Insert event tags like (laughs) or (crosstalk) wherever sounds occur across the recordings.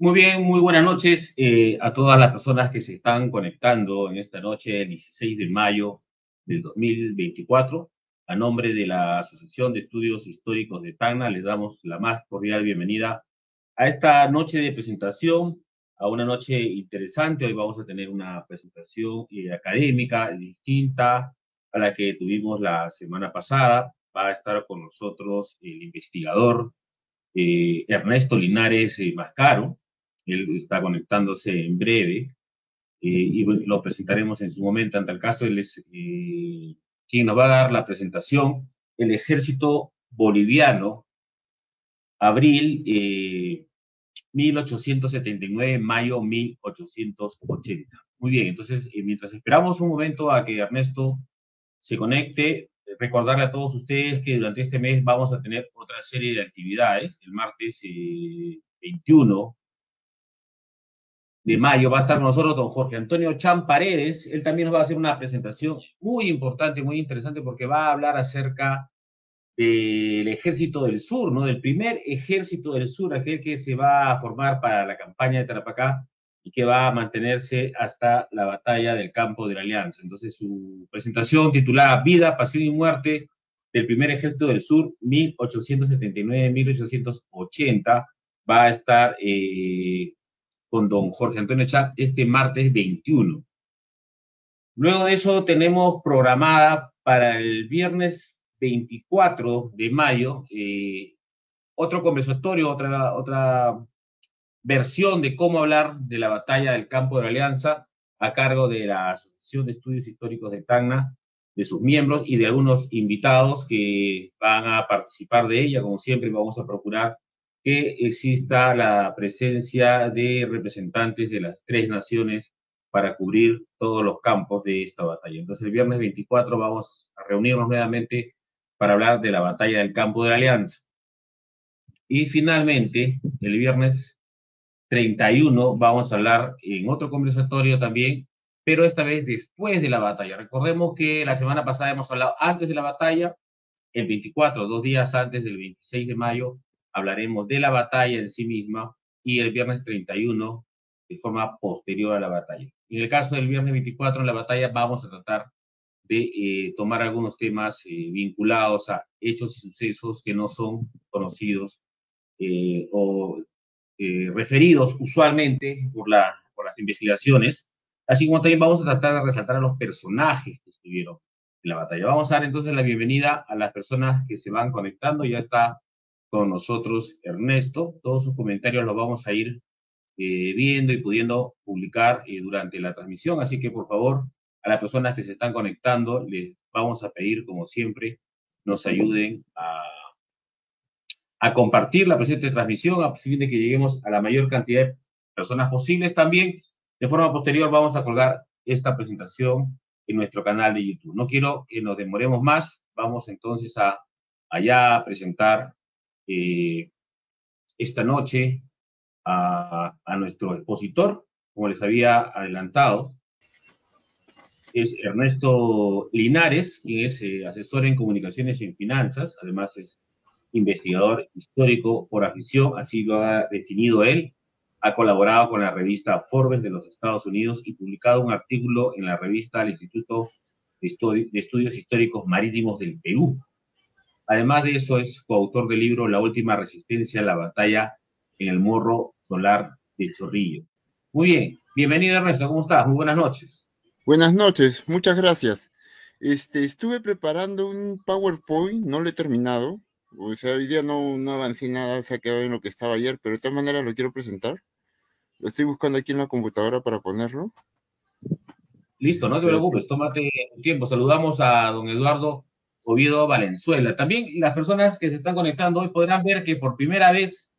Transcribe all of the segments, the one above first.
Muy bien, muy buenas noches eh, a todas las personas que se están conectando en esta noche, 16 de mayo del 2024. A nombre de la Asociación de Estudios Históricos de Tacna, les damos la más cordial bienvenida a esta noche de presentación, a una noche interesante. Hoy vamos a tener una presentación eh, académica distinta a la que tuvimos la semana pasada. Va a estar con nosotros el investigador eh, Ernesto Linares Mascaro él está conectándose en breve eh, y lo presentaremos en su momento. En tal caso, él es eh, quien nos va a dar la presentación, el ejército boliviano, abril 1879, eh, mayo 1880. Muy bien, entonces, mientras esperamos un momento a que Ernesto se conecte, recordarle a todos ustedes que durante este mes vamos a tener otra serie de actividades. El martes 21 de mayo va a estar con nosotros don Jorge Antonio Champaredes, Paredes. Él también nos va a hacer una presentación muy importante, muy interesante, porque va a hablar acerca del ejército del sur, ¿no? Del primer ejército del sur, aquel que se va a formar para la campaña de Tarapacá y que va a mantenerse hasta la batalla del campo de la Alianza. Entonces, su presentación titulada Vida, Pasión y Muerte del primer ejército del sur, 1879-1880, va a estar eh, con don Jorge Antonio Chat este martes 21. Luego de eso tenemos programada para el viernes 24 de mayo eh, otro conversatorio, otra, otra versión de cómo hablar de la batalla del campo de la Alianza a cargo de la Asociación de Estudios Históricos de Tacna, de sus miembros y de algunos invitados que van a participar de ella. Como siempre, vamos a procurar que exista la presencia de representantes de las tres naciones para cubrir todos los campos de esta batalla. Entonces el viernes 24 vamos a reunirnos nuevamente para hablar de la batalla del campo de la alianza. Y finalmente, el viernes 31 vamos a hablar en otro conversatorio también, pero esta vez después de la batalla. Recordemos que la semana pasada hemos hablado antes de la batalla, el 24, dos días antes del 26 de mayo, hablaremos de la batalla en sí misma y el viernes 31 de forma posterior a la batalla. En el caso del viernes 24, en la batalla, vamos a tratar de eh, tomar algunos temas eh, vinculados a hechos y sucesos que no son conocidos eh, o referidos usualmente por, la, por las investigaciones, así como también vamos a tratar de resaltar a los personajes que estuvieron en la batalla. Vamos a dar entonces la bienvenida a las personas que se van conectando. Ya está con nosotros Ernesto. Todos sus comentarios los vamos a ir eh, viendo y pudiendo publicar eh, durante la transmisión. Así que, por favor, a las personas que se están conectando, les vamos a pedir, como siempre, nos ayuden a, a compartir la presente transmisión, a fin de que lleguemos a la mayor cantidad de personas posibles. También, de forma posterior, vamos a colgar esta presentación en nuestro canal de YouTube. No quiero que nos demoremos más. Vamos entonces a allá a presentar eh, esta noche a, nuestro expositor, como les había adelantado. Es Ernesto Linares, quien es eh, asesor en comunicaciones y en finanzas, además es investigador histórico por afición, así lo ha definido él. Ha colaborado con la revista Forbes de los Estados Unidos y publicado un artículo en la revista del Instituto de, Estudios Históricos Marítimos del Perú. Además de eso, es coautor del libro La última resistencia a la batalla en el Morro Solar de Chorrillo. Muy bien, bienvenido Ernesto, ¿cómo estás? Muy buenas noches. Buenas noches, muchas gracias. Este, estuve preparando un PowerPoint, no lo he terminado. O sea, hoy día no, no avancé nada, se ha quedado en lo que estaba ayer, pero de todas maneras lo quiero presentar. Lo estoy buscando aquí en la computadora para ponerlo. Listo, no te este. preocupes, tómate tiempo. Saludamos a don Eduardo Oviedo Valenzuela. También las personas que se están conectando hoy podrán ver que por primera vez,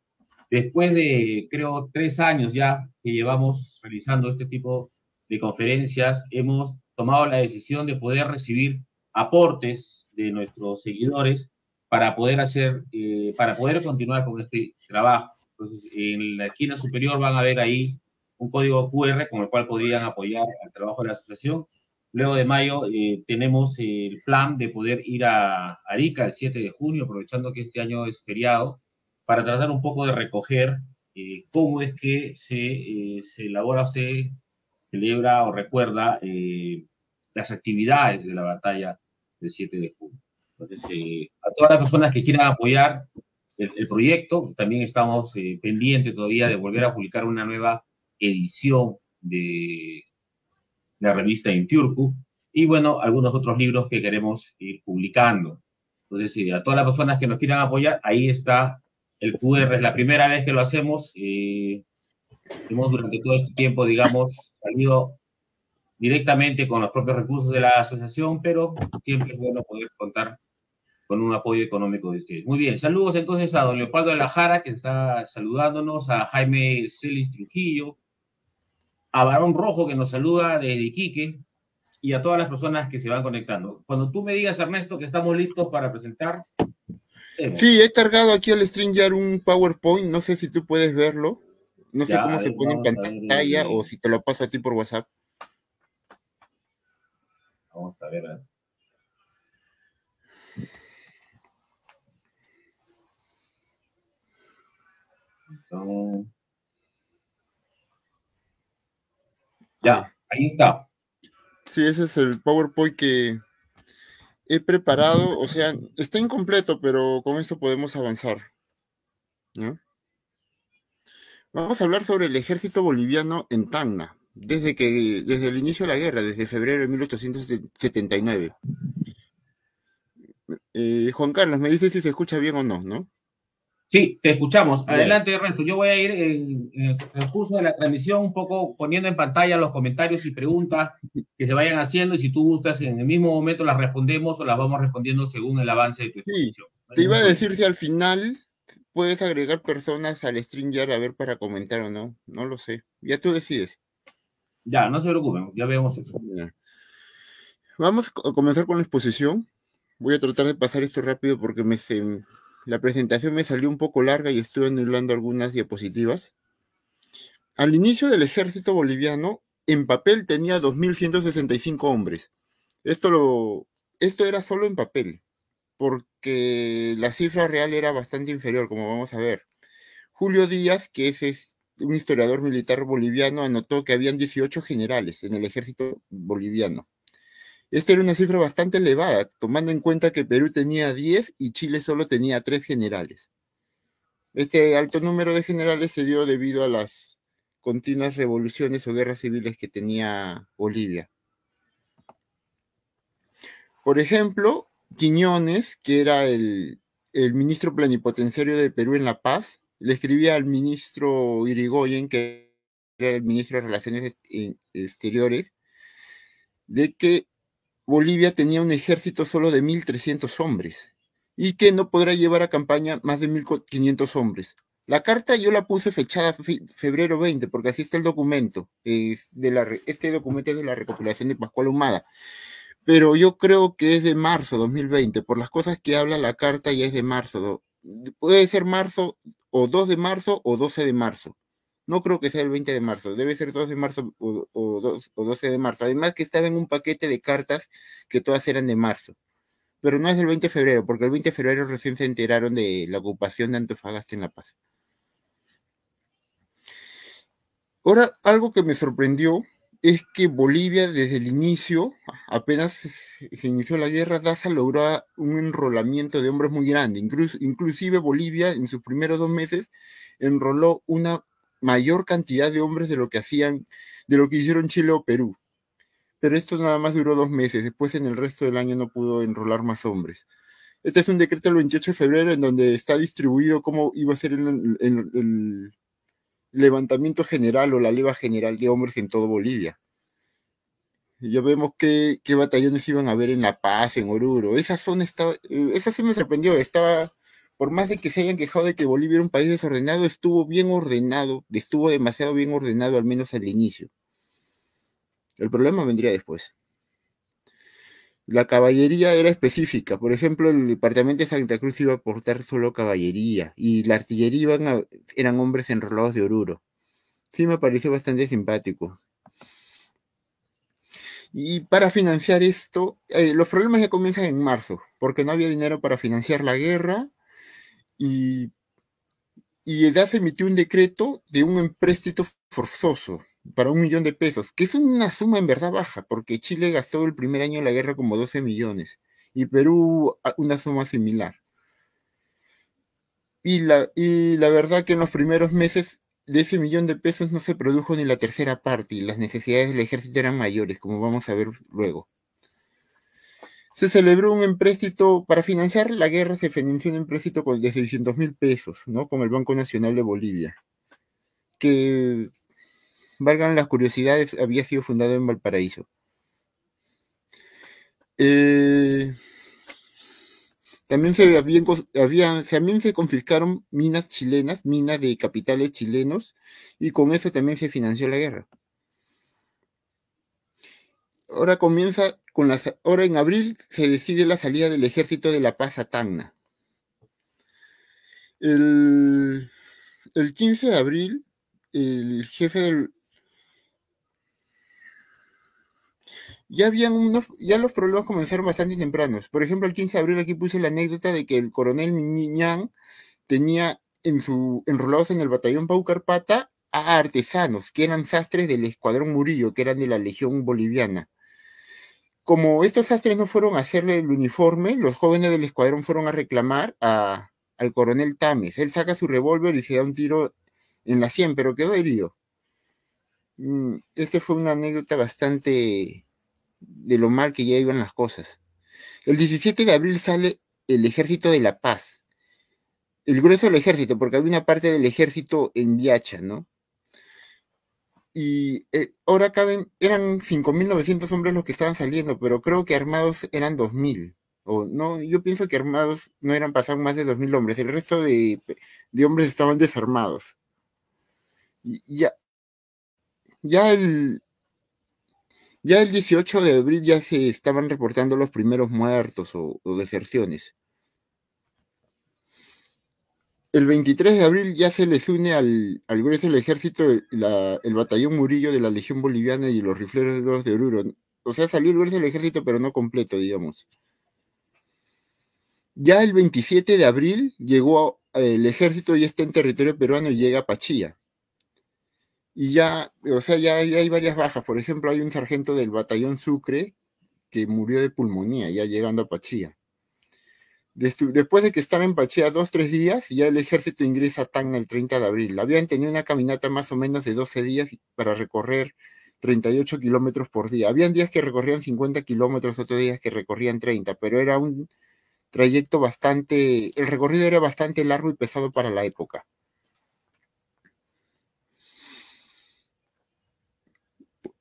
después de creo tres años ya que llevamos realizando este tipo de conferencias, hemos tomado la decisión de poder recibir aportes de nuestros seguidores para poder hacer, eh, para poder continuar con este trabajo. Entonces, en la esquina superior van a ver ahí un código QR con el cual podrían apoyar al trabajo de la asociación Luego de mayo eh, tenemos el plan de poder ir a Arica el 7 de junio, aprovechando que este año es feriado, para tratar un poco de recoger eh, cómo es que se, eh, elabora se celebra o recuerda las actividades de la batalla del 7 de junio. Entonces, a todas las personas que quieran apoyar el, proyecto. También estamos pendientes todavía de volver a publicar una nueva edición de, la revista Inturku, y bueno, algunos otros libros que queremos ir publicando. Entonces, eh, a todas las personas que nos quieran apoyar, ahí está el QR, es la primera vez que lo hacemos. y eh, hemos durante todo este tiempo, digamos, salido directamente con los propios recursos de la asociación, pero siempre es bueno poder contar con un apoyo económico de ustedes. Muy bien, saludos entonces a don Leopoldo de la Jara, que está saludándonos, a Jaime Celis Trujillo, a Barón Rojo que nos saluda de Iquique y a todas las personas que se van conectando. Cuando tú me digas, Ernesto, que estamos listos para presentar. Sí, he cargado aquí al StreamYard un PowerPoint, no sé si tú puedes verlo. No sé cómo se pone en pantalla o si te lo paso a ti por WhatsApp. Vamos a ver. ¿eh? Ya, ahí está. Sí, ese es el PowerPoint que he preparado. O sea, está incompleto, pero con esto podemos avanzar. Vamos a hablar sobre el ejército boliviano en Tacna, desde, desde el inicio de la guerra, desde febrero de 1879. Eh, Juan Carlos, me dice si se escucha bien o no, ¿no? Sí, te escuchamos. Adelante, Ernesto. Yo voy a ir en, el curso de la transmisión un poco poniendo en pantalla los comentarios y preguntas que se vayan haciendo y si tú gustas en el mismo momento las respondemos o las vamos respondiendo según el avance de tu exposición. te iba a decir si al final puedes agregar personas al stringer a ver para comentar o no. No lo sé. Ya tú decides. Ya, no se preocupen, ya vemos eso. Vamos a comenzar con la exposición. Voy a tratar de pasar esto rápido porque me se la presentación me salió un poco larga y estuve anulando algunas diapositivas. Al inicio del ejército boliviano, en papel tenía 2.165 hombres. Esto, lo, esto era solo en papel, porque la cifra real era bastante inferior, como vamos a ver. Julio Díaz, que es un historiador militar boliviano, anotó que habían 18 generales en el ejército boliviano. Esta era una cifra bastante elevada, tomando en cuenta que Perú tenía 10 y Chile solo tenía 3 generales. Este alto número de generales se dio debido a las continuas revoluciones o guerras civiles que tenía Bolivia. Por ejemplo, Quiñones, que era el, ministro plenipotenciario de Perú en La Paz, le escribía al ministro Irigoyen, que era el ministro de Relaciones Exteriores, de que Bolivia tenía un ejército solo de 1.300 hombres y que no podrá llevar a campaña más de 1.500 hombres. La carta yo la puse fechada febrero 20, porque así está el documento. de este documento es de la recopilación de Pascual Humada. Pero yo creo que es de marzo 2020, por las cosas que habla la carta ya es de marzo. Puede ser marzo o 2 de marzo o 12 de marzo. No creo que sea el 20 de marzo, debe ser 12 de marzo o, o, 12 de marzo. Además que estaba en un paquete de cartas que todas eran de marzo. Pero no es el 20 de febrero, porque el 20 de febrero recién se enteraron de la ocupación de Antofagasta en La Paz. Ahora, algo que me sorprendió es que Bolivia desde el inicio, apenas se inició la guerra, Daza logró un enrolamiento de hombres muy grande. Incluso, inclusive Bolivia en sus primeros dos meses enroló una mayor cantidad de hombres de lo que hacían, de lo que hicieron Chile o Perú. Pero esto nada más duró dos meses, después en el resto del año no pudo enrolar más hombres. Este es un decreto del 28 de febrero en donde está distribuido cómo iba a ser el, levantamiento general o la leva general de hombres en todo Bolivia. Y ya vemos qué, batallones iban a haber en La Paz, en Oruro. Esa zona estaba, eh, esa sí me sorprendió, estaba por más de que se hayan quejado de que Bolivia era un país desordenado, estuvo bien ordenado, estuvo demasiado bien ordenado, al menos al inicio. El problema vendría después. La caballería era específica. Por ejemplo, el departamento de Santa Cruz iba a aportar solo caballería y la artillería eran hombres enrolados de oruro. Sí, me pareció bastante simpático. Y para financiar esto, eh, los problemas ya comienzan en marzo, porque no había dinero para financiar la guerra y, y EDAS emitió un decreto de un empréstito forzoso para un millón de pesos, que es una suma en verdad baja, porque Chile gastó el primer año de la guerra como 12 millones y Perú una suma similar. Y la, y la verdad que en los primeros meses de ese millón de pesos no se produjo ni la tercera parte y las necesidades del ejército eran mayores, como vamos a ver luego se celebró un empréstito para financiar la guerra, se financió un empréstito de 600 mil pesos, ¿no? Con el Banco Nacional de Bolivia, que, valgan las curiosidades, había sido fundado en Valparaíso. Eh, también, se también se confiscaron minas chilenas, minas de capitales chilenos, y con eso también se financió la guerra. Ahora comienza con las. Ahora en abril se decide la salida del ejército de la paz a Tacna. El, 15 de abril, el jefe del. Ya habían unos, ya los problemas comenzaron bastante tempranos. Por ejemplo, el 15 de abril aquí puse la anécdota de que el coronel Miñán tenía en su, enrolados en el batallón Pau Carpata a artesanos, que eran sastres del Escuadrón Murillo, que eran de la Legión Boliviana como estos sastres no fueron a hacerle el uniforme, los jóvenes del escuadrón fueron a reclamar al coronel Tames. Él saca su revólver y se da un tiro en la sien, pero quedó herido. Mm, Esta fue una anécdota bastante de lo mal que ya iban las cosas. El 17 de abril sale el Ejército de la Paz. El grueso del ejército, porque había una parte del ejército en Viacha, ¿no? y eh, ahora caben, eran 5.900 hombres los que estaban saliendo, pero creo que armados eran 2.000. O no, yo pienso que armados no eran pasados más de 2.000 hombres, el resto de, hombres estaban desarmados. Y, ya, ya el, ya el 18 de abril ya se estaban reportando los primeros muertos o deserciones. El 23 de abril ya se les une al, al grueso del ejército el batallón Murillo de la Legión Boliviana y los rifleros de Oruro. O sea, salió el grueso del ejército, pero no completo, digamos. Ya el 27 de abril llegó el ejército y está en territorio peruano y llega a Pachía. Y ya, o sea, ya, ya hay varias bajas. Por ejemplo, hay un sargento del batallón Sucre que murió de pulmonía ya llegando a Pachía. Después de que estaban en Pachea dos, tres días, ya el ejército ingresa a en el 30 de abril. Habían tenido una caminata más o menos de 12 días para recorrer 38 kilómetros por día. Habían días que recorrían 50 kilómetros, otros días que recorrían 30, pero era un trayecto bastante, el recorrido era bastante largo y pesado para la época.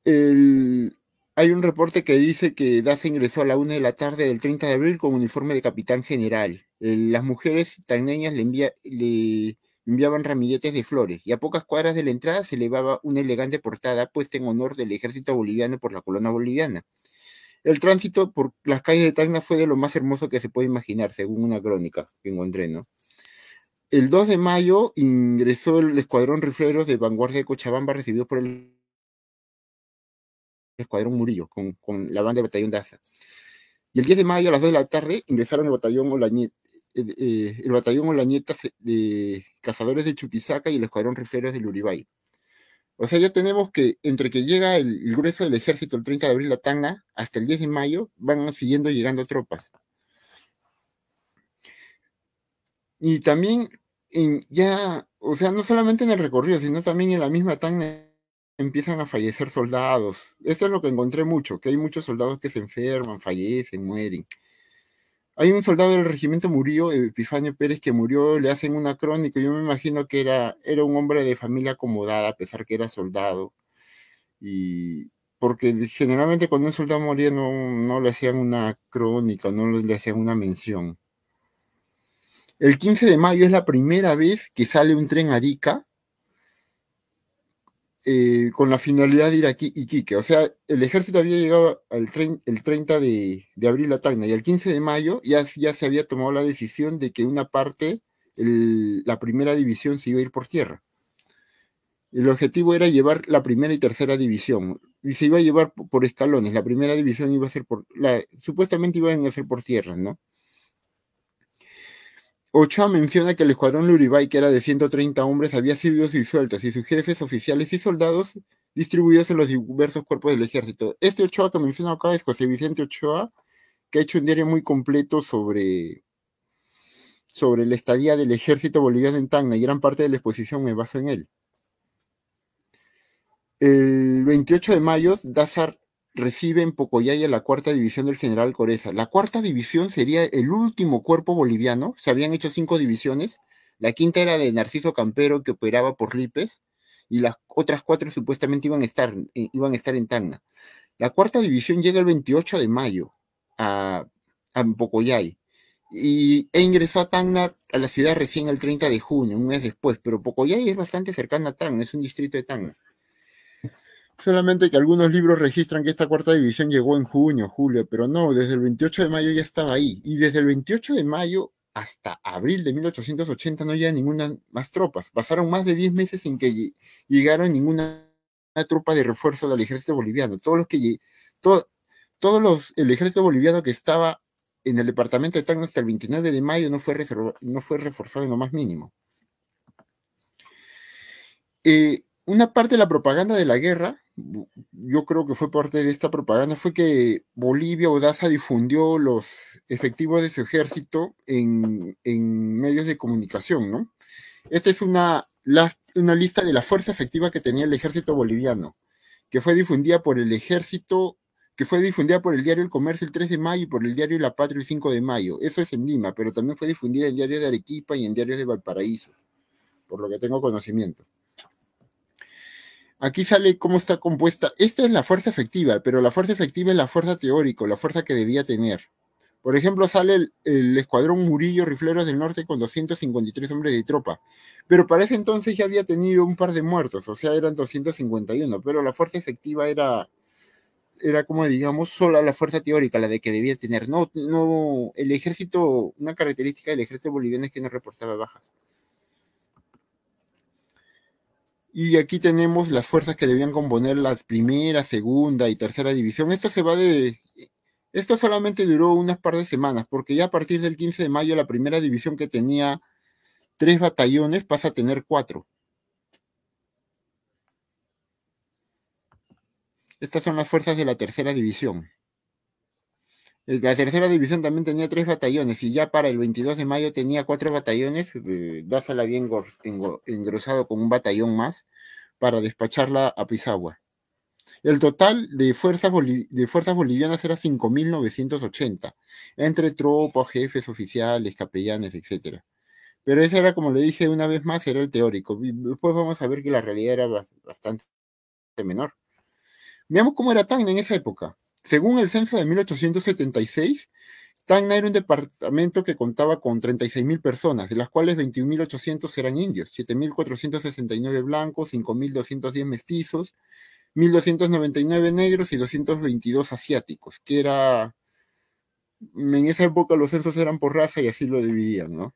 El, hay un reporte que dice que Daza ingresó a la una de la tarde del 30 de abril con uniforme de capitán general. las mujeres tagneñas le, enviaban ramilletes de flores y a pocas cuadras de la entrada se elevaba una elegante portada puesta en honor del ejército boliviano por la colona boliviana. El tránsito por las calles de Tacna fue de lo más hermoso que se puede imaginar, según una crónica que encontré, ¿no? El 2 de mayo ingresó el escuadrón rifleros de vanguardia de Cochabamba recibido por el Escuadrón Murillo, con, con la banda de Batallón Daza. Y el 10 de mayo a las 2 de la tarde ingresaron eh, eh, el Batallón Olañeta, el batallón Olañeta de Cazadores de Chuquisaca y el Escuadrón Rifleros del Uribay. O sea, ya tenemos que entre que llega el, grueso del ejército el 30 de abril a Tanga hasta el 10 de mayo van siguiendo llegando tropas. Y también ya, o sea, no solamente en el recorrido, sino también en la misma Tanga empiezan a fallecer soldados. Esto es lo que encontré mucho, que hay muchos soldados que se enferman, fallecen, mueren. Hay un soldado del regimiento murió, Epifanio Pérez, que murió, le hacen una crónica, yo me imagino que era, era un hombre de familia acomodada, a pesar que era soldado. Y porque generalmente cuando un soldado moría no, no le hacían una crónica, no le hacían una mención. El 15 de mayo es la primera vez que sale un tren Arica eh, con la finalidad de ir aquí Iquique. O sea, el ejército había llegado al el 30 de, abril a Tacna y el 15 de mayo ya, ya se había tomado la decisión de que una parte, la primera división, se iba a ir por tierra. El objetivo era llevar la primera y tercera división. Y se iba a llevar por escalones. La primera división iba a ser por. La, supuestamente iba a ser por tierra, ¿no? Ochoa menciona que el escuadrón Luribay, que era de 130 hombres, había sido disuelto y sus jefes, oficiales y soldados distribuidos en los diversos cuerpos del ejército. Este Ochoa que menciona acá es José Vicente Ochoa, que ha hecho un diario muy completo sobre, sobre la estadía del ejército boliviano en Tacna y gran parte de la exposición me baso en él. El 28 de mayo, Dazar recibe en Pocoyaya la cuarta división del general Coreza. La cuarta división sería el último cuerpo boliviano, se habían hecho cinco divisiones, la quinta era de Narciso Campero que operaba por Lipes y las otras cuatro supuestamente iban a estar, eh, iban a estar en Tacna. La cuarta división llega el 28 de mayo a, Pocoyay y, e ingresó a Tacna a la ciudad recién el 30 de junio, un mes después, pero Pocoyay es bastante cercano a Tacna, es un distrito de Tacna. Solamente que algunos libros registran que esta cuarta división llegó en junio, julio, pero no, desde el 28 de mayo ya estaba ahí. Y desde el 28 de mayo hasta abril de 1880 no llega ninguna más tropas. Pasaron más de 10 meses sin que llegaron ninguna tropa de refuerzo del ejército boliviano. Todos los que todo, todos los, el ejército boliviano que estaba en el departamento de Tacna hasta el 29 de mayo no fue, no fue reforzado en lo más mínimo. Eh, una parte de la propaganda de la guerra yo creo que fue parte de esta propaganda, fue que Bolivia Odaza difundió los efectivos de su ejército en, en medios de comunicación, ¿no? Esta es una, una lista de la fuerza efectiva que tenía el ejército boliviano, que fue difundida por el ejército, que fue difundida por el diario El Comercio el 3 de mayo y por el diario La Patria el 5 de mayo. Eso es en Lima, pero también fue difundida en diarios de Arequipa y en diarios de Valparaíso, por lo que tengo conocimiento. Aquí sale cómo está compuesta. Esta es la fuerza efectiva, pero la fuerza efectiva es la fuerza teórica, la fuerza que debía tener. Por ejemplo, sale el, escuadrón Murillo Rifleros del Norte con 253 hombres de tropa. Pero para ese entonces ya había tenido un par de muertos, o sea, eran 251. Pero la fuerza efectiva era, era como digamos, sola la fuerza teórica, la de que debía tener. No, no, el ejército, una característica del ejército boliviano es que no reportaba bajas. Y aquí tenemos las fuerzas que debían componer la primera, segunda y tercera división. Esto se va de. Esto solamente duró unas par de semanas, porque ya a partir del 15 de mayo la primera división que tenía tres batallones pasa a tener cuatro. Estas son las fuerzas de la tercera división. La tercera división también tenía tres batallones y ya para el 22 de mayo tenía cuatro batallones. Eh, Daza la engrosado con un batallón más para despacharla a Pisagua. El total de fuerzas, de fuerzas bolivianas era 5.980, entre tropas, jefes oficiales, capellanes, etc. Pero ese era, como le dije una vez más, era el teórico. Después vamos a ver que la realidad era bastante menor. Veamos cómo era tan en esa época. Según el censo de 1876, Tacna era un departamento que contaba con 36.000 personas, de las cuales 21.800 eran indios, 7.469 blancos, 5.210 mestizos, 1.299 negros y 222 asiáticos, que era... En esa época los censos eran por raza y así lo dividían, ¿no?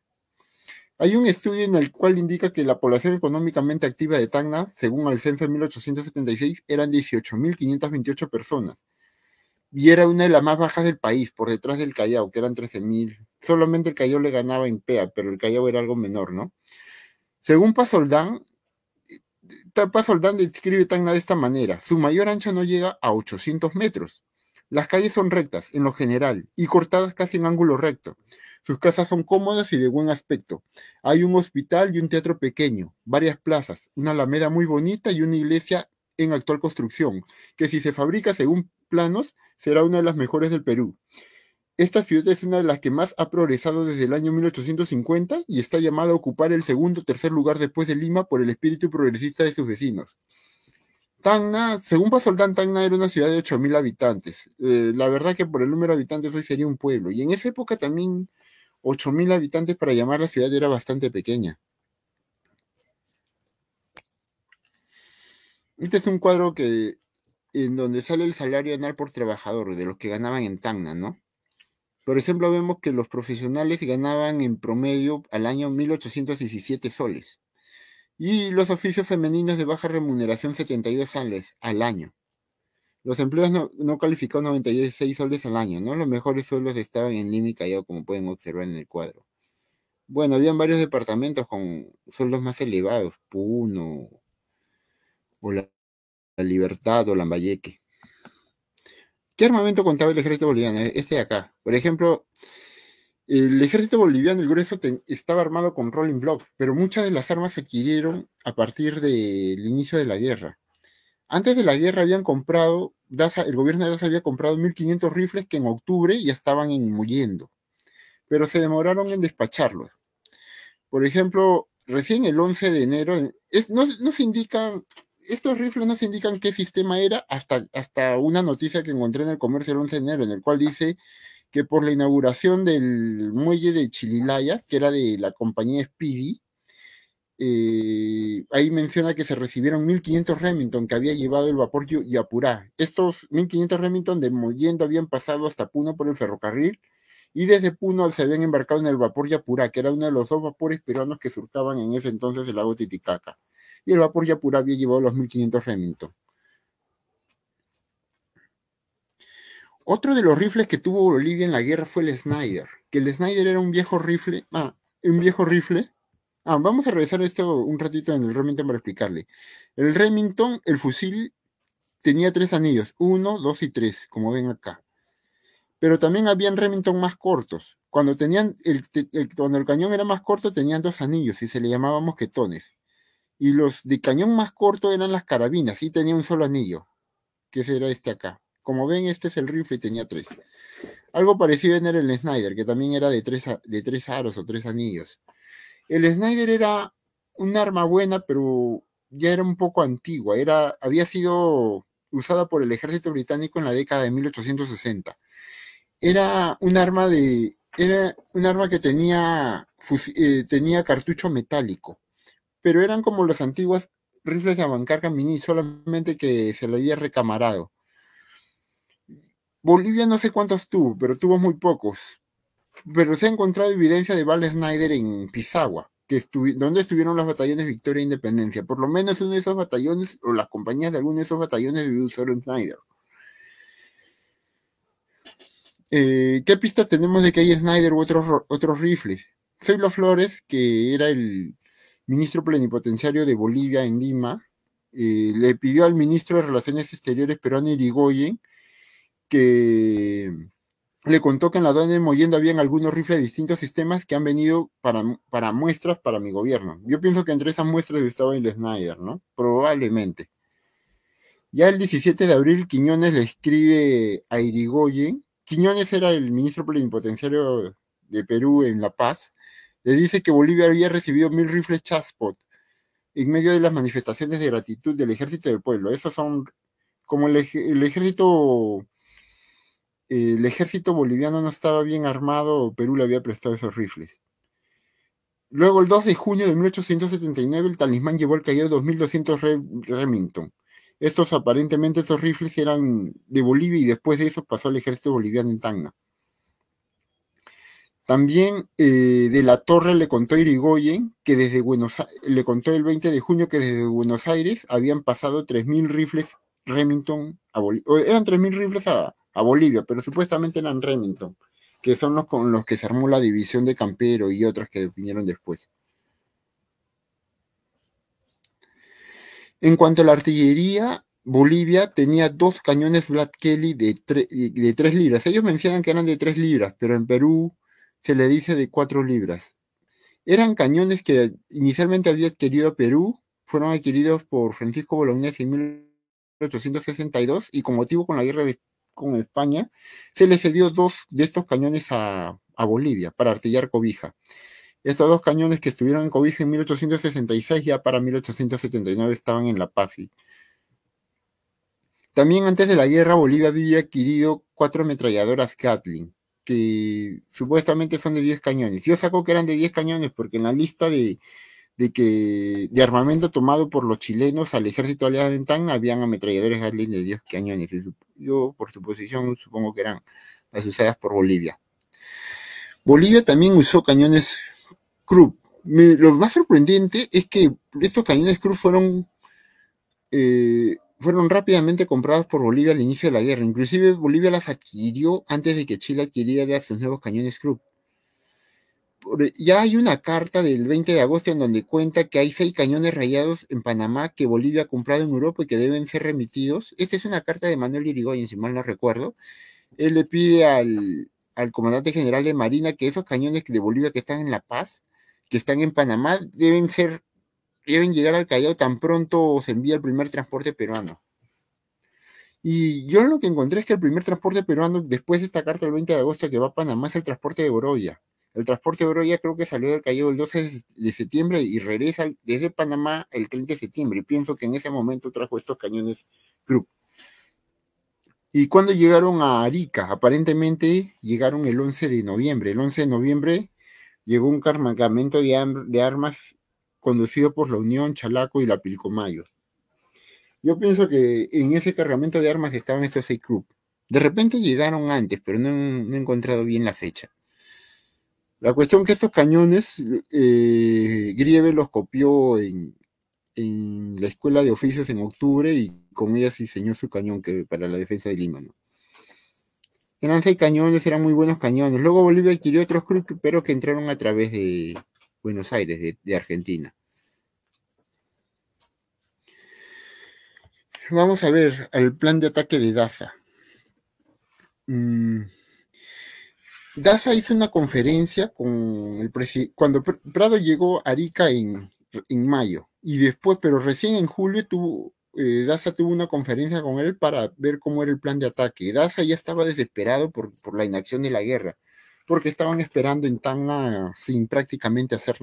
Hay un estudio en el cual indica que la población económicamente activa de Tacna, según el censo de 1876, eran 18.528 personas, y era una de las más bajas del país, por detrás del Callao, que eran 13.000. Solamente el Callao le ganaba en PEA, pero el Callao era algo menor, ¿no? Según Pasoldán, eh, eh, Pasoldán describe Tacna de esta manera. Su mayor ancho no llega a 800 metros. Las calles son rectas, en lo general, y cortadas casi en ángulo recto. Sus casas son cómodas y de buen aspecto. Hay un hospital y un teatro pequeño, varias plazas, una alameda muy bonita y una iglesia en actual construcción, que si se fabrica según planos, será una de las mejores del Perú. Esta ciudad es una de las que más ha progresado desde el año 1850 y está llamada a ocupar el segundo o tercer lugar después de Lima por el espíritu progresista de sus vecinos. Tangna, según Pasoldán Tangna, era una ciudad de 8.000 habitantes. Eh, la verdad que por el número de habitantes hoy sería un pueblo. Y en esa época también 8.000 habitantes para llamar la ciudad era bastante pequeña. Este es un cuadro que en donde sale el salario anual por trabajador, de los que ganaban en Tacna, ¿no? Por ejemplo, vemos que los profesionales ganaban en promedio al año 1.817 soles y los oficios femeninos de baja remuneración 72 soles al año. Los empleos no, calificados 96 soles al año, ¿no? Los mejores sueldos estaban en Lima y como pueden observar en el cuadro. Bueno, habían varios departamentos con sueldos más elevados, Puno, o la la Libertad o Lambayeque. ¿Qué armamento contaba el ejército boliviano? Este de acá. Por ejemplo, el ejército boliviano, el grueso, estaba armado con rolling block, pero muchas de las armas se adquirieron a partir del inicio de la guerra. Antes de la guerra habían comprado, el gobierno de Daza había comprado 1.500 rifles que en octubre ya estaban enmuyendo, pero se demoraron en despacharlos. Por ejemplo, recién el 11 de enero, no se indican estos rifles no se indican qué sistema era hasta, hasta una noticia que encontré en el comercio el 11 de enero, en el cual dice que por la inauguración del muelle de Chililaya, que era de la compañía Speedy, eh, ahí menciona que se recibieron 1.500 Remington que había llevado el vapor Yapurá. Estos 1.500 Remington de Moyendo habían pasado hasta Puno por el ferrocarril y desde Puno se habían embarcado en el vapor Yapurá, que era uno de los dos vapores peruanos que surcaban en ese entonces el lago Titicaca y el vapor pura había llevado los 1500 Remington. Otro de los rifles que tuvo Bolivia en la guerra fue el Snyder, que el Snyder era un viejo rifle, ah, un viejo rifle. Ah, vamos a revisar esto un ratito en el Remington para explicarle. El Remington, el fusil tenía tres anillos, uno, dos y tres, como ven acá. Pero también habían Remington más cortos. Cuando tenían el, cuando el cañón era más corto tenían dos anillos y se le llamábamos mosquetones. Y los de cañón más corto eran las carabinas, y tenía un solo anillo, que será este acá. Como ven, este es el rifle y tenía tres. Algo parecido era el Snyder, que también era de tres, de tres aros o tres anillos. El Snyder era un arma buena, pero ya era un poco antigua. Era, había sido usada por el ejército británico en la década de 1860. Era un arma de. Era un arma que tenía, eh, tenía cartucho metálico pero eran como los antiguos rifles de avancarga mini, solamente que se le había recamarado. Bolivia no sé cuántos tuvo, pero tuvo muy pocos. Pero se ha encontrado evidencia de Val Snyder en Pisagua, donde estuvieron los batallones Victoria e Independencia. Por lo menos uno de esos batallones, o las compañías de alguno de esos batallones, vivió solo en Snyder. Eh, ¿Qué pistas tenemos de que hay Snyder u otros, otros rifles? Soy Flores, que era el ministro plenipotenciario de Bolivia en Lima, eh, le pidió al ministro de Relaciones Exteriores peruano Irigoyen que le contó que en la aduana de Moyendo habían algunos rifles de distintos sistemas que han venido para, para muestras para mi gobierno. Yo pienso que entre esas muestras estaba el Snyder, ¿no? Probablemente. Ya el 17 de abril, Quiñones le escribe a Irigoyen. Quiñones era el ministro plenipotenciario de Perú en La Paz le dice que Bolivia había recibido mil rifles Chaspot en medio de las manifestaciones de gratitud del ejército del pueblo. Esos son como el, ejército el ejército boliviano no estaba bien armado, Perú le había prestado esos rifles. Luego, el 2 de junio de 1879, el talismán llevó al caído 2200 Remington. Estos aparentemente, esos rifles eran de Bolivia y después de eso pasó al ejército boliviano en Tacna. También eh, de la Torre le contó Irigoyen que desde Buenos le contó el 20 de junio que desde Buenos Aires habían pasado 3.000 rifles Remington a Bolivia. Eran 3.000 rifles a, Bolivia, pero supuestamente eran Remington, que son los con los que se armó la división de Campero y otras que vinieron después. En cuanto a la artillería, Bolivia tenía dos cañones Black Kelly de, tres libras. Ellos mencionan que eran de tres libras, pero en Perú se le dice de cuatro libras. Eran cañones que inicialmente había adquirido Perú, fueron adquiridos por Francisco Bolognese en 1862 y con motivo con la guerra con España, se le cedió dos de estos cañones a, Bolivia para artillar cobija. Estos dos cañones que estuvieron en Cobija en 1866 ya para 1879 estaban en La Paz. También antes de la guerra Bolivia había adquirido cuatro ametralladoras Gatling que supuestamente son de 10 cañones. Yo saco que eran de 10 cañones porque en la lista de, de que de armamento tomado por los chilenos al ejército aliado de Ventán habían ametralladores Gatling de 10 cañones. Yo, por suposición, supongo que eran las usadas por Bolivia. Bolivia también usó cañones Krupp. lo más sorprendente es que estos cañones Krupp fueron eh, fueron rápidamente comprados por Bolivia al inicio de la guerra. Inclusive Bolivia las adquirió antes de que Chile adquiriera sus nuevos cañones Krupp. Eh, ya hay una carta del 20 de agosto en donde cuenta que hay seis cañones rayados en Panamá que Bolivia ha comprado en Europa y que deben ser remitidos. Esta es una carta de Manuel Irigoyen, si mal no recuerdo. Él le pide al, al comandante general de Marina que esos cañones de Bolivia que están en La Paz, que están en Panamá, deben ser deben llegar al Callao tan pronto se envía el primer transporte peruano. Y yo lo que encontré es que el primer transporte peruano, después de esta carta del 20 de agosto que va a Panamá, es el transporte de Boroya. El transporte de Boroya creo que salió del Callao el 12 de septiembre y regresa desde Panamá el 30 de septiembre. Y pienso que en ese momento trajo estos cañones Krupp. Y cuando llegaron a Arica, aparentemente llegaron el 11 de noviembre. El 11 de noviembre llegó un cargamento de, armas conducido por la Unión, Chalaco y la Pilcomayo. Yo pienso que en ese cargamento de armas estaban estos seis clubes. De repente llegaron antes, pero no, he encontrado bien la fecha. La cuestión que estos cañones, eh, Grieve los copió en, la escuela de oficios en octubre y con ellas diseñó su cañón que, para la defensa de Lima. Eran seis cañones, eran muy buenos cañones. Luego Bolivia adquirió otros clubes, pero que entraron a través de, Buenos Aires, de, Argentina. Vamos a ver el plan de ataque de Daza. Mm. Daza hizo una conferencia con el cuando Prado llegó a Arica en, mayo y después, pero recién en julio tuvo, eh, Daza tuvo una conferencia con él para ver cómo era el plan de ataque. Daza ya estaba desesperado por, por la inacción de la guerra porque estaban esperando en Tangna sin prácticamente hacer,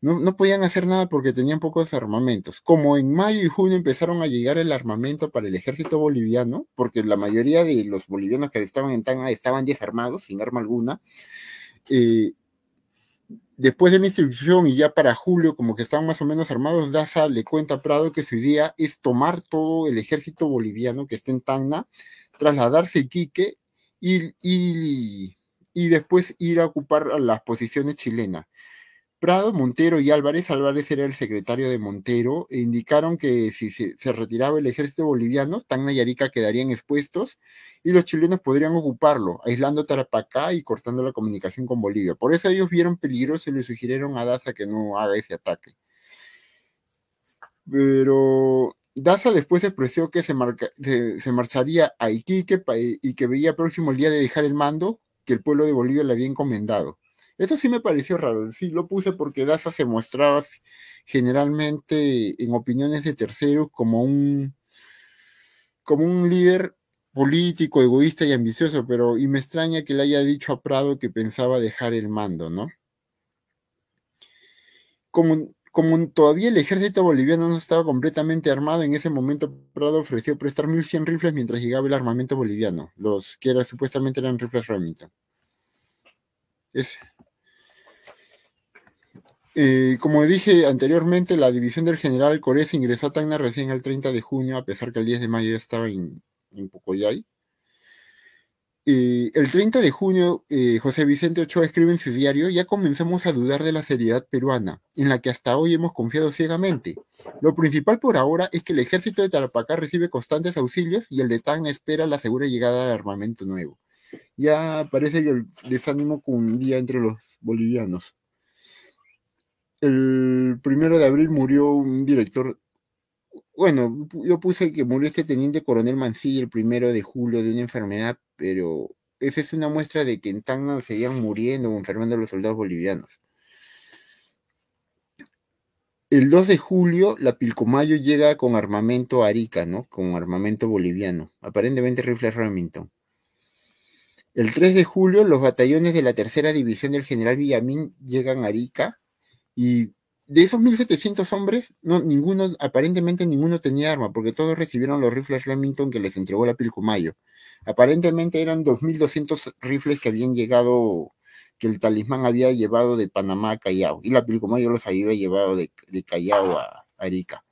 no, no, podían hacer nada porque tenían pocos armamentos. Como en mayo y junio empezaron a llegar el armamento para el ejército boliviano, porque la mayoría de los bolivianos que estaban en Tangna estaban desarmados, sin arma alguna, eh, después de la instrucción y ya para julio, como que estaban más o menos armados, Daza le cuenta a Prado que su idea es tomar todo el ejército boliviano que está en Tangna, trasladarse a Iquique y y después ir a ocupar las posiciones chilenas. Prado, Montero y Álvarez, Álvarez era el secretario de Montero, e indicaron que si se, retiraba el ejército boliviano, Tacna y Arica quedarían expuestos y los chilenos podrían ocuparlo, aislando Tarapacá y cortando la comunicación con Bolivia. Por eso ellos vieron peligroso y le sugirieron a Daza que no haga ese ataque. Pero Daza después expresó que se, se, marcharía a Iquique y que veía próximo el día de dejar el mando que el pueblo de Bolivia le había encomendado. Eso sí me pareció raro, sí lo puse porque Daza se mostraba generalmente en opiniones de terceros como un, como un líder político, egoísta y ambicioso, pero y me extraña que le haya dicho a Prado que pensaba dejar el mando, ¿no? Como, como todavía el ejército boliviano no estaba completamente armado, en ese momento Prado ofreció prestar 1.100 rifles mientras llegaba el armamento boliviano, los que supuestamente eran rifles Remington. Eh, como dije anteriormente, la división del general Corez ingresó a Tacna recién el 30 de junio, a pesar que el 10 de mayo estaba en, en Pocoyay. Eh, el 30 de junio, eh, José Vicente Ochoa escribe en su diario, ya comenzamos a dudar de la seriedad peruana, en la que hasta hoy hemos confiado ciegamente. Lo principal por ahora es que el ejército de Tarapacá recibe constantes auxilios y el de Tacna espera la segura llegada de armamento nuevo. Ya parece que el desánimo cundía entre los bolivianos. El primero de abril murió un director bueno, yo puse que murió este teniente coronel Mancilla el primero de julio de una enfermedad, pero esa es una muestra de que en Tanga seguían muriendo o enfermando a los soldados bolivianos. El 2 de julio, la Pilcomayo llega con armamento a Arica, ¿no? Con armamento boliviano, aparentemente rifles Remington. El 3 de julio, los batallones de la tercera división del general Villamín llegan a Arica y de esos 1.700 hombres, ninguno, aparentemente ninguno tenía arma, porque todos recibieron los rifles Remington que les entregó la Pilcomayo. Aparentemente eran 2.200 rifles que habían llegado, que el talismán había llevado de Panamá a Callao, y la Pilcomayo los había llevado de, Callao a Arica.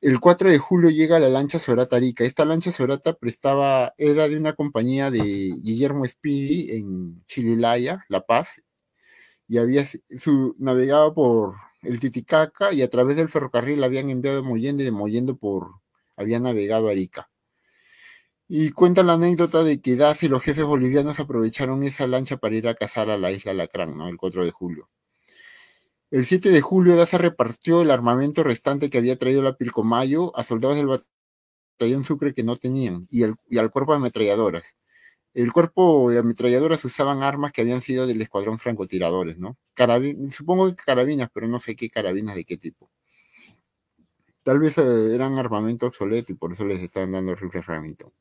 El 4 de julio llega la lancha Sorata Arica. Esta lancha Sorata prestaba, era de una compañía de Guillermo Speedy en Chililaya, La Paz, y había su, por el Titicaca y a través del ferrocarril habían enviado a y por, había navegado a Arica. Y cuenta la anécdota de que Daza y los jefes bolivianos aprovecharon esa lancha para ir a cazar a la isla Lacrán, ¿no? El 4 de julio. El 7 de julio Daza repartió el armamento restante que había traído la Pilcomayo a soldados del batallón Sucre que no tenían y, y al cuerpo de ametralladoras el cuerpo de ametralladoras usaban armas que habían sido del escuadrón francotiradores, ¿no? supongo que carabinas, pero no sé qué carabinas de qué tipo. Tal vez eh, eran armamento obsoleto y por eso les estaban dando rifles Remington.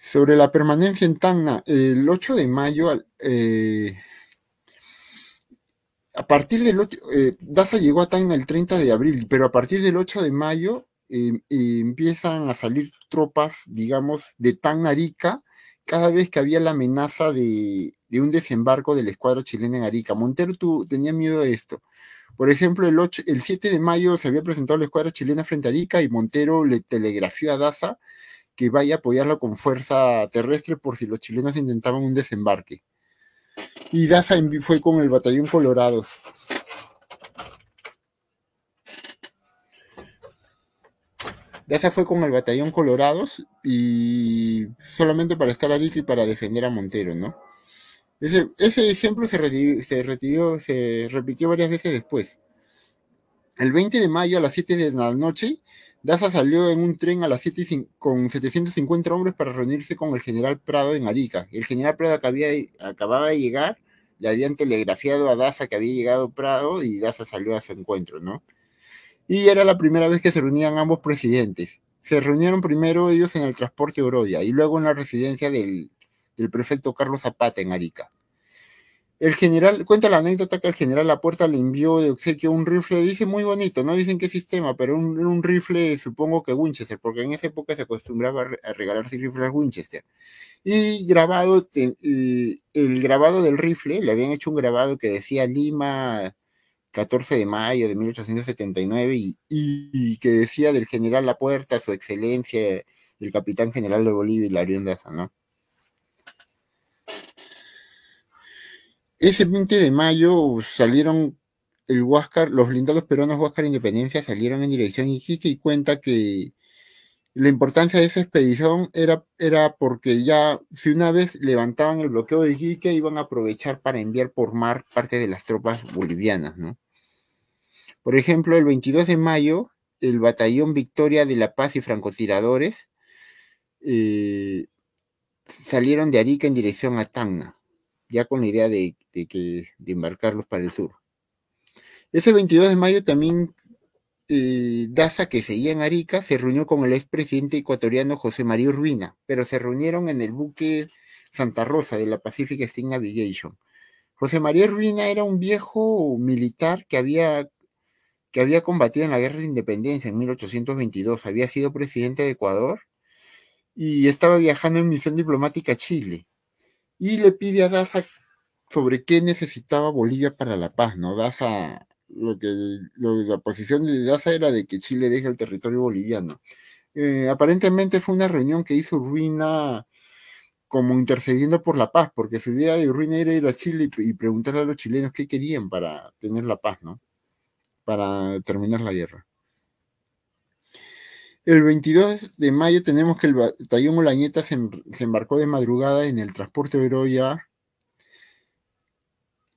Sobre la permanencia en Tacna, el 8 de mayo, eh, a partir del 8, eh, Daza llegó a Tacna el 30 de abril, pero a partir del 8 de mayo em, empiezan a salir tropas, digamos, de tan Arica cada vez que había la amenaza de, un desembarco de la escuadra chilena en Arica. Montero tenía miedo de esto. Por ejemplo, el, el 7 de mayo se había presentado la escuadra chilena frente a Arica y Montero le telegrafió a Daza que vaya a apoyarlo con fuerza terrestre por si los chilenos intentaban un desembarque. Y Daza fue con el batallón Colorados. Daza fue con el batallón Colorados y solamente para estar Arica y para defender a Montero, ¿no? Ese, ejemplo se se repitió varias veces después. El 20 de mayo a las 7 de la noche, Daza salió en un tren a las 7 con 750 hombres para reunirse con el general Prado en Arica. El general Prado acababa de llegar, le habían telegrafiado a Daza que había llegado Prado y Daza salió a su encuentro, ¿no? y era la primera vez que se reunían ambos presidentes. Se reunieron primero ellos en el transporte Oroya y luego en la residencia del, prefecto Carlos Zapata en Arica. El general, cuenta la anécdota que el general Lapuerta le envió de obsequio un rifle, dice muy bonito, no dicen qué sistema, pero un, un rifle supongo que Winchester, porque en esa época se acostumbraba a regalarse rifles Winchester. Y grabado, este, el grabado del rifle, le habían hecho un grabado que decía Lima, 14 de mayo de 1879 y, y que decía del general La Puerta, su excelencia, el capitán general de Bolivia y la Daza, ¿no? Ese 20 de mayo salieron el Huáscar, los blindados peruanos Huáscar Independencia salieron en dirección y Iquique y cuenta que la importancia de esa expedición era, era porque ya si una vez levantaban el bloqueo de Iquique, iban a aprovechar para enviar por mar parte de las tropas bolivianas, ¿no? Por ejemplo, el 22 de mayo, el batallón Victoria de la Paz y francotiradores eh, salieron de Arica en dirección a Tacna, ya con la idea de, de, de embarcarlos para el sur. Ese 22 de mayo también Daza, eh, que seguía en Arica, se reunió con el expresidente ecuatoriano José María Urbina, pero se reunieron en el buque Santa Rosa de la Pacific Steam Navigation. José María Urbina era un viejo militar que había, que había combatido en la Guerra de Independencia en 1822, había sido presidente de Ecuador y estaba viajando en misión diplomática a Chile. Y le pide a Daza sobre qué necesitaba Bolivia para la paz, ¿no? Daza lo que la posición de Daza era de que Chile deje el territorio boliviano. Eh, aparentemente fue una reunión que hizo Urbina como intercediendo por la paz, porque su idea de Urbina era ir a Chile y, preguntar preguntarle a los chilenos qué querían para tener la paz, ¿no? Para terminar la guerra. El 22 de mayo tenemos que el batallón Molañeta se, embarcó de madrugada en el transporte Oroya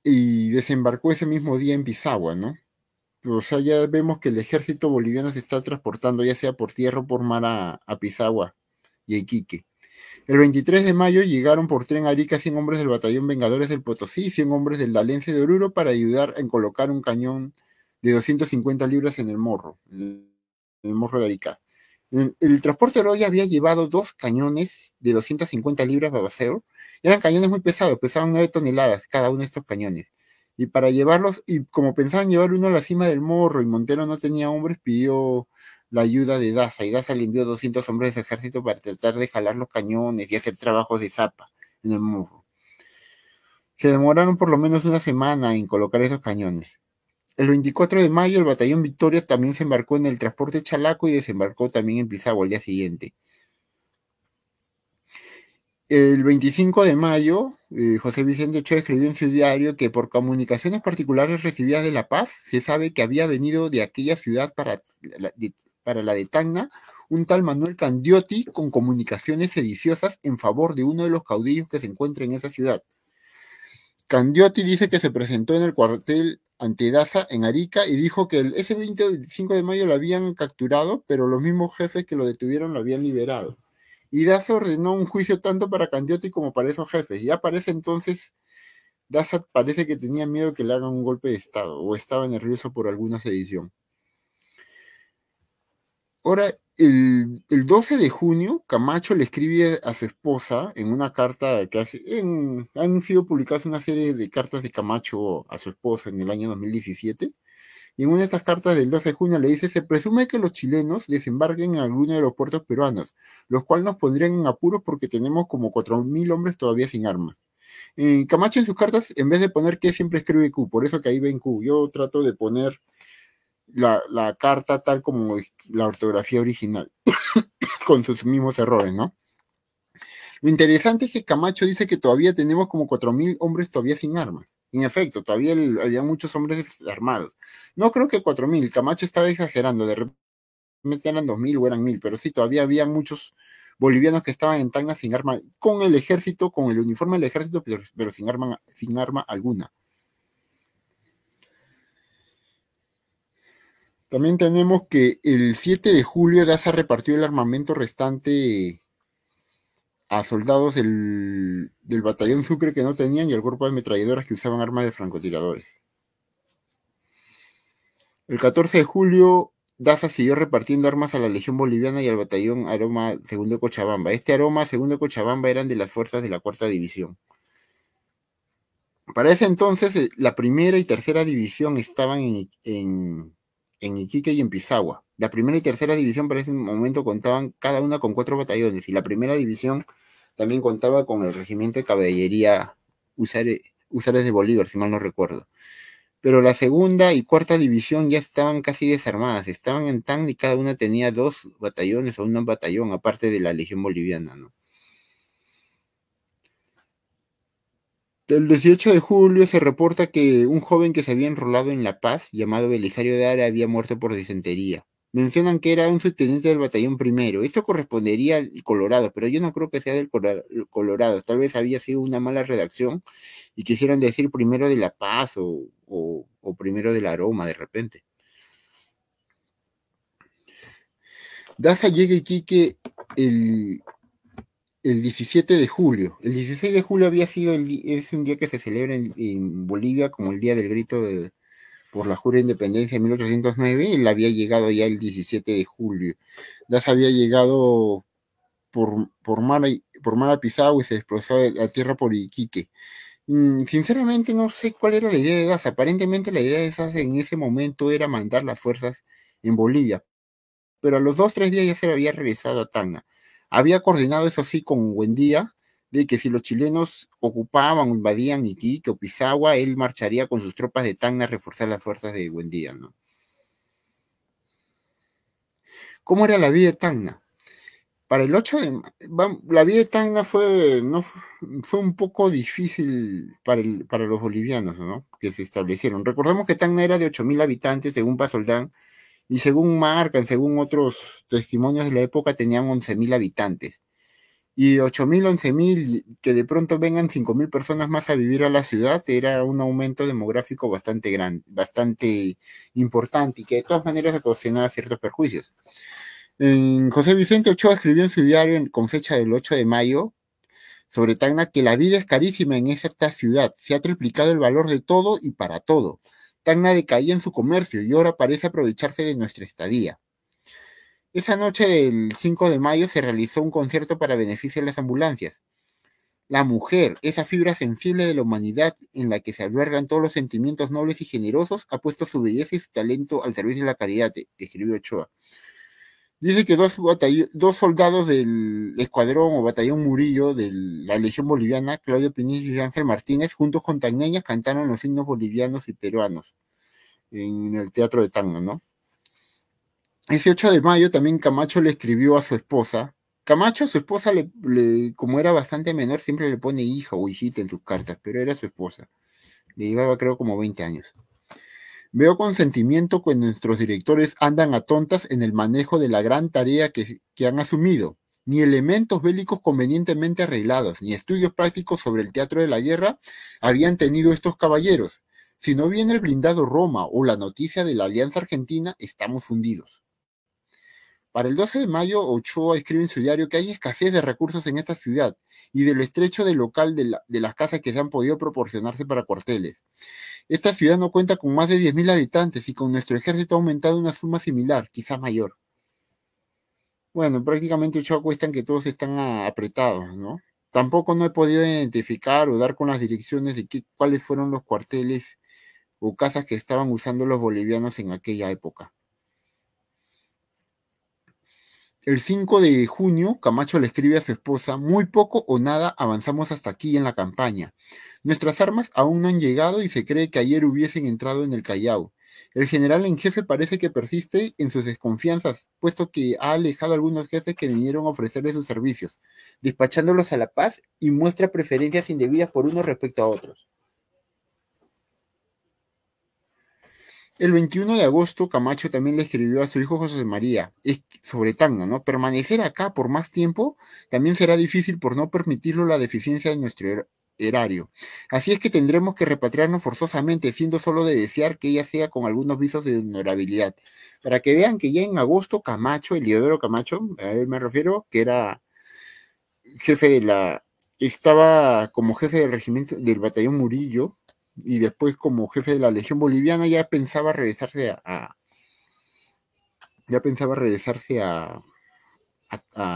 y desembarcó ese mismo día en Pisagua, ¿no? O sea, ya vemos que el ejército boliviano se está transportando ya sea por tierra o por mar a, Pisagua y a Iquique. El 23 de mayo llegaron por tren a Arica 100 hombres del batallón Vengadores del Potosí y 100 hombres del Dalense de Oruro para ayudar en colocar un cañón de 250 libras en el morro, en el morro de Arica. El, el transporte hoy había llevado dos cañones de 250 libras babacero eran cañones muy pesados, pesaban 9 toneladas cada uno de estos cañones. Y para llevarlos, y como pensaban llevar uno a la cima del morro y Montero no tenía hombres, pidió la ayuda de Daza y Daza le envió 200 hombres de su ejército para tratar de jalar los cañones y hacer trabajos de zapa en el morro. Se demoraron por lo menos una semana en colocar esos cañones. El 24 de mayo el batallón Victoria también se embarcó en el transporte Chalaco y desembarcó también en Pisago al día siguiente. El 25 de mayo, eh, José Vicente Ochoa escribió en su diario que por comunicaciones particulares recibidas de La Paz se sabe que había venido de aquella ciudad para la de, para la Tacna un tal Manuel Candiotti con comunicaciones sediciosas en favor de uno de los caudillos que se encuentra en esa ciudad. Candiotti dice que se presentó en el cuartel ante en Arica y dijo que el, ese 25 de mayo lo habían capturado, pero los mismos jefes que lo detuvieron lo habían liberado y Daza ordenó un juicio tanto para Candioti como para esos jefes. Ya aparece entonces, Daza parece que tenía miedo que le hagan un golpe de Estado o estaba nervioso por alguna sedición. Ahora, el, 12 de junio, Camacho le escribe a su esposa en una carta que hace, en, han sido publicadas una serie de cartas de Camacho a su esposa en el año 2017. Y en una de estas cartas del 12 de junio le dice, se presume que los chilenos desembarquen en algún aeropuerto peruanos, los cuales nos pondrían en apuros porque tenemos como 4.000 hombres todavía sin armas. Eh, Camacho en sus cartas, en vez de poner que siempre escribe Q, por eso que ahí ven Q, yo trato de poner la, la carta tal como la ortografía original, (coughs) con sus mismos errores, ¿no? Lo interesante es que Camacho dice que todavía tenemos como 4.000 hombres todavía sin armas. En efecto, todavía había muchos hombres armados. No creo que 4.000, Camacho estaba exagerando, de repente eran 2.000 o eran 1.000, pero sí, todavía había muchos bolivianos que estaban en tanga sin arma, con el ejército, con el uniforme del ejército, pero, sin, arma, sin arma alguna. También tenemos que el 7 de julio DASA repartió el armamento restante soldados del, batallón Sucre que no tenían y el grupo de ametralladoras que usaban armas de francotiradores. El 14 de julio, Daza siguió repartiendo armas a la Legión Boliviana y al batallón Aroma Segundo Cochabamba. Este Aroma Segundo Cochabamba eran de las fuerzas de la Cuarta División. Para ese entonces, eh, la primera y tercera división estaban en, en Iquique y en Pisagua. La primera y tercera división para ese momento contaban cada una con cuatro batallones y la primera división también contaba con el regimiento de caballería USARES de Bolívar, si mal no recuerdo. Pero la segunda y cuarta división ya estaban casi desarmadas, estaban en tan y cada una tenía dos batallones o un batallón, aparte de la Legión Boliviana, El 18 de julio se reporta que un joven que se había enrolado en La Paz, llamado Belisario de Ara, había muerto por disentería mencionan que era un subteniente del batallón primero. Esto correspondería al Colorado, pero yo no creo que sea del Colorado. Tal vez había sido una mala redacción y quisieron decir primero de La Paz o, o, primero del Aroma de repente. Daza llega aquí que el, 17 de julio. El 16 de julio había sido es un día que se celebra en Bolivia como el Día del Grito de, por la jura de independencia en 1809, él había llegado ya el 17 de julio. Das había llegado por, por, por y se desplazó a tierra por Iquique. Mm, sinceramente no sé cuál era la idea de Das. Aparentemente la idea de Daza en ese momento era mandar las fuerzas en Bolivia. Pero a los dos, tres días ya se había regresado a Tanga. Había coordinado eso sí con Buendía, de que si los chilenos ocupaban o invadían Iquique o Pisagua, él marcharía con sus tropas de Tacna a reforzar las fuerzas de Buendía, ¿no? ¿Cómo era la vida de Tacna? Para el 8 de la vida de Tacna fue, no, fue un poco difícil para, para los bolivianos, ¿no? Que se establecieron. Recordemos que Tacna era de 8.000 habitantes, según Pasoldán, y según marcan, según otros testimonios de la época, tenían 11.000 habitantes y 8.000, 11.000, que de pronto vengan 5.000 personas más a vivir a la ciudad, era un aumento demográfico bastante grande, bastante importante y que de todas maneras ocasionaba ciertos perjuicios. Eh, José Vicente Ochoa escribió en su diario con fecha del 8 de mayo sobre Tacna que la vida es carísima en esta ciudad, se ha triplicado el valor de todo y para todo. Tacna decaía en su comercio y ahora parece aprovecharse de nuestra estadía. Esa noche del 5 de mayo se realizó un concierto para beneficio de las ambulancias. La mujer, esa fibra sensible de la humanidad en la que se albergan todos los sentimientos nobles y generosos, ha puesto su belleza y su talento al servicio de la caridad, e-, escribió Ochoa. Dice que dos, dos soldados del escuadrón o batallón Murillo de la Legión Boliviana, Claudio Pinillo y Ángel Martínez, juntos con tangueñas, cantaron los signos bolivianos y peruanos en el Teatro de Tango, ¿no? ese 8 de mayo también Camacho le escribió a su esposa. Camacho, su esposa, le, como era bastante menor, siempre le pone hija o hijita en sus cartas, pero era su esposa. Le llevaba creo como 20 años. Veo con sentimiento que nuestros directores andan a tontas en el manejo de la gran tarea que, que han asumido. Ni elementos bélicos convenientemente arreglados, ni estudios prácticos sobre el teatro de la guerra habían tenido estos caballeros. Si no viene el blindado Roma o la noticia de la Alianza Argentina, estamos fundidos. Para el 12 de mayo, Ochoa escribe en su diario que hay escasez de recursos en esta ciudad y de lo estrecho de local de, las casas que se han podido proporcionarse para cuarteles. Esta ciudad no cuenta con más de 10.000 habitantes y con nuestro ejército ha aumentado una suma similar, quizás mayor. Bueno, prácticamente Ochoa cuesta que todos están apretados, ¿no? Tampoco no he podido identificar o dar con las direcciones de cuáles fueron los cuarteles o casas que estaban usando los bolivianos en aquella época. El 5 de junio, Camacho le escribe a su esposa, muy poco o nada avanzamos hasta aquí en la campaña. Nuestras armas aún no han llegado y se cree que ayer hubiesen entrado en el Callao. El general en jefe parece que persiste en sus desconfianzas, puesto que ha alejado a algunos jefes que vinieron a ofrecerle sus servicios, despachándolos a la paz y muestra preferencias indebidas por unos respecto a otros. El 21 de agosto, Camacho también le escribió a su hijo José María sobre Tanga. ¿no? Permanecer acá por más tiempo también será difícil por no permitirlo la deficiencia de nuestro erario. Así es que tendremos que repatriarnos forzosamente, siendo solo de desear que ella sea con algunos visos de honorabilidad. Para que vean que ya en agosto Camacho, Eliodoro Camacho, a él me refiero, que era jefe de la... estaba como jefe del regimiento del batallón Murillo, y después como jefe de la Legión Boliviana ya pensaba regresarse a, ya pensaba regresarse a,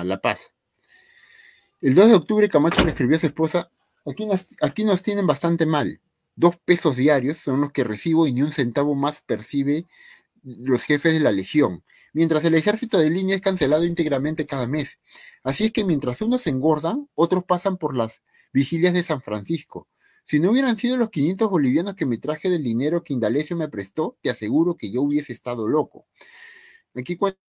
La Paz. El 2 de octubre Camacho le escribió a su esposa, aquí nos, aquí nos tienen bastante mal, dos pesos diarios son los que recibo y ni un centavo más percibe los jefes de la Legión, mientras el ejército de línea es cancelado íntegramente cada mes. Así es que mientras unos engordan, otros pasan por las vigilias de San Francisco. Si no hubieran sido los 500 bolivianos que me traje del dinero que Indalecio me prestó, te aseguro que yo hubiese estado loco. Aquí cuenta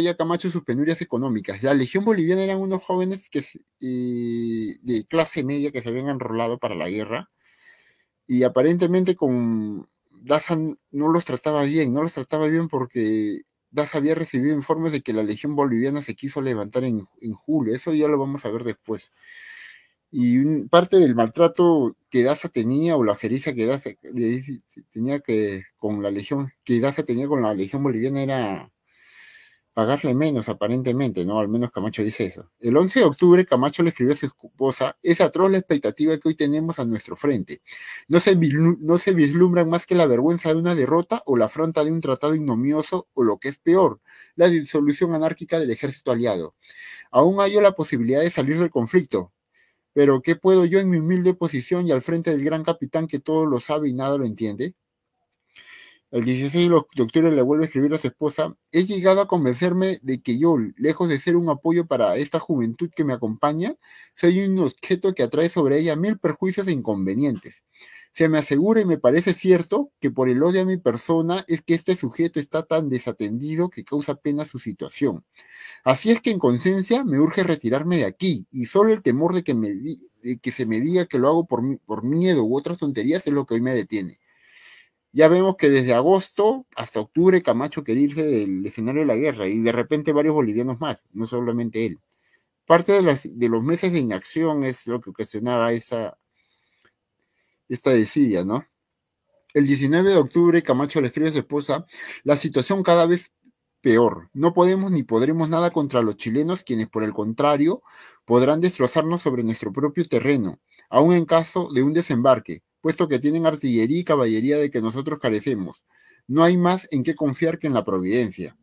ya Camacho sus penurias económicas. La Legión Boliviana eran unos jóvenes que, de clase media que se habían enrolado para la guerra y aparentemente con Daza no los trataba bien, no los trataba bien porque Daza había recibido informes de que la Legión Boliviana se quiso levantar en julio, eso ya lo vamos a ver después y parte del maltrato que Daza tenía o la jeriza que Daza tenía que con la legión que Daza tenía con la legión boliviana era pagarle menos aparentemente, ¿no? Al menos Camacho dice eso. El 11 de octubre Camacho le escribió a su esposa, es atroz la expectativa que hoy tenemos a nuestro frente. No se, no se vislumbran más que la vergüenza de una derrota o la afronta de un tratado ignomioso o lo que es peor, la disolución anárquica del ejército aliado. Aún hay la posibilidad de salir del conflicto, pero ¿qué puedo yo en mi humilde posición y al frente del gran capitán que todo lo sabe y nada lo entiende? El 16 de octubre le vuelve a escribir a su esposa, he llegado a convencerme de que yo, lejos de ser un apoyo para esta juventud que me acompaña, soy un objeto que atrae sobre ella mil perjuicios e inconvenientes. Se me asegura y me parece cierto que por el odio a mi persona es que este sujeto está tan desatendido que causa pena su situación. Así es que en conciencia me urge retirarme de aquí y solo el temor de que, me, que se me diga que lo hago por, por miedo u otras tonterías es lo que hoy me detiene. Ya vemos que desde agosto hasta octubre Camacho quiere irse del escenario de la guerra y de repente varios bolivianos más, no solamente él. Parte de, de los meses de inacción es lo que ocasionaba esa esta decía, ¿no? El 19 de octubre, Camacho le escribe a su esposa, la situación cada vez peor. No podemos ni podremos nada contra los chilenos, quienes por el contrario podrán destrozarnos sobre nuestro propio terreno, aun en caso de un desembarque, puesto que tienen artillería y caballería de que nosotros carecemos. No hay más en qué confiar que en la providencia.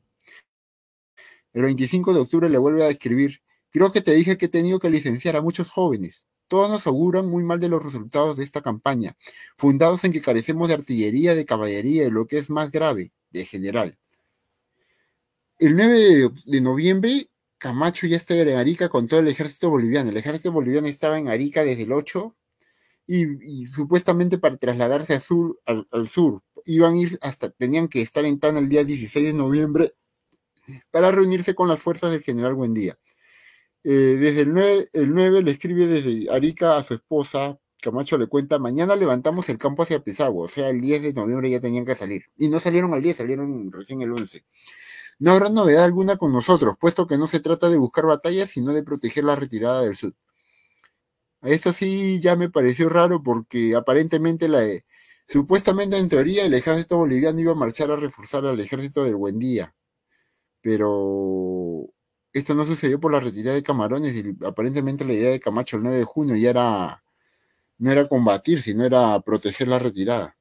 El 25 de octubre le vuelve a escribir, creo que te dije que he tenido que licenciar a muchos jóvenes todos nos auguran muy mal de los resultados de esta campaña, fundados en que carecemos de artillería, de caballería y lo que es más grave, de general. El 9 de noviembre, Camacho ya estaba en Arica con todo el ejército boliviano. El ejército boliviano estaba en Arica desde el 8 y, supuestamente para trasladarse al sur, al, sur, iban a ir hasta, tenían que estar en Tana el día 16 de noviembre para reunirse con las fuerzas del general Buendía. Eh, desde el 9, el le escribe desde Arica a su esposa. Camacho le cuenta, mañana levantamos el campo hacia Pisagua, o sea, el 10 de noviembre ya tenían que salir. Y no salieron al 10, salieron recién el 11. No habrá novedad alguna con nosotros, puesto que no se trata de buscar batallas, sino de proteger la retirada del sur. Esto sí ya me pareció raro porque aparentemente la, eh, supuestamente en teoría el ejército boliviano iba a marchar a reforzar al ejército del Buen Día, pero esto no sucedió por la retirada de Camarones y aparentemente la idea de Camacho el 9 de junio ya era, no era combatir, sino era proteger la retirada.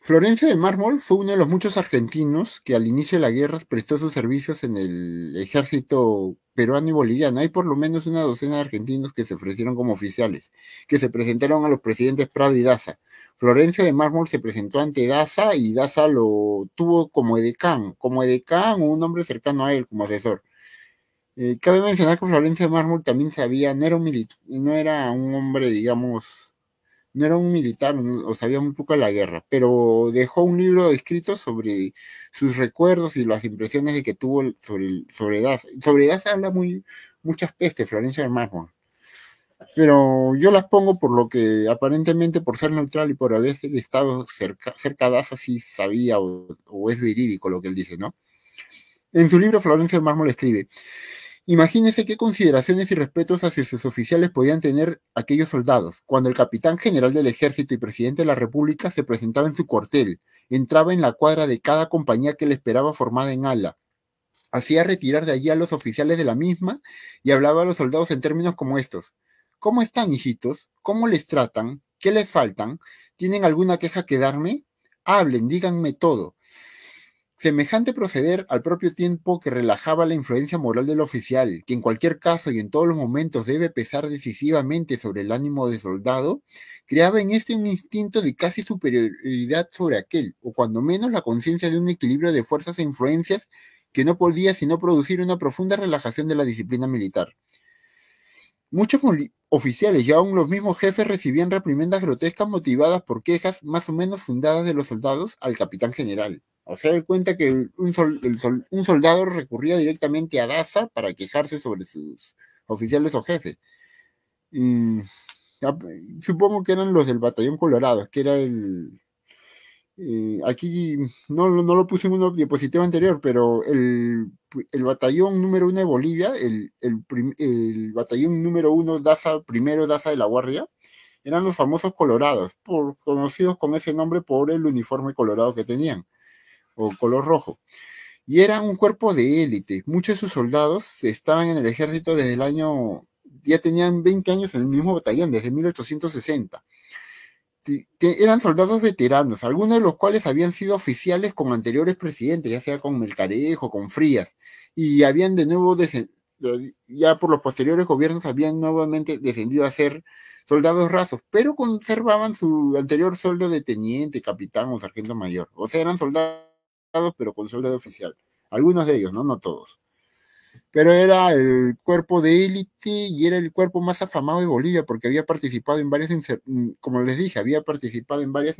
Florencio de Mármol fue uno de los muchos argentinos que al inicio de la guerra prestó sus servicios en el ejército peruano y boliviano. Hay por lo menos una docena de argentinos que se ofrecieron como oficiales, que se presentaron a los presidentes Prado y Daza, Florencia de Mármol se presentó ante Daza y Daza lo tuvo como edecán, como edecán o un hombre cercano a él como asesor. Eh, cabe mencionar que Florencia de Mármol también sabía, no era, un no era un hombre, digamos, no era un militar o sabía muy poco de la guerra, pero dejó un libro escrito sobre sus recuerdos y las impresiones de que tuvo sobre, Daza. Sobre Daza habla muy, muchas pestes, Florencia de Mármol pero yo las pongo por lo que aparentemente por ser neutral y por haber estado cerca, cercadazo sí sabía o, es verídico lo que él dice, ¿no? En su libro Florencio Mármol escribe, imagínense qué consideraciones y respetos hacia sus oficiales podían tener aquellos soldados cuando el capitán general del ejército y presidente de la república se presentaba en su cuartel, entraba en la cuadra de cada compañía que le esperaba formada en ala, hacía retirar de allí a los oficiales de la misma y hablaba a los soldados en términos como estos. ¿Cómo están, hijitos? ¿Cómo les tratan? ¿Qué les faltan? ¿Tienen alguna queja que darme? Hablen, díganme todo. Semejante proceder al propio tiempo que relajaba la influencia moral del oficial, que en cualquier caso y en todos los momentos debe pesar decisivamente sobre el ánimo del soldado, creaba en este un instinto de casi superioridad sobre aquel, o cuando menos la conciencia de un equilibrio de fuerzas e influencias que no podía sino producir una profunda relajación de la disciplina militar. Muchos oficiales y aún los mismos jefes recibían reprimendas grotescas motivadas por quejas más o menos fundadas de los soldados al capitán general. O sea, cuenta que un, soldado recurría directamente a Daza para quejarse sobre sus oficiales o jefes. Ah, supongo que eran los del batallón colorado, que era el, eh, aquí no, lo puse en una diapositiva anterior, pero el, batallón número uno de Bolivia, el, batallón número uno Daza, primero Daza de la Guardia, eran los famosos colorados, conocidos con ese nombre por el uniforme colorado que tenían, o color rojo. Y eran un cuerpo de élite. Muchos de sus soldados estaban en el ejército desde el año, ya tenían 20 años en el mismo batallón, desde 1860 que eran soldados veteranos, algunos de los cuales habían sido oficiales con anteriores presidentes, ya sea con Mercarejo, con Frías, y habían de nuevo, ya por los posteriores gobiernos, habían nuevamente descendido a ser soldados rasos, pero conservaban su anterior sueldo de teniente, capitán o sargento mayor. O sea, eran soldados, pero con sueldo de oficial. Algunos de ellos, no, no todos pero era el cuerpo de élite y era el cuerpo más afamado de Bolivia porque había participado en varias, mm, como les dije, había participado en varias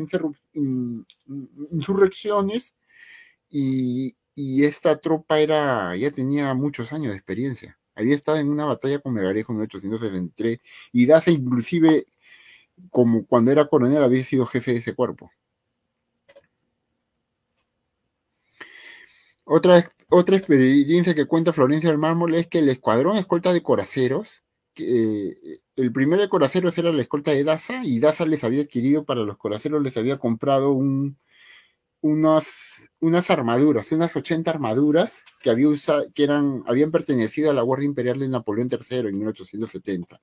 insurrecciones y, esta tropa era, ya tenía muchos años de experiencia. Había estado en una batalla con Megarejo en 1863 y Daza inclusive, como cuando era coronel, había sido jefe de ese cuerpo. Otra otra experiencia que cuenta Florencia del Mármol es que el escuadrón escolta de coraceros, eh, el primer de coraceros era la escolta de Daza y Daza les había adquirido para los coraceros, les había comprado unas armaduras, unas 80 armaduras que, que eran, habían pertenecido a la Guardia Imperial de Napoleón III en 1870.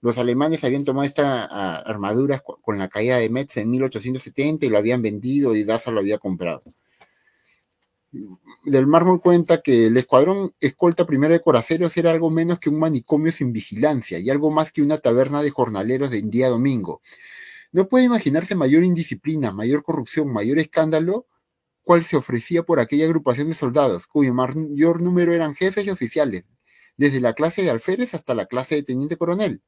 Los alemanes habían tomado estas armaduras con la caída de Metz en 1870 y lo habían vendido y Daza lo había comprado del mármol cuenta que el escuadrón escolta primero de coraceros era algo menos que un manicomio sin vigilancia y algo más que una taberna de jornaleros de día domingo. No puede imaginarse mayor indisciplina, mayor corrupción, mayor escándalo cual se ofrecía por aquella agrupación de soldados, cuyo mayor número eran jefes y oficiales, desde la clase de alférez hasta la clase de teniente coronel.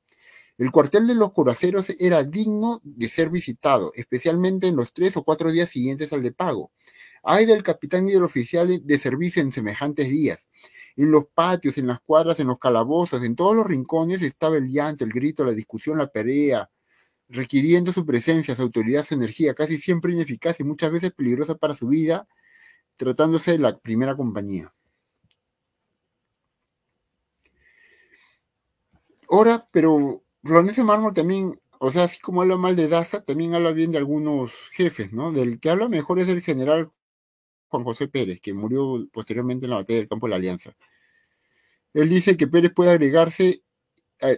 El cuartel de los coraceros era digno de ser visitado, especialmente en los tres o cuatro días siguientes al de pago. Hay del capitán y del oficial de servicio en semejantes días. En los patios, en las cuadras, en los calabozos, en todos los rincones estaba el llanto, el grito, la discusión, la pelea, requiriendo su presencia, su autoridad, su energía, casi siempre ineficaz y muchas veces peligrosa para su vida, tratándose de la primera compañía. Ahora, pero Florencio Mármol también, o sea, así como habla mal de Daza, también habla bien de algunos jefes, ¿no? Del que habla mejor es el general Juan José Pérez, que murió posteriormente en la batalla del campo de la Alianza. Él dice que Pérez puede agregarse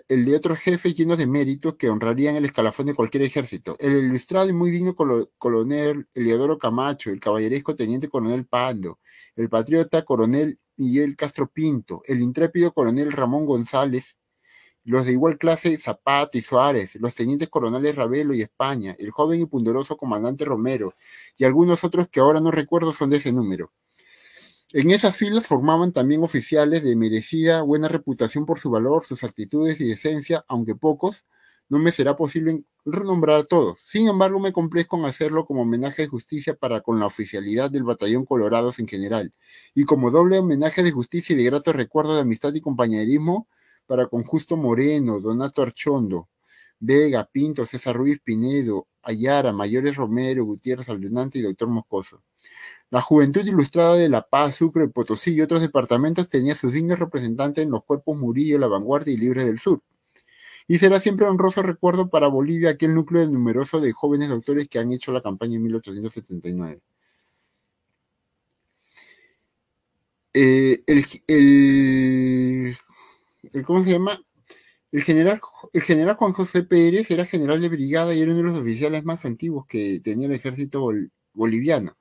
el de otros jefes llenos de méritos que honrarían el escalafón de cualquier ejército. El ilustrado y muy digno coronel Eliodoro Camacho, el caballeresco teniente coronel Pando, el patriota coronel Miguel Castro Pinto, el intrépido coronel Ramón González los de igual clase Zapata y Suárez, los tenientes coronales Ravelo y España, el joven y ponderoso comandante Romero, y algunos otros que ahora no recuerdo son de ese número. En esas filas formaban también oficiales de merecida buena reputación por su valor, sus actitudes y decencia, aunque pocos, no me será posible renombrar a todos. Sin embargo, me complazco en hacerlo como homenaje de justicia para con la oficialidad del batallón Colorados en general, y como doble homenaje de justicia y de grato recuerdo de amistad y compañerismo para con Justo Moreno, Donato Archondo, Vega, Pinto, César Ruiz Pinedo, Ayara, Mayores Romero, Gutiérrez Aldunante y Doctor Moscoso. La Juventud Ilustrada de La Paz, Sucre, Potosí y otros departamentos tenía sus dignos representantes en los cuerpos Murillo, La Vanguardia y Libres del Sur. Y será siempre un honroso recuerdo para Bolivia aquel núcleo numeroso de jóvenes doctores que han hecho la campaña en 1879. Eh, el el, ¿cómo se llama? El general, el general Juan José Pérez era general de brigada y era uno de los oficiales más antiguos que tenía el ejército boliviano.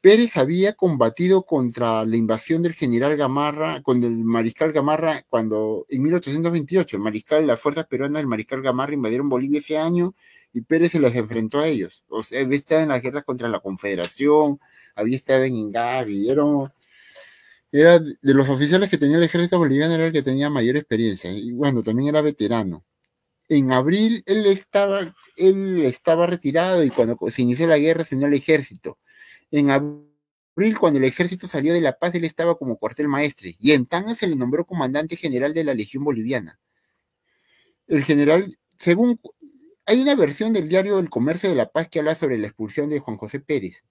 Pérez había combatido contra la invasión del general Gamarra, con el mariscal Gamarra, cuando en 1828 el mariscal, las fuerzas peruanas del mariscal Gamarra invadieron Bolivia ese año y Pérez se los enfrentó a ellos. O sea, había estado en las guerras contra la Confederación, había estado en Ingá, vivieron era de los oficiales que tenía el ejército boliviano, era el que tenía mayor experiencia. Y bueno, también era veterano. En abril él estaba, él estaba retirado y cuando se inició la guerra se unió al ejército. En abril, cuando el ejército salió de La Paz, él estaba como cuartel maestre y en Tanga se le nombró comandante general de la Legión Boliviana. El general, según hay una versión del diario El Comercio de la Paz que habla sobre la expulsión de Juan José Pérez.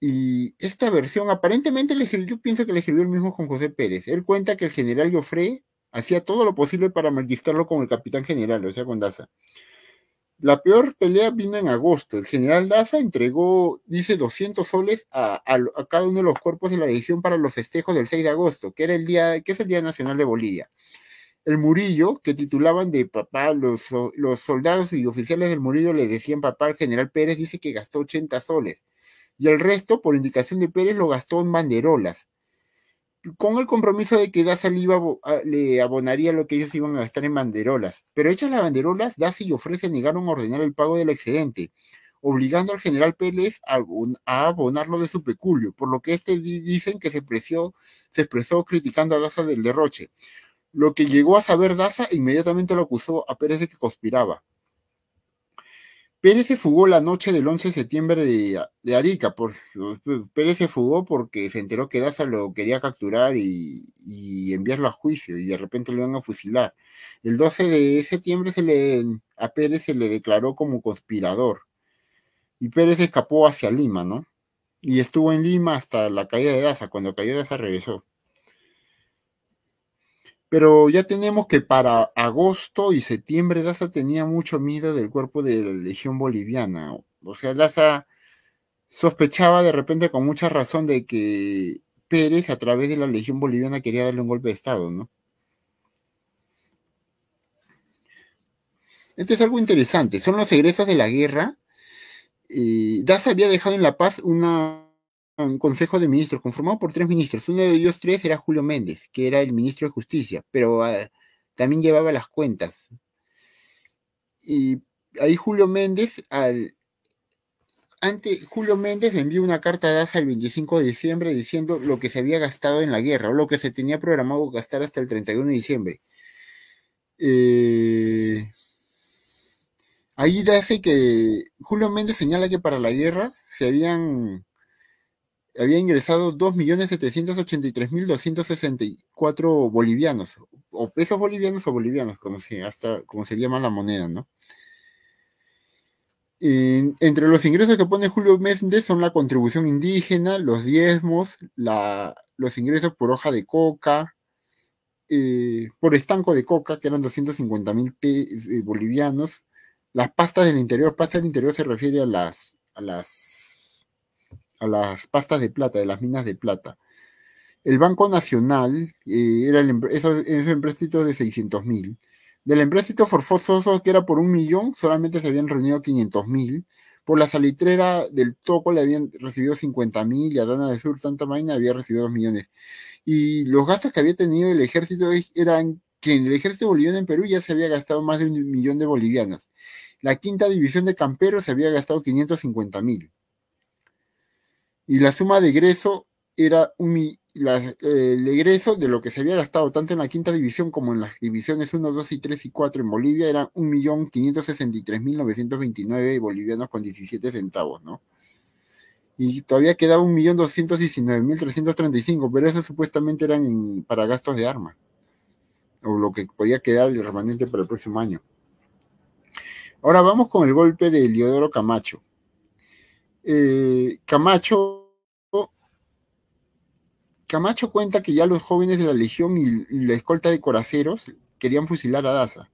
Y esta versión, aparentemente, yo pienso que le escribió el mismo con José Pérez. Él cuenta que el general Joffre hacía todo lo posible para malgiftarlo con el capitán general, o sea, con Daza. La peor pelea vino en agosto. El general Daza entregó, dice, 200 soles a, cada uno de los cuerpos de la edición para los festejos del 6 de agosto, que, era el día, que es el Día Nacional de Bolivia. El Murillo, que titulaban de papá, los, los soldados y oficiales del Murillo le decían papá al general Pérez, dice que gastó 80 soles y el resto, por indicación de Pérez, lo gastó en banderolas, con el compromiso de que Daza le, le abonaría lo que ellos iban a gastar en banderolas. Pero hechas las banderolas, Daza y ofrece negaron a ordenar el pago del excedente, obligando al general Pérez a, abonarlo de su peculio, por lo que este dicen que se expresó, se expresó criticando a Daza del derroche. Lo que llegó a saber Daza inmediatamente lo acusó a Pérez de que conspiraba. Pérez se fugó la noche del 11 de septiembre de, Arica. Por, Pérez se fugó porque se enteró que Daza lo quería capturar y, enviarlo a juicio y de repente lo van a fusilar. El 12 de septiembre se le, a Pérez se le declaró como conspirador y Pérez escapó hacia Lima, ¿no? Y estuvo en Lima hasta la caída de Daza. Cuando cayó Daza regresó. Pero ya tenemos que para agosto y septiembre Daza tenía mucho miedo del cuerpo de la Legión Boliviana. O sea, Daza sospechaba de repente con mucha razón de que Pérez a través de la Legión Boliviana quería darle un golpe de Estado, ¿no? Esto es algo interesante. Son los egresos de la guerra. y eh, Daza había dejado en La Paz una un consejo de ministros conformado por tres ministros. Uno de ellos tres era Julio Méndez, que era el ministro de Justicia, pero ah, también llevaba las cuentas. Y ahí Julio Méndez, al, ante, Julio Méndez le envió una carta a DASA el 25 de diciembre diciendo lo que se había gastado en la guerra o lo que se tenía programado gastar hasta el 31 de diciembre. Eh, ahí Daza que Julio Méndez señala que para la guerra se habían había ingresado 2.783.264 bolivianos, o pesos bolivianos o bolivianos, como, se, hasta, se llama la moneda, ¿no? entre los ingresos que pone Julio Méndez son la contribución indígena, los diezmos, la, los ingresos por hoja de coca, eh, por estanco de coca, que eran 250.000 eh, bolivianos, las pastas del interior, pastas del interior se refiere a las a las pastas de plata, de las minas de plata. El Banco Nacional eh, era el, esos, empréstitos de 600 mil. Del empréstito forzoso, que era por un millón, solamente se habían reunido 500 mil. Por la salitrera del Toco le habían recibido 50 mil y dana de Sur, tanta vaina, había recibido 2 millones. Y los gastos que había tenido el ejército eran que en el ejército boliviano en Perú ya se había gastado más de un millón de bolivianos. La quinta división de camperos se había gastado 550 mil y la suma de egreso era un, eh, el egreso de lo que se había gastado tanto en la quinta división como en las divisiones 1, 2 y 3 y 4 en Bolivia eran 1.563.929 bolivianos con 17 centavos, ¿no? Y todavía quedaba 1.219.335, pero eso supuestamente eran para gastos de armas, o lo que podía quedar el remanente para el próximo año. Ahora vamos con el golpe de Eliodoro Camacho. Eh, Camacho, Camacho cuenta que ya los jóvenes de la Legión y, la escolta de coraceros querían fusilar a Daza.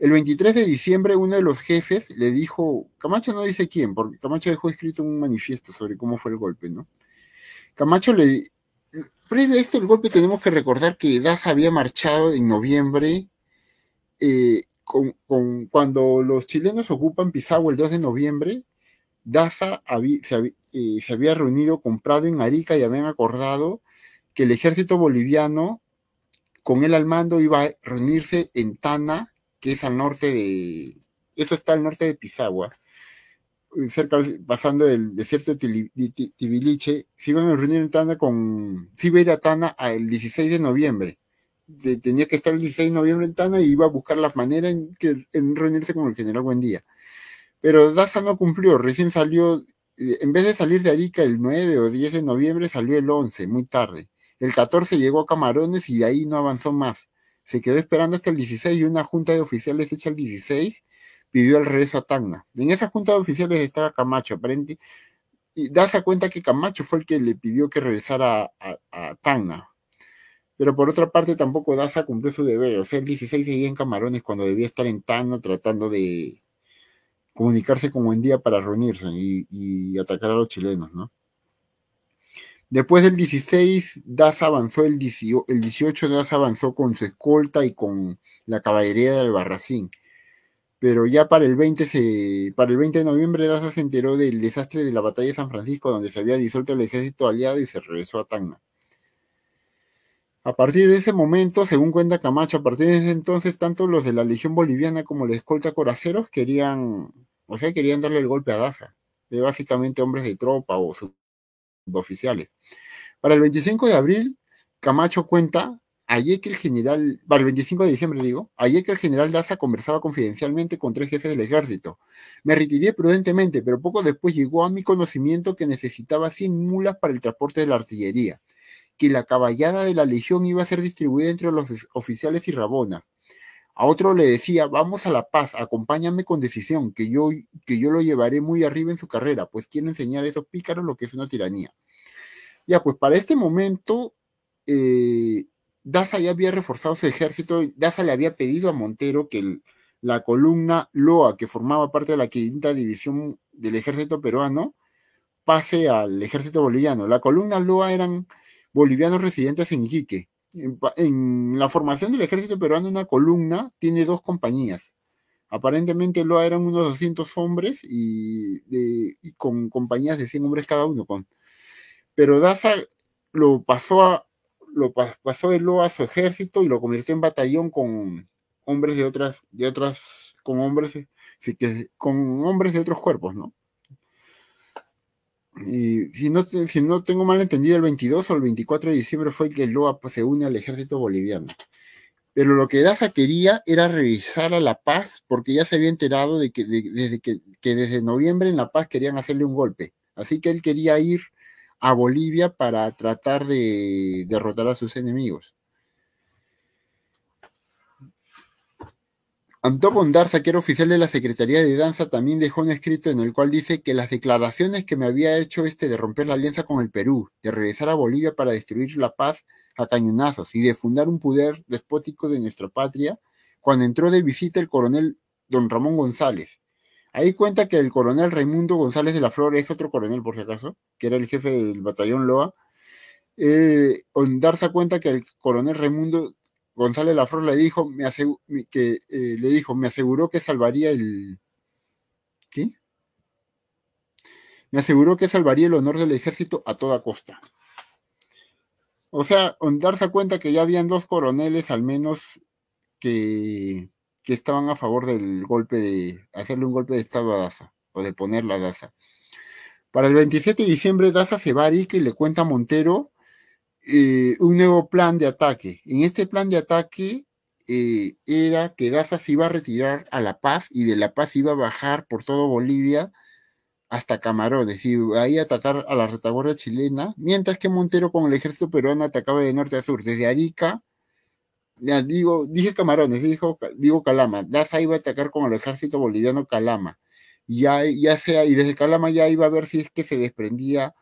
El 23 de diciembre uno de los jefes le dijo, Camacho no dice quién, porque Camacho dejó escrito un manifiesto sobre cómo fue el golpe, ¿no? Camacho le... Previo a esto el golpe tenemos que recordar que Daza había marchado en noviembre eh, con, cuando los chilenos ocupan Pisagua el 2 de noviembre, Daza eh, se, había reunido con Prado en Arica y habían acordado que el ejército boliviano, con él al mando, iba a reunirse en Tana, que es al norte de... Eso está al norte de Pisagua, cerca, pasando del desierto de Tibiliche. Se iban a reunir en Tana con... Se iba a ir a Tana el 16 de noviembre. tenía que estar el 16 de noviembre en Tana y iba a buscar las maneras en, que, en reunirse con el general Buendía. Pero Daza no cumplió, recién salió, eh, en vez de salir de Arica el 9 o 10 de noviembre, salió el 11, muy tarde. El 14 llegó a Camarones y ahí no avanzó más. Se quedó esperando hasta el 16 y una junta de oficiales hecha el 16 pidió el regreso a Tacna. En esa junta de oficiales estaba Camacho, aparente, y Daza cuenta que Camacho fue el que le pidió que regresara a, Tacna. Pero por otra parte tampoco Daza cumplió su deber, o sea, el 16 seguía en Camarones cuando debía estar en Tacna tratando de, comunicarse con día para reunirse y, atacar a los chilenos, ¿no? Después del 16, Daza avanzó, el 18, Daza avanzó con su escolta y con la caballería del Barracín. Pero ya para el 20, para el 20 de noviembre, Daza se enteró del desastre de la batalla de San Francisco, donde se había disuelto el ejército aliado y se regresó a Tacna. A partir de ese momento, según cuenta Camacho, a partir de ese entonces, tanto los de la Legión Boliviana como la escolta Coraceros querían o sea, querían darle el golpe a Daza, básicamente hombres de tropa o suboficiales. Para el 25 de abril, Camacho cuenta, ayer que el general, para el 25 de diciembre digo, ayer que el general Daza conversaba confidencialmente con tres jefes del ejército. Me retiré prudentemente, pero poco después llegó a mi conocimiento que necesitaba 100 mulas para el transporte de la artillería, que la caballada de la legión iba a ser distribuida entre los oficiales y Rabona. A otro le decía, vamos a La Paz, acompáñame con decisión, que yo, que yo lo llevaré muy arriba en su carrera, pues quiero enseñar a esos pícaros lo que es una tiranía. Ya, pues para este momento, eh, Daza ya había reforzado su ejército, Daza le había pedido a Montero que la columna Loa, que formaba parte de la quinta división del ejército peruano, pase al ejército boliviano. La columna Loa eran bolivianos residentes en Iquique, en, la formación del ejército peruano una columna tiene dos compañías. Aparentemente lo eran unos 200 hombres y, con compañías de 100 hombres cada uno. Pero Daza lo pasó, a, lo pasó a su ejército y lo convirtió en batallón con hombres de otras, de otras, con hombres, con hombres de otros cuerpos, ¿no? Y si no, si no tengo mal entendido, el 22 o el 24 de diciembre fue que Loa se une al ejército boliviano. Pero lo que Daza quería era revisar a La Paz porque ya se había enterado de que, que desde noviembre en La Paz querían hacerle un golpe. Así que él quería ir a Bolivia para tratar de derrotar a sus enemigos. Antón que era oficial de la Secretaría de Danza, también dejó un escrito en el cual dice que las declaraciones que me había hecho este de romper la alianza con el Perú, de regresar a Bolivia para destruir la paz a cañonazos y de fundar un poder despótico de nuestra patria, cuando entró de visita el coronel don Ramón González. Ahí cuenta que el coronel Raimundo González de la Flor es otro coronel, por si acaso, que era el jefe del batallón Loa. Eh, Ondarza cuenta que el coronel Raimundo González Lafros le dijo, me aseguró, que, eh, le dijo, me aseguró que salvaría el... Me aseguró que salvaría el honor del ejército a toda costa. O sea, darse cuenta que ya habían dos coroneles al menos que, estaban a favor del golpe de hacerle un golpe de estado a Daza o de ponerla a Daza. Para el 27 de diciembre Daza se va a que y le cuenta a Montero eh, un nuevo plan de ataque. En este plan de ataque eh, era que Daza se iba a retirar a La Paz y de La Paz iba a bajar por todo Bolivia hasta Camarones y ahí atacar a la retaguardia chilena, mientras que Montero con el ejército peruano atacaba de norte a sur, desde Arica, ya digo, dije Camarones, dijo, digo Calama, Daza iba a atacar con el ejército boliviano Calama, y desde Calama ya iba a ver si es que se desprendía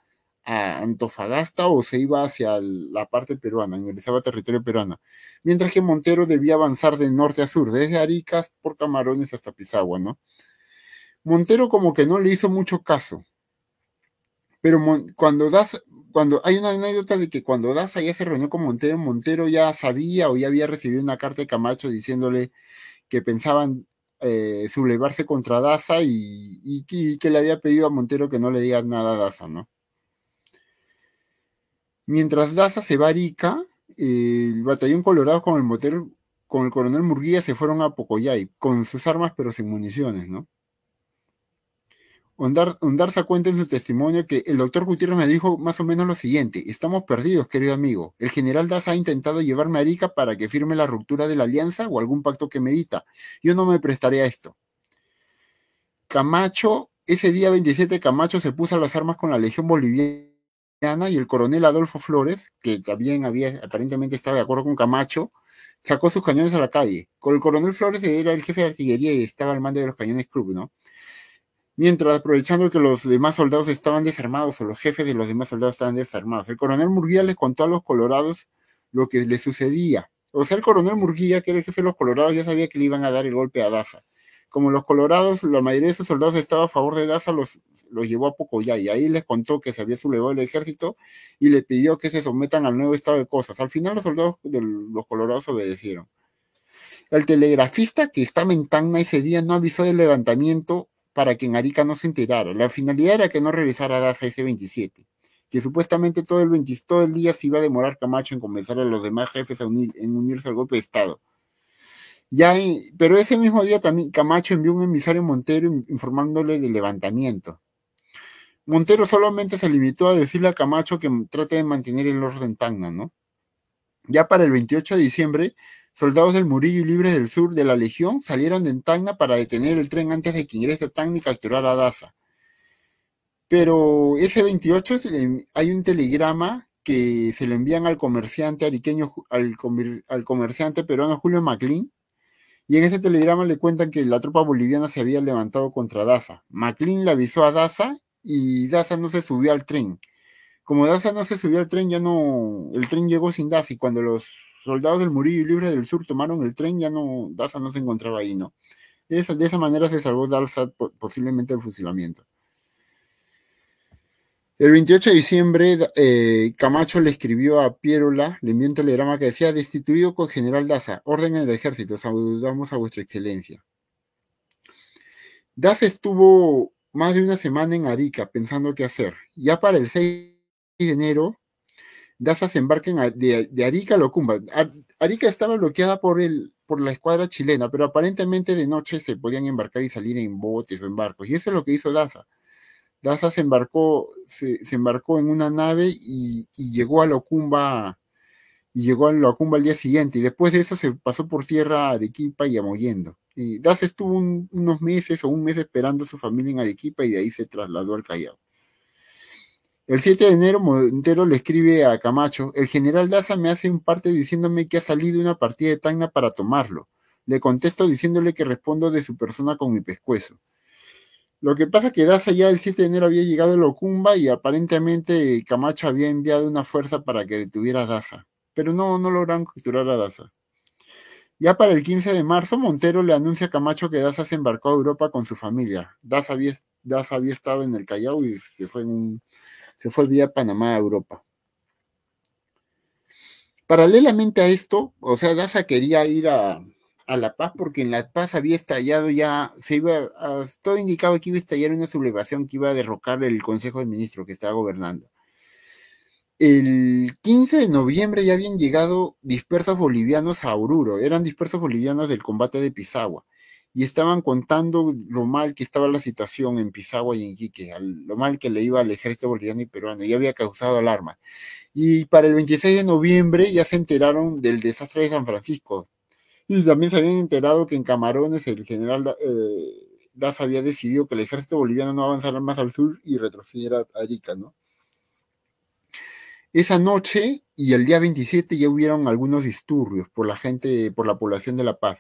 a Antofagasta o se iba hacia la parte peruana, ingresaba territorio peruano, mientras que Montero debía avanzar de norte a sur, desde Aricas, por Camarones hasta Pisagua, ¿no? Montero como que no le hizo mucho caso, pero cuando Daza cuando hay una anécdota de que cuando Daza ya se reunió con Montero, Montero ya sabía o ya había recibido una carta de Camacho diciéndole que pensaban eh, sublevarse contra Daza y, que le había pedido a Montero que no le diga nada a Daza, ¿no? Mientras Daza se va a Arica, el batallón colorado con el con el coronel Murguía se fueron a Pocoyay, con sus armas pero sin municiones, ¿no? Ondarza cuenta en su testimonio que el doctor Gutiérrez me dijo más o menos lo siguiente, estamos perdidos, querido amigo. El general Daza ha intentado llevarme a Arica para que firme la ruptura de la alianza o algún pacto que medita. Yo no me prestaré a esto. Camacho, ese día 27, Camacho se puso a las armas con la Legión Boliviana y el coronel Adolfo Flores, que también había aparentemente estaba de acuerdo con Camacho, sacó sus cañones a la calle. Con el coronel Flores era el jefe de artillería y estaba al mando de los cañones Krupp, ¿no? Mientras aprovechando que los demás soldados estaban desarmados o los jefes de los demás soldados estaban desarmados, el coronel Murguía les contó a los colorados lo que les sucedía. O sea, el coronel Murguía, que era el jefe de los colorados, ya sabía que le iban a dar el golpe a Daza. Como los colorados, la mayoría de sus soldados estaba a favor de Daza, los, llevó a Pocoyá y ahí les contó que se había sublevado el ejército y le pidió que se sometan al nuevo estado de cosas. Al final los soldados de los colorados obedecieron. El telegrafista que estaba en Tacna ese día no avisó del levantamiento para que en Arica no se enterara. La finalidad era que no regresara Daza ese 27 que supuestamente todo el, día se iba a demorar Camacho en convencer a los demás jefes a en unirse al golpe de Estado. Ya pero ese mismo día también Camacho envió un emisario a Montero informándole del levantamiento. Montero solamente se limitó a decirle a Camacho que trate de mantener el orden Tacna, ¿no? Ya para el 28 de diciembre, soldados del Murillo y Libres del Sur de la Legión salieron de Tacna para detener el tren antes de que ingrese a y capturar a Daza. Pero ese 28 hay un telegrama que se le envían al comerciante ariqueño, al, comerciante peruano Julio MacLean y en ese telegrama le cuentan que la tropa boliviana se había levantado contra Daza. McLean le avisó a Daza y Daza no se subió al tren. Como Daza no se subió al tren, ya no, el tren llegó sin Daza y cuando los soldados del Murillo Libre del Sur tomaron el tren, ya no, Daza no se encontraba ahí, ¿no? de esa manera se salvó Daza posiblemente del fusilamiento. El 28 de diciembre, eh, Camacho le escribió a Pierola, le envió un telegrama que decía, destituido con general Daza, orden en el ejército, saludamos a vuestra excelencia. Daza estuvo más de una semana en Arica pensando qué hacer. Ya para el 6 de enero, Daza se embarca en, de, Arica a Locumba. Arica estaba bloqueada por, el, por la escuadra chilena, pero aparentemente de noche se podían embarcar y salir en botes o en barcos. Y eso es lo que hizo Daza Daza se embarcó, en una nave y, llegó a Locumba y llegó a Locumba al día siguiente. Y después de eso se pasó por tierra a Arequipa y a Y Daza estuvo unos meses o un mes esperando a su familia en Arequipa y de ahí se trasladó al Callao. El 7 de enero Montero le escribe a Camacho, el general Daza me hace un parte diciéndome que ha salido una partida de Tacna para tomarlo. Le contesto diciéndole que respondo de su persona con mi pescuezo. Lo que pasa es que Daza ya el 7 de enero había llegado a Locumba y aparentemente Camacho había enviado una fuerza para que detuviera a Daza, pero no, no lograron capturar a Daza. Ya para el 15 de marzo, Montero le anuncia a Camacho que Daza se embarcó a Europa con su familia. Daza había, había estado en el Callao y se fue, se fue vía Panamá a Europa. Paralelamente a esto, o sea, Daza quería ir a, a La Paz porque en La Paz había estallado ya, se iba, todo indicaba que iba a estallar una sublevación que iba a derrocar el Consejo de Ministros que estaba gobernando. El 15 de noviembre ya habían llegado dispersos bolivianos a Oruro, eran dispersos bolivianos del combate de Pisagua, y estaban contando lo mal que estaba la situación en Pisagua y en Quique, lo mal que le iba al ejército boliviano y peruano, y había causado alarma. Y para el 26 de noviembre ya se enteraron del desastre de San Francisco, y también se habían enterado que en Camarones el general eh, Daza había decidido que el ejército boliviano no avanzara más al sur y retrocediera a Arica, ¿no? Esa noche y el día 27 ya hubieron algunos disturbios por la gente, por la población de La Paz.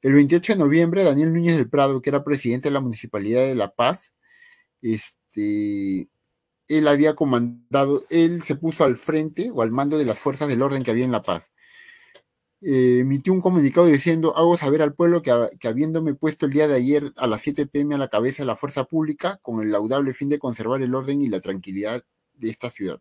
El 28 de noviembre, Daniel Núñez del Prado, que era presidente de la Municipalidad de La Paz, este, él había comandado, él se puso al frente o al mando de las fuerzas del orden que había en La Paz. Eh, emitió un comunicado diciendo, hago saber al pueblo que, habiéndome puesto el día de ayer a las 7 pm a la cabeza de la fuerza pública, con el laudable fin de conservar el orden y la tranquilidad de esta ciudad.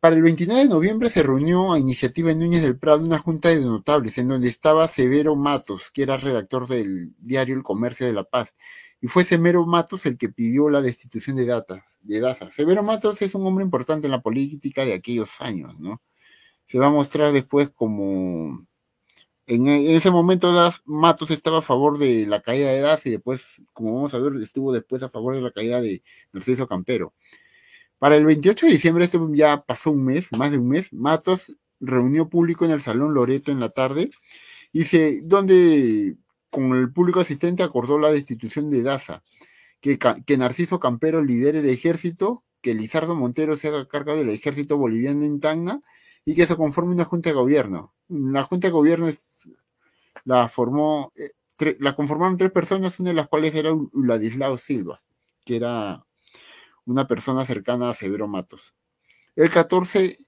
Para el 29 de noviembre se reunió a iniciativa de Núñez del Prado una junta de notables, en donde estaba Severo Matos, que era redactor del diario El Comercio de la Paz, y fue Severo Matos el que pidió la destitución de, de Daza. Severo Matos es un hombre importante en la política de aquellos años, ¿no? se va a mostrar después como en, ese momento Matos estaba a favor de la caída de Daza y después, como vamos a ver, estuvo después a favor de la caída de Narciso Campero. Para el 28 de diciembre, esto ya pasó un mes, más de un mes, Matos reunió público en el Salón Loreto en la tarde, y se, donde con el público asistente acordó la destitución de Daza, que, que Narciso Campero lidere el ejército, que Lizardo Montero se haga cargo del ejército boliviano en Tacna, y que se conforme una junta de gobierno. La junta de gobierno la formó, eh, la conformaron tres personas, una de las cuales era Ladislao Silva, que era una persona cercana a Severo Matos. El 14,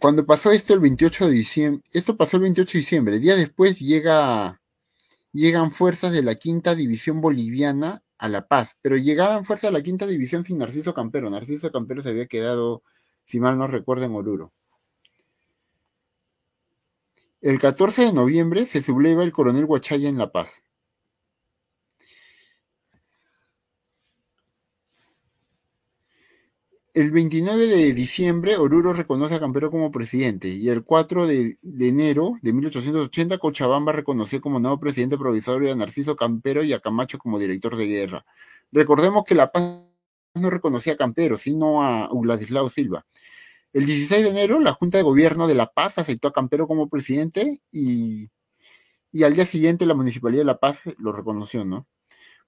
cuando pasó esto el 28 de diciembre, esto pasó el 28 de diciembre, día después llega, llegan fuerzas de la quinta división boliviana a La Paz, pero llegaban fuerzas de la quinta división sin Narciso Campero. Narciso Campero se había quedado si mal no recuerden, Oruro. El 14 de noviembre se subleva el coronel Huachaya en La Paz. El 29 de diciembre, Oruro reconoce a Campero como presidente y el 4 de, de enero de 1880, Cochabamba reconoció como nuevo presidente provisorio a Narciso Campero y a Camacho como director de guerra. Recordemos que La Paz no reconocía a Campero, sino a Vladislao Silva. El 16 de enero, la Junta de Gobierno de La Paz aceptó a Campero como presidente y, y al día siguiente la Municipalidad de La Paz lo reconoció, ¿no?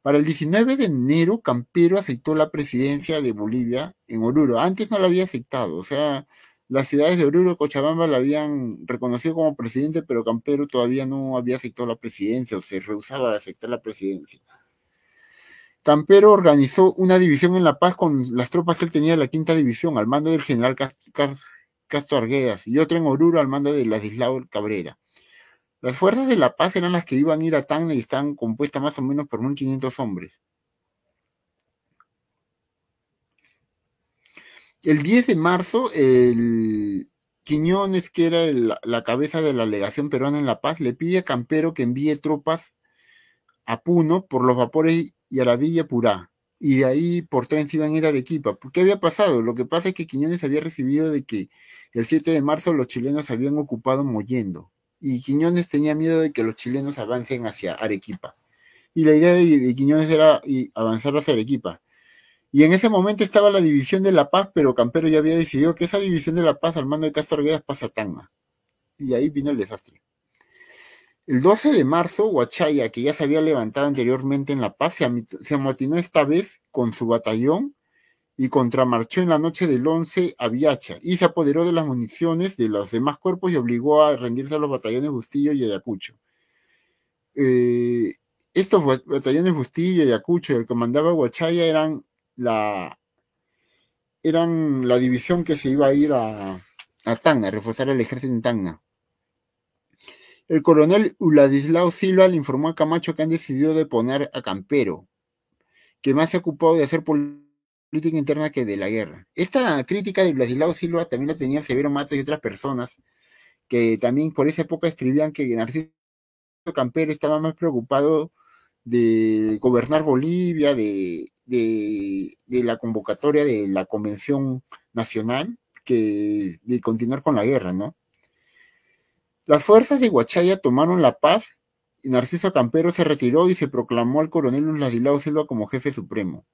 Para el 19 de enero, Campero aceptó la presidencia de Bolivia en Oruro. Antes no la había aceptado, o sea, las ciudades de Oruro y Cochabamba la habían reconocido como presidente, pero Campero todavía no había aceptado la presidencia o se rehusaba a aceptar la presidencia. Campero organizó una división en La Paz con las tropas que él tenía de la quinta división al mando del general Castro Arguedas y otra en Oruro al mando de Ladislao Cabrera. Las fuerzas de La Paz eran las que iban a ir a Tacna y están compuestas más o menos por 1.500 hombres. El 10 de marzo, el Quiñones, que era la cabeza de la legación peruana en La Paz, le pide a Campero que envíe tropas a Puno por los vapores y a la Villa Purá. Y de ahí por tren se iban a ir a Arequipa. Pues, ¿Qué había pasado? Lo que pasa es que Quiñones había recibido de que el 7 de marzo los chilenos habían ocupado Mollendo. Y Quiñones tenía miedo de que los chilenos avancen hacia Arequipa. Y la idea de, Quiñones era avanzar hacia Arequipa. Y en ese momento estaba la división de La Paz, pero Campero ya había decidido que esa división de La Paz al mando de Castro Arguedas pasa a Tanga. Y ahí vino el desastre. El 12 de marzo, Huachaya, que ya se había levantado anteriormente en La Paz, se amotinó esta vez con su batallón y contramarchó en la noche del 11 a Viacha y se apoderó de las municiones de los demás cuerpos y obligó a rendirse a los batallones Bustillo y Ayacucho. Eh, estos batallones Bustillo y Ayacucho y el que mandaba Huachaya eran la, división que se iba a ir a, a a reforzar el ejército en Tanga. El coronel Uladislao Silva le informó a Camacho que han decidido deponer a Campero, que más se ha ocupado de hacer política interna que de la guerra. Esta crítica de Uladislao Silva también la tenían Severo Matos y otras personas que también por esa época escribían que Narciso Campero estaba más preocupado de gobernar Bolivia, de, de, la convocatoria de la Convención Nacional, que de continuar con la guerra, ¿no? Las fuerzas de Huachaya tomaron La Paz y Narciso Campero se retiró y se proclamó al coronel Ladilao Silva como jefe supremo.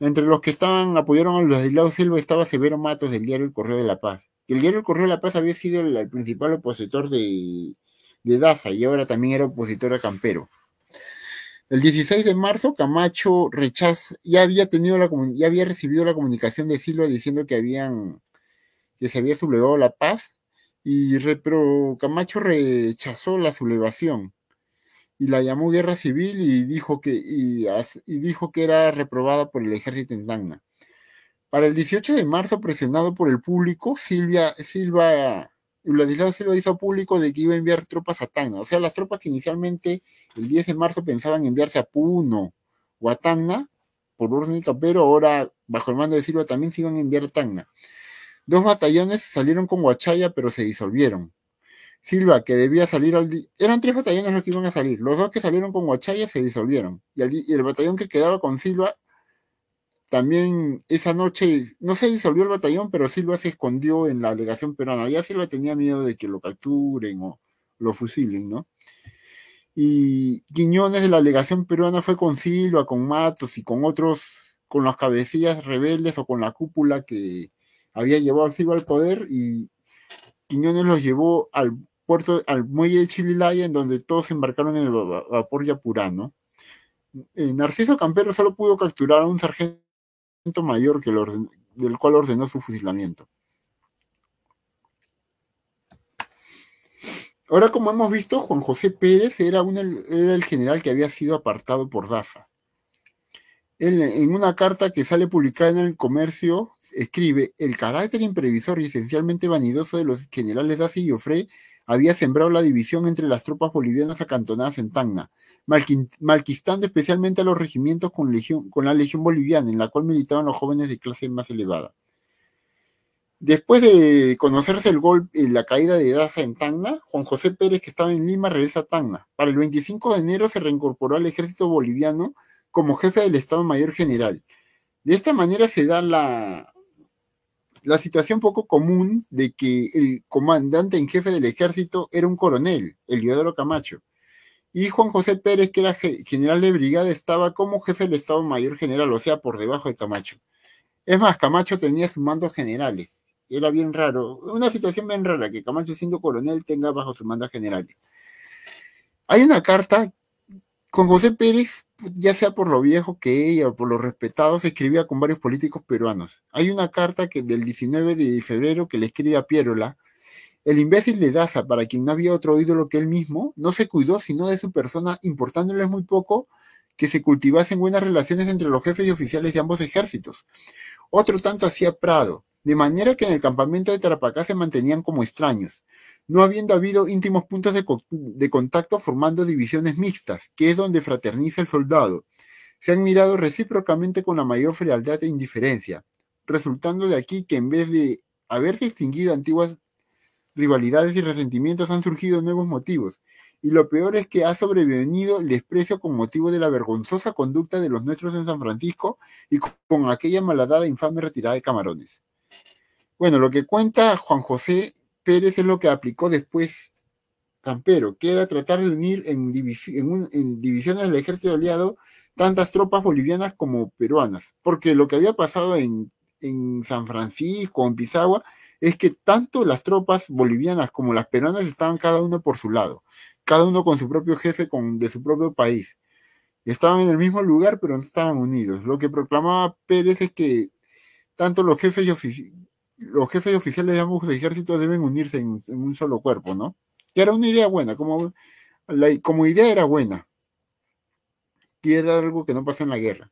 Entre los que estaban apoyaron a Ladilao Silva estaba Severo Matos del diario El Correo de la Paz. El diario El Correo de la Paz había sido el, principal opositor de, Daza y ahora también era opositor a Campero. El 16 de marzo, Camacho rechaza, ya había tenido la ya había recibido la comunicación de Silva diciendo que habían que se había sublevado la paz y Camacho rechazó la sublevación y la llamó guerra civil y dijo que, y, dijo que era reprobada por el ejército en Tacna. Para el 18 de marzo, presionado por el público, Silvia, Silva, Vladislao Silva hizo público de que iba a enviar tropas a Tacna. O sea, las tropas que inicialmente el 10 de marzo pensaban enviarse a Puno o a Tacna, por orden pero ahora bajo el mando de Silva también se iban a enviar a Tacna. Dos batallones salieron con Huachaya, pero se disolvieron. Silva, que debía salir al día. Eran tres batallones los que iban a salir. Los dos que salieron con Huachaya se disolvieron. Y, el batallón que quedaba con Silva también esa noche, no se disolvió el batallón, pero Silva se escondió en la legación peruana. Ya Silva tenía miedo de que lo capturen o lo fusilen, ¿no? Y Guiñones de la legación peruana fue con Silva, con Matos y con otros, con las cabecillas rebeldes o con la cúpula que había llevado al Ciba al poder y Quiñones los llevó al puerto, al muelle de Chililaya, en donde todos se embarcaron en el vapor yapurano. Eh, Narciso Campero solo pudo capturar a un sargento mayor que del cual ordenó su fusilamiento. Ahora, como hemos visto, Juan José Pérez era, era el general que había sido apartado por Daza en una carta que sale publicada en el comercio, escribe, el carácter imprevisor y esencialmente vanidoso de los generales Daza y Ofre había sembrado la división entre las tropas bolivianas acantonadas en Tacna, malquistando especialmente a los regimientos con, la Legión Boliviana, en la cual militaban los jóvenes de clase más elevada. Después de conocerse el golpe, y eh, la caída de Daza en Tacna, Juan José Pérez, que estaba en Lima, regresa a Tacna. Para el 25 de enero se reincorporó al ejército boliviano como jefe del Estado Mayor General. De esta manera se da la, la situación poco común de que el comandante en jefe del ejército era un coronel, Eliodoro Camacho, y Juan José Pérez, que era general de brigada, estaba como jefe del Estado Mayor General, o sea, por debajo de Camacho. Es más, Camacho tenía sus mandos generales. Era bien raro, una situación bien rara que Camacho siendo coronel tenga bajo su mandos generales. Hay una carta con José Pérez, ya sea por lo viejo que ella o por lo respetado, se escribía con varios políticos peruanos. Hay una carta que del 19 de febrero que le escribe a Piérola. El imbécil de Daza, para quien no había otro ídolo que él mismo, no se cuidó sino de su persona, importándoles muy poco que se cultivasen buenas relaciones entre los jefes y oficiales de ambos ejércitos. Otro tanto hacía Prado, de manera que en el campamento de Tarapacá se mantenían como extraños no habiendo habido íntimos puntos de, contacto formando divisiones mixtas, que es donde fraterniza el soldado. Se han mirado recíprocamente con la mayor frialdad e indiferencia, resultando de aquí que en vez de haber distinguido antiguas rivalidades y resentimientos han surgido nuevos motivos, y lo peor es que ha sobrevenido el desprecio con motivo de la vergonzosa conducta de los nuestros en San Francisco y con aquella malhadada e infame retirada de Camarones. Bueno, lo que cuenta Juan José Pérez es lo que aplicó después Campero, que era tratar de unir en, divisiones del ejército aliado tantas tropas bolivianas como peruanas, porque lo que había pasado en, San Francisco, en Pisagua, es que tanto las tropas bolivianas como las peruanas estaban cada uno por su lado, cada uno con su propio jefe con, de su propio país. Estaban en el mismo lugar, pero no estaban unidos. Lo que proclamaba Pérez es que tanto los jefes y los jefes oficiales de ambos ejércitos deben unirse en, un solo cuerpo, ¿no? Que era una idea buena, como, como idea era buena. y era algo que no pasó en la guerra.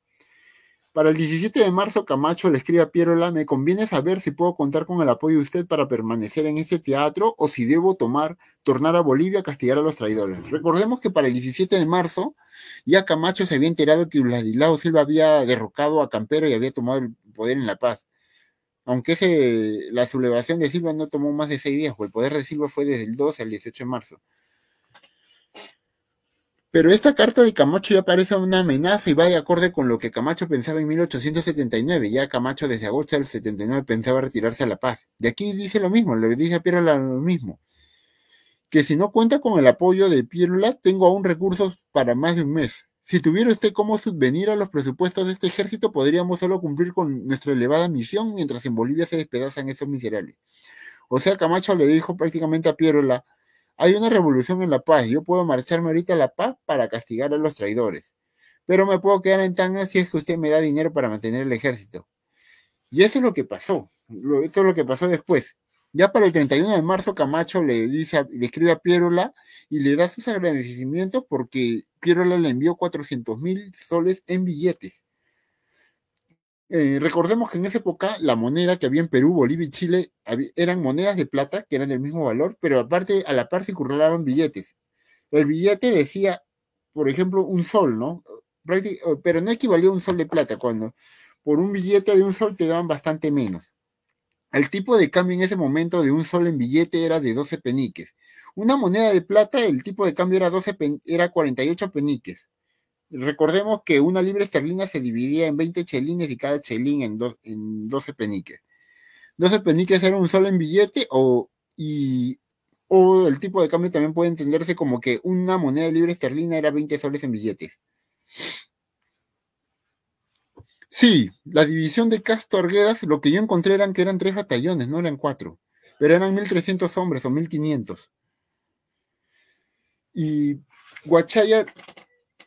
Para el 17 de marzo, Camacho le escribe a Pierola, me conviene saber si puedo contar con el apoyo de usted para permanecer en este teatro o si debo tomar, tornar a Bolivia a castigar a los traidores. Recordemos que para el 17 de marzo, ya Camacho se había enterado que Vladislao Silva había derrocado a Campero y había tomado el poder en La Paz. Aunque la sublevación de Silva no tomó más de seis días, pues el poder de Silva fue desde el 2 al 18 de marzo. Pero esta carta de Camacho ya parece una amenaza y va de acorde con lo que Camacho pensaba en 1879. Ya Camacho desde agosto del 79 pensaba retirarse a La Paz. De aquí dice lo mismo, le dice a Pierola lo mismo. Que si no cuenta con el apoyo de Pierola, tengo aún recursos para más de un mes. Si tuviera usted cómo subvenir a los presupuestos de este ejército, podríamos solo cumplir con nuestra elevada misión mientras en Bolivia se despedazan esos miserables. O sea, Camacho le dijo prácticamente a Pierola, hay una revolución en La Paz, yo puedo marcharme ahorita a La Paz para castigar a los traidores, pero me puedo quedar en Tanga si es que usted me da dinero para mantener el ejército. Y eso es lo que pasó, esto es lo que pasó después. Ya para el 31 de marzo, Camacho le, dice, le escribe a Pierola y le da sus agradecimientos porque Pierola le envió 400 mil soles en billetes. Eh, recordemos que en esa época la moneda que había en Perú, Bolivia y Chile eran monedas de plata que eran del mismo valor, pero aparte a la par se circulaban billetes. El billete decía, por ejemplo, un sol, ¿no? Pero no equivalía a un sol de plata, cuando por un billete de un sol te daban bastante menos. El tipo de cambio en ese momento de un sol en billete era de 12 peniques. Una moneda de plata, el tipo de cambio era, 12 era 48 peniques. Recordemos que una libra esterlina se dividía en 20 chelines y cada chelín en, en 12 peniques. 12 peniques era un sol en billete o, el tipo de cambio también puede entenderse como que una moneda de libra esterlina era 20 soles en billetes. Sí, la división de Castro Arguedas, lo que yo encontré eran que eran tres batallones, no eran cuatro, pero eran 1.300 hombres o 1.500. Y Guachaya,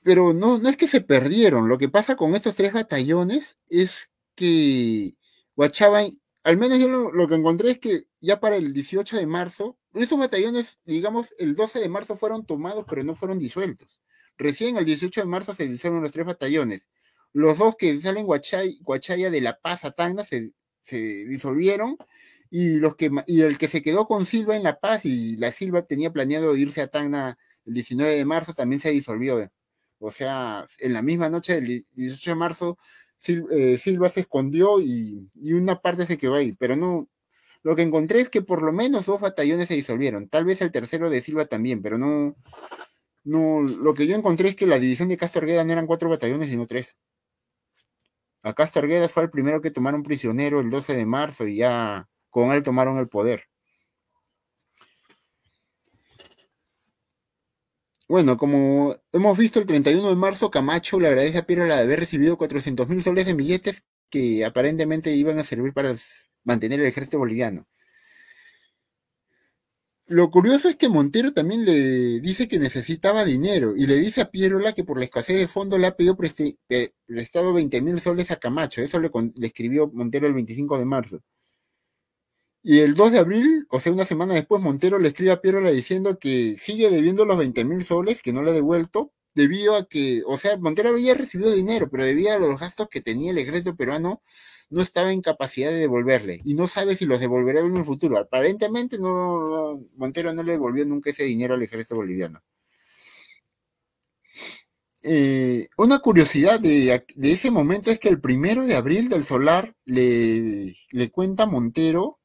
pero no, no es que se perdieron, lo que pasa con estos tres batallones es que Guachaba, al menos yo lo, lo que encontré es que ya para el 18 de marzo, esos batallones, digamos, el 12 de marzo fueron tomados, pero no fueron disueltos. Recién el 18 de marzo se disuelven los tres batallones los dos que salen Guachaya de La Paz a Tacna se, se disolvieron y, los que, y el que se quedó con Silva en La Paz y la Silva tenía planeado irse a Tacna el 19 de marzo también se disolvió. Eh. O sea, en la misma noche del 18 de marzo eh, Silva se escondió y, y una parte se quedó ahí, pero no, lo que encontré es que por lo menos dos batallones se disolvieron. Tal vez el tercero de Silva también, pero no. No, lo que yo encontré es que la división de Castro no eran cuatro batallones, sino tres. Acá Stargueda fue el primero que tomaron prisionero el 12 de marzo y ya con él tomaron el poder. Bueno, como hemos visto, el 31 de marzo Camacho le agradece a la de haber recibido 400 mil soles de billetes que aparentemente iban a servir para mantener el ejército boliviano. Lo curioso es que Montero también le dice que necesitaba dinero y le dice a Pierola que por la escasez de fondos le ha pedido prestado 20 mil soles a Camacho. Eso le, le, escribió Montero el 25 de marzo. Y el 2 de abril, o sea, una semana después, Montero le escribe a Pierola diciendo que sigue debiendo los 20 mil soles que no le ha devuelto debido a que, o sea, Montero había recibido dinero, pero debido a los gastos que tenía el ejército peruano no estaba en capacidad de devolverle y no sabe si los devolverá en el futuro. Aparentemente no, Montero no le devolvió nunca ese dinero al ejército boliviano. Eh, una curiosidad de, ese momento es que el primero de abril del Solar le, cuenta a Montero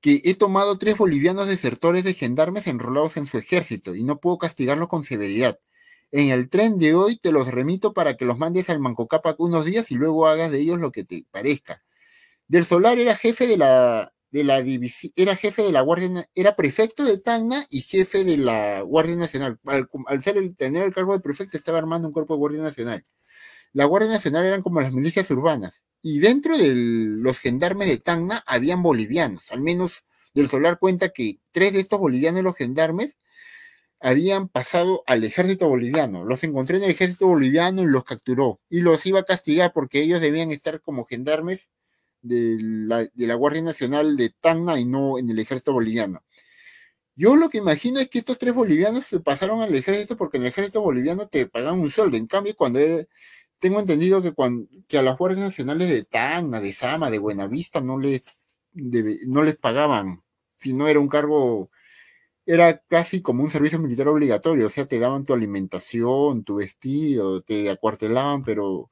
que he tomado tres bolivianos desertores de gendarmes enrolados en su ejército y no puedo castigarlo con severidad en el tren de hoy te los remito para que los mandes al Mancocapa unos días y luego hagas de ellos lo que te parezca. Del Solar era jefe de la, de la era jefe de la Guardia, era prefecto de Tacna y jefe de la Guardia Nacional. Al, ser tener el cargo de prefecto estaba armando un cuerpo de Guardia Nacional. La Guardia Nacional eran como las milicias urbanas. Y dentro de los gendarmes de Tacna habían bolivianos. Al menos del Solar cuenta que tres de estos bolivianos, los gendarmes, habían pasado al ejército boliviano. Los encontré en el ejército boliviano y los capturó. Y los iba a castigar porque ellos debían estar como gendarmes de la, de la Guardia Nacional de Tacna y no en el ejército boliviano. Yo lo que imagino es que estos tres bolivianos se pasaron al ejército porque en el ejército boliviano te pagan un sueldo. En cambio, cuando tengo entendido que, cuando, a las Guardias Nacionales de Tacna, de Sama, de Buenavista, no les, no les pagaban, si no era un cargo era casi como un servicio militar obligatorio, o sea, te daban tu alimentación, tu vestido, te acuartelaban, pero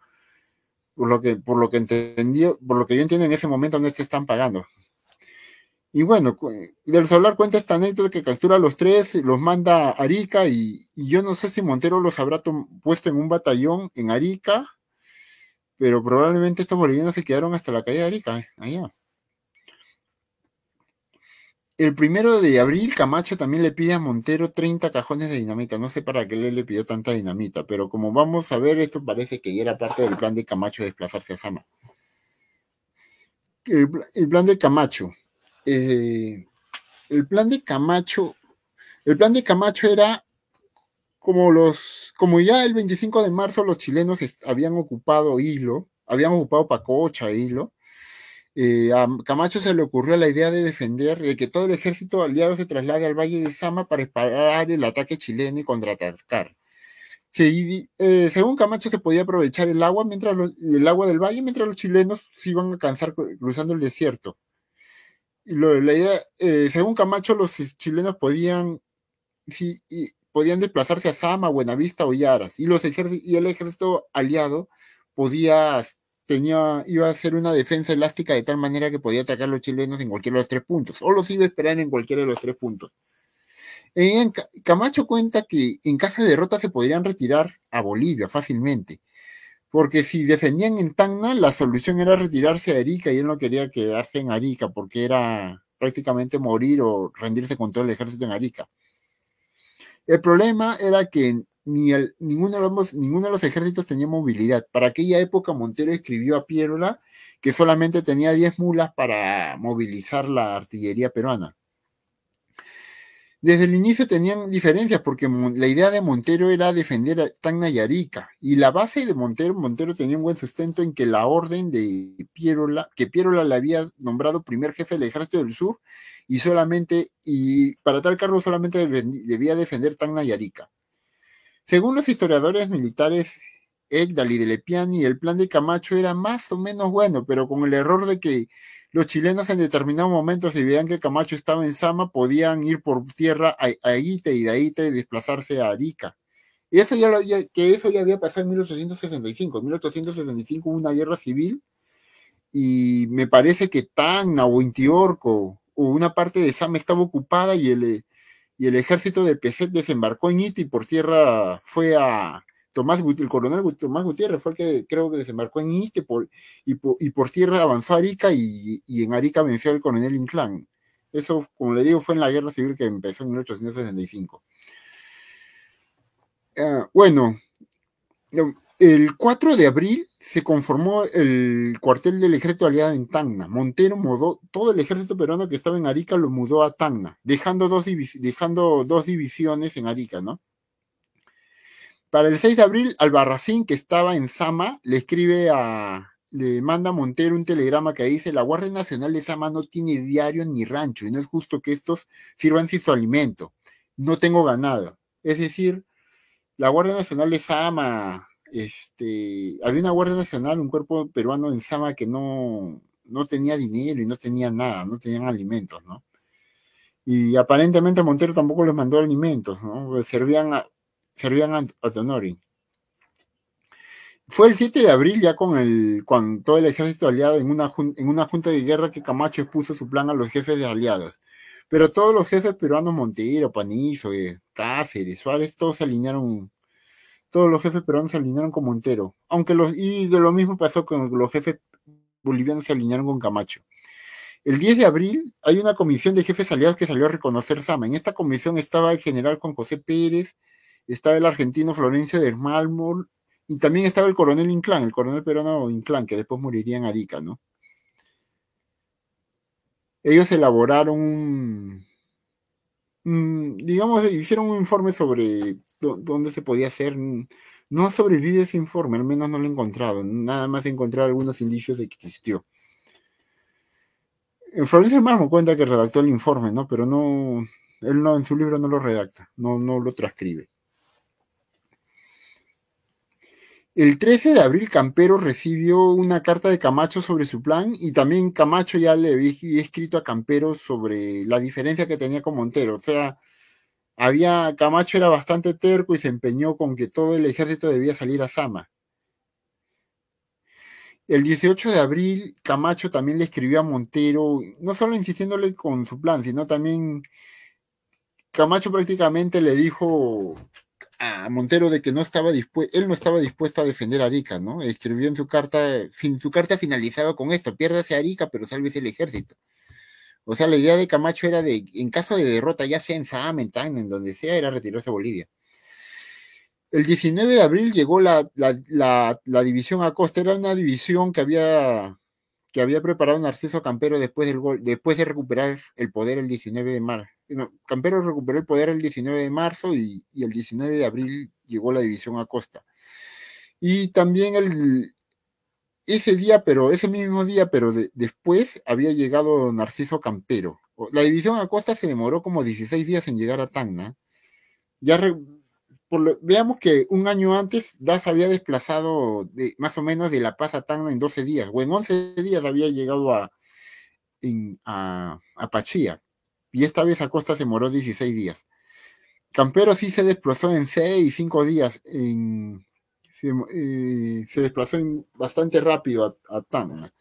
por lo que, por lo que entendí, por lo que yo entiendo en ese momento no te están pagando. Y bueno, del solar cuenta esta anécdota que captura a los tres, los manda a Arica y, y yo no sé si Montero los habrá puesto en un batallón en Arica, pero probablemente estos bolivianos se quedaron hasta la calle de Arica, eh, allá el primero de abril, Camacho también le pide a Montero 30 cajones de dinamita. No sé para qué le, pidió tanta dinamita, pero como vamos a ver, esto parece que ya era parte del plan de Camacho de desplazarse a Sama. El, plan de Camacho. Eh, el plan de Camacho. El plan de Camacho era como los. Como ya el 25 de marzo los chilenos habían ocupado Hilo, habían ocupado Pacocha, Hilo eh, a Camacho se le ocurrió la idea de defender de que todo el ejército aliado se traslade al Valle de Sama para esperar el ataque chileno y contraatacar. Eh, según Camacho se podía aprovechar el agua, mientras el agua del valle mientras los chilenos se iban a cansar cruzando el desierto. Y la idea, eh, según Camacho, los chilenos podían, podían desplazarse a Sama, Buenavista o Yaras, y el ejército aliado podía tenía, iba a hacer una defensa elástica de tal manera que podía atacar a los chilenos en cualquiera de los tres puntos, o los iba a esperar en cualquiera de los tres puntos. En, Camacho cuenta que en caso de derrota se podrían retirar a Bolivia fácilmente, porque si defendían en Tacna, la solución era retirarse a Arica y él no quería quedarse en Arica porque era prácticamente morir o rendirse con todo el ejército en Arica. El problema era que ni el, ninguno, de los, ninguno de los ejércitos tenía movilidad. Para aquella época Montero escribió a Piérola que solamente tenía 10 mulas para movilizar la artillería peruana. Desde el inicio tenían diferencias porque la idea de Montero era defender a Tacna y Arica y la base de Montero, Montero tenía un buen sustento en que la orden de Pierola, que Pierola le había nombrado primer jefe del ejército del sur y solamente, y para tal cargo solamente debía defender Tacna y Arica. Según los historiadores militares Egdal y de el plan de Camacho era más o menos bueno, pero con el error de que los chilenos en determinado momento, si veían que Camacho estaba en Sama, podían ir por tierra a, Ite y de Ite y desplazarse a Arica. Y eso ya, lo había, que eso ya había pasado en 1865. En 1865 hubo una guerra civil y me parece que Tacna o Intiorco o una parte de Sama estaba ocupada y el, eh, y el ejército de Peset desembarcó en Iti y por tierra fue a Tomás Gutiérrez, el coronel Tomás Gutiérrez fue el que creo que desembarcó en Iti y, por, tierra avanzó a Arica y, en Arica venció al coronel Inclán. Eso, como le digo, fue en la guerra civil que empezó en 1865. Ah, bueno, el 4 de abril se conformó el cuartel del ejército aliado en Tacna. Montero mudó todo el ejército peruano que estaba en Arica lo mudó a Tacna, dejando dos, dejando dos divisiones en Arica, ¿no? Para el 6 de abril, Albarracín, que estaba en Sama, le escribe a. le manda a Montero un telegrama que dice: La Guardia Nacional de Sama no tiene diario ni rancho, y no es justo que estos sirvan sin su alimento. No tengo ganado. Es decir, la Guardia Nacional de Sama este, había una Guardia Nacional, un cuerpo peruano en Sama que no, no tenía dinero y no tenía nada, no tenían alimentos, ¿no? Y aparentemente Montero tampoco les mandó alimentos, ¿no? Servían a, servían a, Tonori. Fue el 7 de abril ya con, el, con todo el ejército aliado en una, en una junta de guerra que Camacho expuso su plan a los jefes de aliados. Pero todos los jefes peruanos, Montero, Panizo, eh, Cáceres, Suárez, todos se alinearon todos los jefes peruanos se alinearon con Montero. Aunque los, y de lo mismo pasó con los jefes bolivianos se alinearon con Camacho. El 10 de abril hay una comisión de jefes aliados que salió a reconocer Sama. En esta comisión estaba el general Juan José Pérez, estaba el argentino Florencio de Mármol, y también estaba el coronel Inclán, el coronel peruano Inclán, que después moriría en Arica, ¿no? Ellos elaboraron digamos, hicieron un informe sobre dónde se podía hacer. No sobrevive ese informe, al menos no lo he encontrado. Nada más he encontrado algunos indicios de que existió. Eh, Florencia Marmo cuenta que redactó el informe, ¿no? Pero no, él no, en su libro no lo redacta, no, no lo transcribe. El 13 de abril Campero recibió una carta de Camacho sobre su plan y también Camacho ya le había escrito a Campero sobre la diferencia que tenía con Montero. O sea, Camacho era bastante terco y se empeñó con que todo el ejército debía salir a Sama. El 18 de abril, Camacho también le escribió a Montero, no solo insistiéndole con su plan, sino también Camacho prácticamente le dijo a Montero de que no estaba dispuesto, él no estaba dispuesto a defender a Arica, ¿no? Escribió en su carta, su carta finalizaba con esto, piérdase Arica, pero sálvese el ejército. O sea, la idea de Camacho era de, en caso de derrota, ya sea en en donde sea, era retirarse a Bolivia. El 19 de abril llegó la, la, la, división Acosta, era una división que había, que había preparado Narciso Campero después, del después de recuperar el poder el 19 de marzo. Campero recuperó el poder el 19 de marzo y, y el 19 de abril llegó la división Acosta. Y también el, ese día, pero ese mismo día, pero después había llegado Narciso Campero. La división Acosta se demoró como 16 días en llegar a Tacna. Ya veamos que un año antes Das había desplazado más o menos de La Paz a Tacna en 12 días, o en 11 días había llegado a, a, Pachía. Y esta vez Acosta se demoró 16 días. Campero sí se desplazó en 6 y 5 días. En, se, se desplazó bastante rápido a, Tangna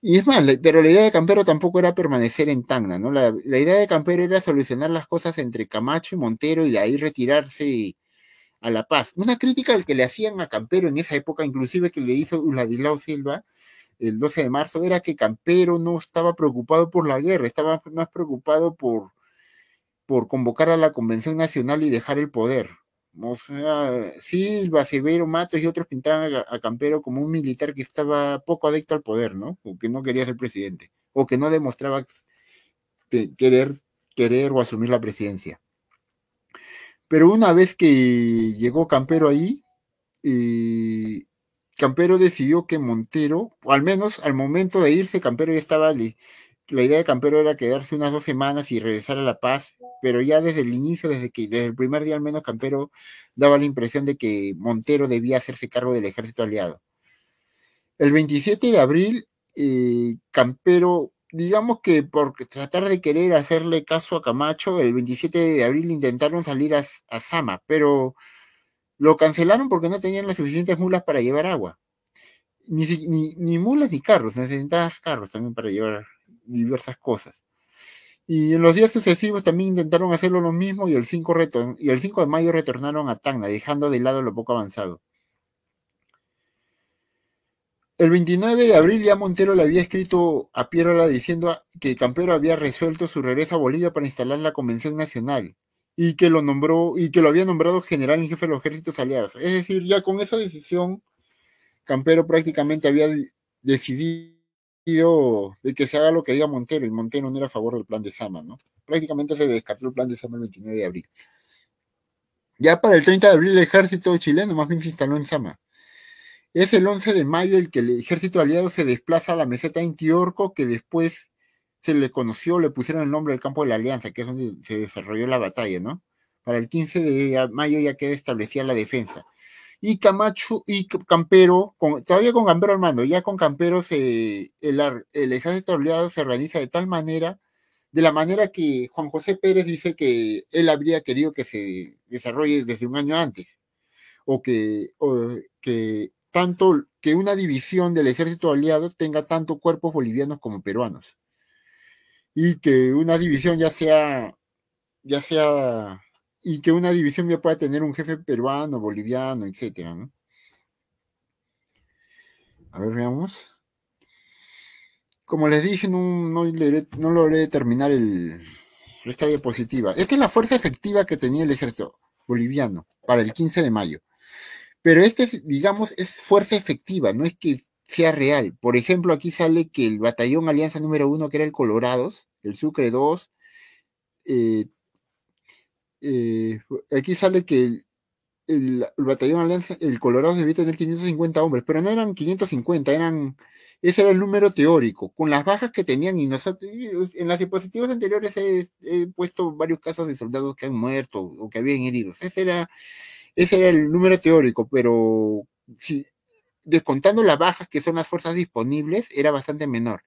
Y es más, pero la idea de Campero tampoco era permanecer en Tangna, ¿no? La, idea de Campero era solucionar las cosas entre Camacho y Montero y de ahí retirarse a La Paz. Una crítica que le hacían a Campero en esa época, inclusive que le hizo Uladilao Silva el 12 de marzo, era que Campero no estaba preocupado por la guerra, estaba más preocupado por, por convocar a la Convención Nacional y dejar el poder. O sea, Silva, Severo, Matos y otros pintaban a, Campero como un militar que estaba poco adicto al poder, ¿no? O que no quería ser presidente, o que no demostraba querer, querer o asumir la presidencia. Pero una vez que llegó Campero ahí, Campero decidió que Montero, o al menos al momento de irse, Campero ya estaba le la idea de Campero era quedarse unas dos semanas y regresar a La Paz, pero ya desde el inicio, desde que desde el primer día al menos Campero daba la impresión de que Montero debía hacerse cargo del ejército aliado. El 27 de abril, eh, Campero, digamos que por tratar de querer hacerle caso a Camacho, el 27 de abril intentaron salir a, a Sama, pero lo cancelaron porque no tenían las suficientes mulas para llevar agua. Ni, ni mulas ni carros, necesitaban carros también para llevar diversas cosas. Y en los días sucesivos también intentaron hacerlo lo mismo y el 5, y el de mayo retornaron a Tacna, dejando de lado lo poco avanzado. El 29 de abril ya Montero le había escrito a Pierola diciendo que Campero había resuelto su regreso a Bolivia para instalar la Convención Nacional y que lo nombró y que lo había nombrado general en jefe de los ejércitos aliados. Es decir, ya con esa decisión Campero prácticamente había decidido de que se haga lo que diga Montero, y Montero no era a favor del plan de Sama, ¿no? Prácticamente se descartó el plan de Sama el 29 de abril. Ya para el 30 de abril el ejército chileno más bien se instaló en Sama. Es el 11 de mayo el que el ejército aliado se desplaza a la meseta en que después se le conoció, le pusieron el nombre del campo de la alianza, que es donde se desarrolló la batalla, ¿no? Para el 15 de mayo ya queda establecida la defensa y Camacho y Campero, todavía con Campero hermano, ya con Campero se, el, ejército aliado se organiza de tal manera, de la manera que Juan José Pérez dice que él habría querido que se desarrolle desde un año antes, o que, que tanto que una división del ejército aliado tenga tanto cuerpos bolivianos como peruanos. Y que una división ya sea, ya sea y que una división ya pueda tener un jefe peruano, boliviano, etcétera, A ver, veamos. Como les dije, no, no, logré terminar el, esta diapositiva. Esta es la fuerza efectiva que tenía el ejército boliviano para el 15 de mayo. Pero este, digamos, es fuerza efectiva, no es que sea real. Por ejemplo, aquí sale que el batallón Alianza número uno que era el Colorados, el Sucre 2, eh, eh, aquí sale que el, batallón Alianza, el Colorado debía tener 550 hombres, pero no eran 550, eran ese era el número teórico, con las bajas que tenían y nosotros, en las diapositivas anteriores he, puesto varios casos de soldados que han muerto o que habían heridos, ese era, ese era el número teórico, pero descontando las bajas que son las fuerzas disponibles, era bastante menor.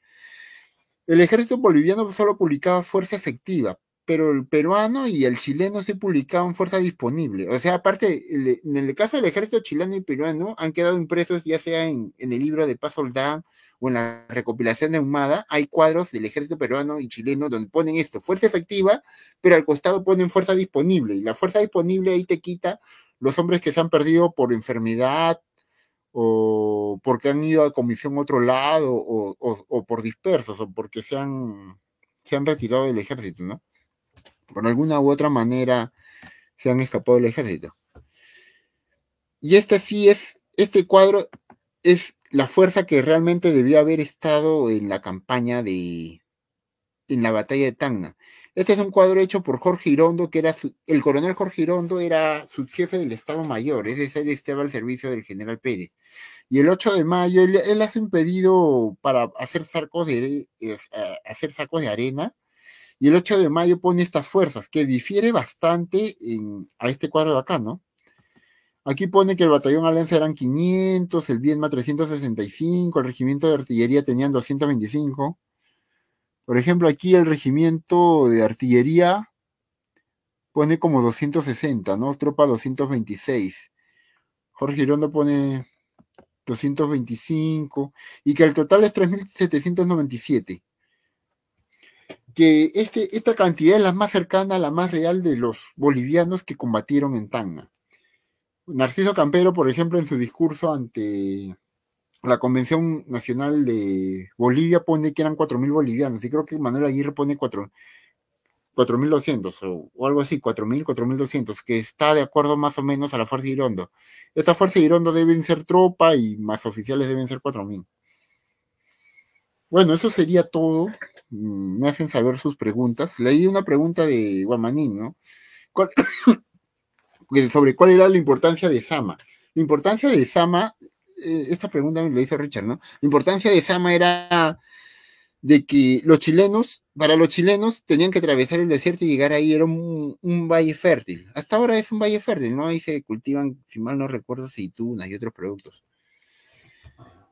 El ejército boliviano solo publicaba fuerza efectiva, pero el peruano y el chileno se publicaban fuerza disponible. O sea, aparte, en el caso del ejército chileno y peruano han quedado impresos ya sea en, el libro de Paz Soldán o en la recopilación de Humada, hay cuadros del ejército peruano y chileno donde ponen esto, fuerza efectiva, pero al costado ponen fuerza disponible. Y la fuerza disponible ahí te quita los hombres que se han perdido por enfermedad o porque han ido a comisión a otro lado o, o, o por dispersos o porque se han, se han retirado del ejército, ¿no? por alguna u otra manera se han escapado del ejército. Y este sí es, este cuadro es la fuerza que realmente debió haber estado en la campaña de, en la batalla de Tacna. Este es un cuadro hecho por Jorge Hirondo, que era el coronel Jorge Hirondo era su jefe del Estado Mayor, es decir, estaba al servicio del general Pérez. Y el 8 de mayo él, hace un pedido para hacer sacos de, eh, hacer sacos de arena y el 8 de mayo pone estas fuerzas, que difiere bastante a este cuadro de acá, ¿no? Aquí pone que el batallón Alianza eran 500, el Vietma 365, el regimiento de artillería tenían 225. Por ejemplo, aquí el regimiento de artillería pone como 260, ¿no? Tropa 226. Jorge Girondo pone 225 y que el total es 3.797 que este, esta cantidad es la más cercana la más real de los bolivianos que combatieron en Tacna. Narciso Campero, por ejemplo, en su discurso ante la Convención Nacional de Bolivia pone que eran 4.000 bolivianos, y creo que Manuel Aguirre pone 4.200 o, o algo así, 4.000, 4.200, que está de acuerdo más o menos a la Fuerza de Irondo. Esta Fuerza de Irondo deben ser tropa y más oficiales deben ser 4.000. Bueno, eso sería todo. Mm, me hacen saber sus preguntas. Leí una pregunta de Guamanín, ¿no? (coughs) sobre cuál era la importancia de Sama. La importancia de Sama, eh, esta pregunta me la hizo Richard, ¿no? La importancia de Sama era de que los chilenos, para los chilenos, tenían que atravesar el desierto y llegar ahí, era un, un, valle fértil. Hasta ahora es un valle fértil, ¿no? Ahí se cultivan, si mal no recuerdo, aceitunas y otros productos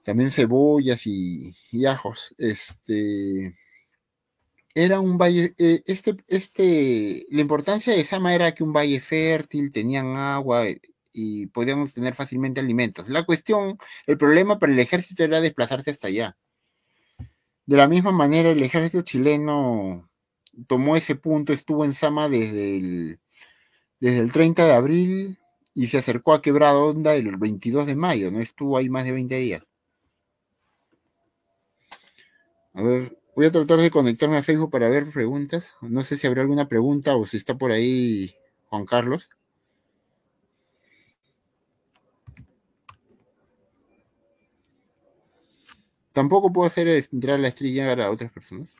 también cebollas y, ajos. Este era un valle, eh, este, este, la importancia de Sama era que un valle fértil, tenían agua eh, y podían obtener fácilmente alimentos. La cuestión, el problema para el ejército era desplazarse hasta allá. De la misma manera, el ejército chileno tomó ese punto, estuvo en Sama desde el, desde el 30 de abril y se acercó a Quebrada Onda el 22 de mayo, ¿no? Estuvo ahí más de 20 días. A ver, voy a tratar de conectarme a Facebook para ver preguntas. No sé si habrá alguna pregunta o si está por ahí Juan Carlos. Tampoco puedo hacer entrar la estrella a otras personas.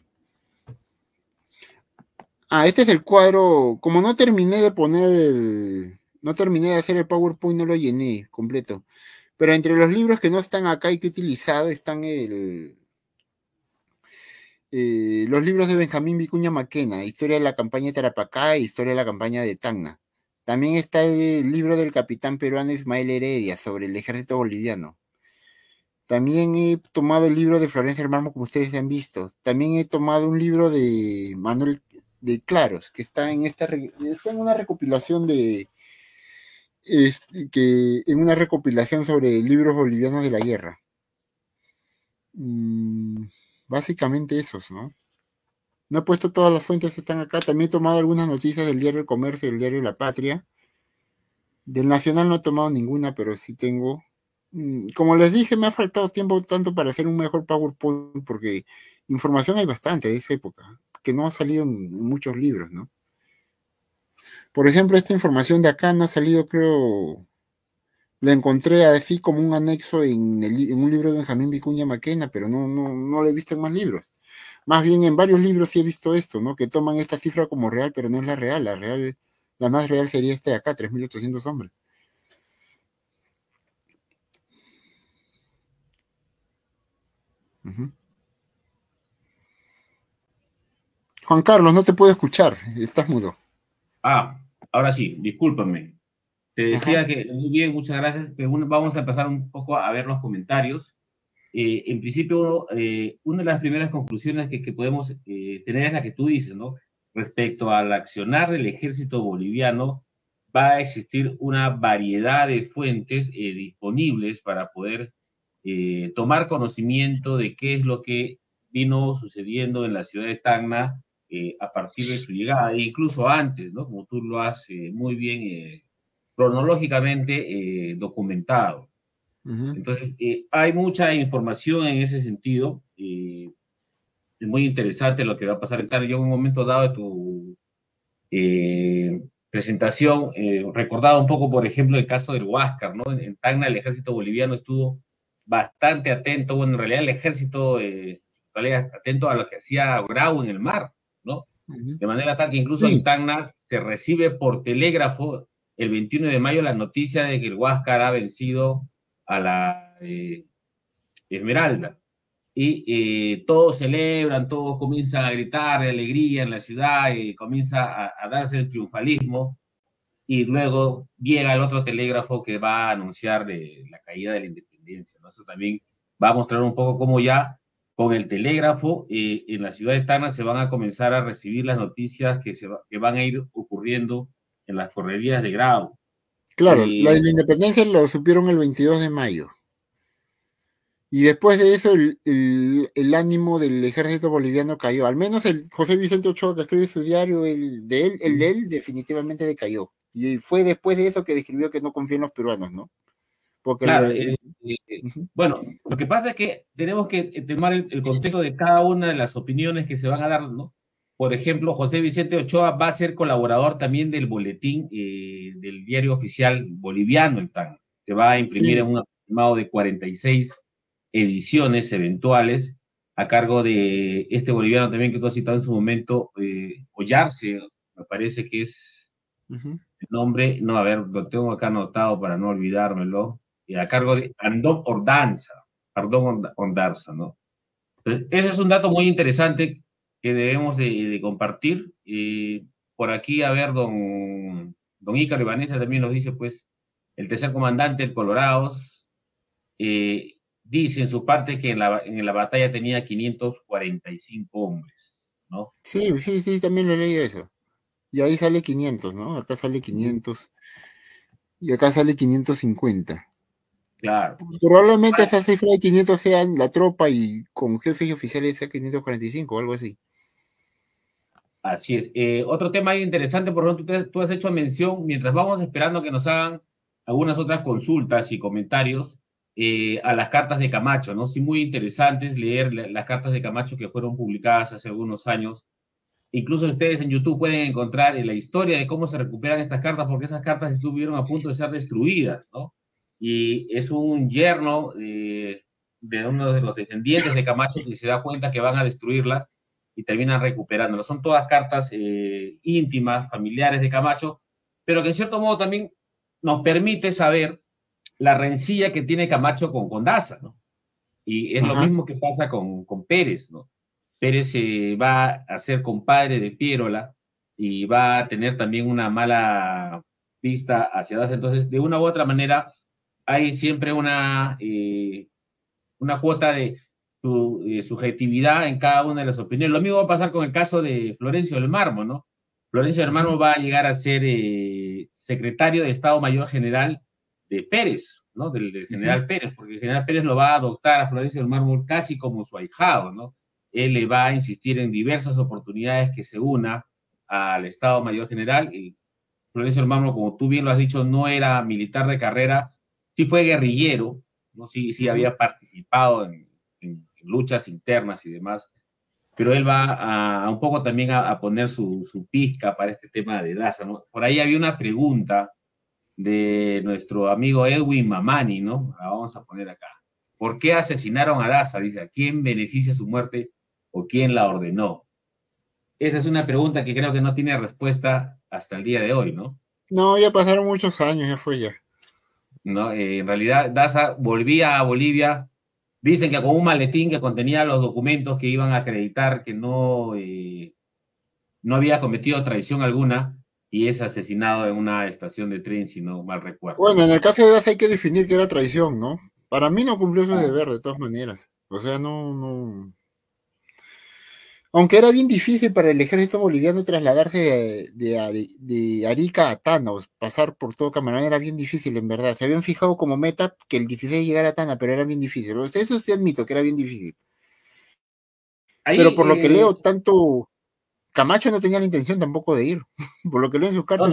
Ah, este es el cuadro. Como no terminé de poner el, No terminé de hacer el PowerPoint, no lo llené completo. Pero entre los libros que no están acá y que he utilizado están el, eh, los libros de Benjamín Vicuña Maquena, Historia de la campaña de Tarapacá e Historia de la campaña de Tacna. También está el libro del capitán peruano Ismael Heredia sobre el ejército boliviano. También he tomado el libro de Florencia Hermano, como ustedes han visto. También he tomado un libro de Manuel de Claros, que está en esta una recopilación de que en una recopilación sobre libros bolivianos de la guerra. Mm. Básicamente esos, ¿no? No he puesto todas las fuentes que están acá. También he tomado algunas noticias del diario El Comercio, y del diario La Patria. Del Nacional no he tomado ninguna, pero sí tengo. Mm, como les dije, me ha faltado tiempo tanto para hacer un mejor PowerPoint, porque información hay bastante de esa época, que no ha salido en muchos libros, ¿no? Por ejemplo, esta información de acá no ha salido, creo, le encontré así como un anexo en, un libro de Benjamín Vicuña Maquena, pero no, no, lo he visto en más libros. Más bien en varios libros sí he visto esto, ¿no? Que toman esta cifra como real, pero no es la real. La real, la más real sería este de acá, 3.800 hombres. Juan Carlos, no te puedo escuchar, estás mudo. Ah, ahora sí, discúlpame. Te decía que, muy bien, muchas gracias. vamos a empezar un poco a ver los comentarios. Eh, en principio, eh, una de las primeras conclusiones que, podemos eh, tener es la que tú dices, ¿no? Respecto al accionar del ejército boliviano, va a existir una variedad de fuentes disponibles para poder tomar conocimiento de qué es lo que vino sucediendo en la ciudad de Tacna a partir de su llegada, e incluso antes, ¿no? Como tú lo has muy bien cronológicamente eh, documentado. Entonces, eh, hay mucha información en ese sentido. Eh, es muy interesante lo que va a pasar en Yo en un momento dado de tu presentación recordaba un poco, por ejemplo, el caso del Huáscar, ¿no? En, Tacna el ejército boliviano estuvo bastante atento, bueno, en realidad el ejército atento a lo que hacía Grau en el mar, ¿no? De manera tal que incluso en Tacna se recibe por telégrafo el 21 de mayo la noticia de que el Huáscar ha vencido a la eh, Esmeralda. Y eh, todos celebran, todos comienzan a gritar alegría en la ciudad y eh, comienza a, darse el triunfalismo. Y luego llega el otro telégrafo que va a anunciar la caída de la independencia. Eso también va a mostrar un poco cómo ya con el telégrafo en la ciudad de Tana se van a comenzar a recibir las noticias que, se que van a ir ocurriendo en las correrías de Grau. Claro, eh, la independencia lo supieron el 22 de mayo. Y después de eso, el, el, ánimo del ejército boliviano cayó. Al menos el José Vicente Ochoa, que escribe su diario, el de él, el de él definitivamente decayó. Y fue después de eso que describió que no confía en los peruanos, ¿no? Porque claro, eh, eh, bueno, lo que pasa es que tenemos que tomar el, contexto de cada una de las opiniones que se van a dar, ¿no? Por ejemplo, José Vicente Ochoa va a ser colaborador también del boletín eh, del diario oficial boliviano, el TAN. Se va a imprimir en un aproximado de 46 ediciones eventuales a cargo de este boliviano también que tú has citado en su momento, eh, Ollarse, me parece que es el nombre, no, a ver, lo tengo acá anotado para no olvidármelo, y eh, a cargo de Andón Ordanza, perdón, Ordanza, ¿no? ese es un dato muy interesante que debemos de, compartir. y por aquí, a ver, don, don Ícaro también nos dice, pues, el tercer comandante el Colorados eh, dice en su parte que en la, en la batalla tenía 545 hombres, ¿no? Sí, sí, sí, también lo leí eso. Y ahí sale 500, ¿no? Acá sale 500. Y acá sale 550. Claro. Probablemente esa cifra de 500 sea la tropa y con jefes y oficiales sea 545 o algo así. Así es. Eh, otro tema interesante, por ejemplo, tú, has hecho mención, mientras vamos esperando que nos hagan algunas otras consultas y comentarios eh, a las cartas de Camacho, ¿no? Sí, muy interesantes leer las cartas de Camacho que fueron publicadas hace algunos años. Incluso ustedes en YouTube pueden encontrar eh, la historia de cómo se recuperan estas cartas, porque esas cartas estuvieron a punto de ser destruidas, ¿no? Y es un yerno de uno de los descendientes de Camacho que se da cuenta que van a destruirlas y terminan recuperándolo. Son todas cartas eh, íntimas, familiares de Camacho, pero que en cierto modo también nos permite saber la rencilla que tiene Camacho con, Daza, ¿no? Y es lo mismo que pasa con, Pérez, ¿no? Pérez se eh, va a ser compadre de Piérola y va a tener también una mala vista hacia Daza. Entonces, de una u otra manera, hay siempre una, eh, una cuota de, su eh, subjetividad en cada una de las opiniones. Lo mismo va a pasar con el caso de Florencio del Marmo, ¿no? Florencio del Marmo va a llegar a ser eh, secretario de Estado Mayor General de Pérez, ¿no? Del, general Pérez, porque el general Pérez lo va a adoptar a Florencio del Mármol casi como su ahijado, ¿no? Él le va a insistir en diversas oportunidades que se una al Estado Mayor General. Y Florencio del Mármol, como tú bien lo has dicho, no era militar de carrera, sí fue guerrillero, ¿no? Sí, sí había participado en luchas internas y demás, pero él va a, un poco también a, poner su, pizca para este tema de Daza, ¿no? Por ahí había una pregunta de nuestro amigo Edwin Mamani, ¿no? La vamos a poner acá. ¿Por qué asesinaron a Daza? Dice, quién beneficia su muerte o quién la ordenó? Esa es una pregunta que creo que no tiene respuesta hasta el día de hoy, ¿no? No, ya pasaron muchos años, ya fue ya. No, eh, en realidad Daza volvía a Bolivia Dicen que con un maletín que contenía los documentos que iban a acreditar que no, eh, no había cometido traición alguna y es asesinado en una estación de tren, si no mal recuerdo. Bueno, en el caso de las hay que definir que era traición, ¿no? Para mí no cumplió su ah. deber, de todas maneras. O sea, no, no, aunque era bien difícil para el ejército boliviano trasladarse de, Arica a Tana, pasar por todo Camarón era bien difícil, en verdad. Se habían fijado como meta que el 16 llegara a Tana, pero era bien difícil. eso sí admito que era bien difícil. pero por lo que eh, leo, tanto Camacho no tenía la intención tampoco de ir. (laughs) por lo que leo en sus cartas,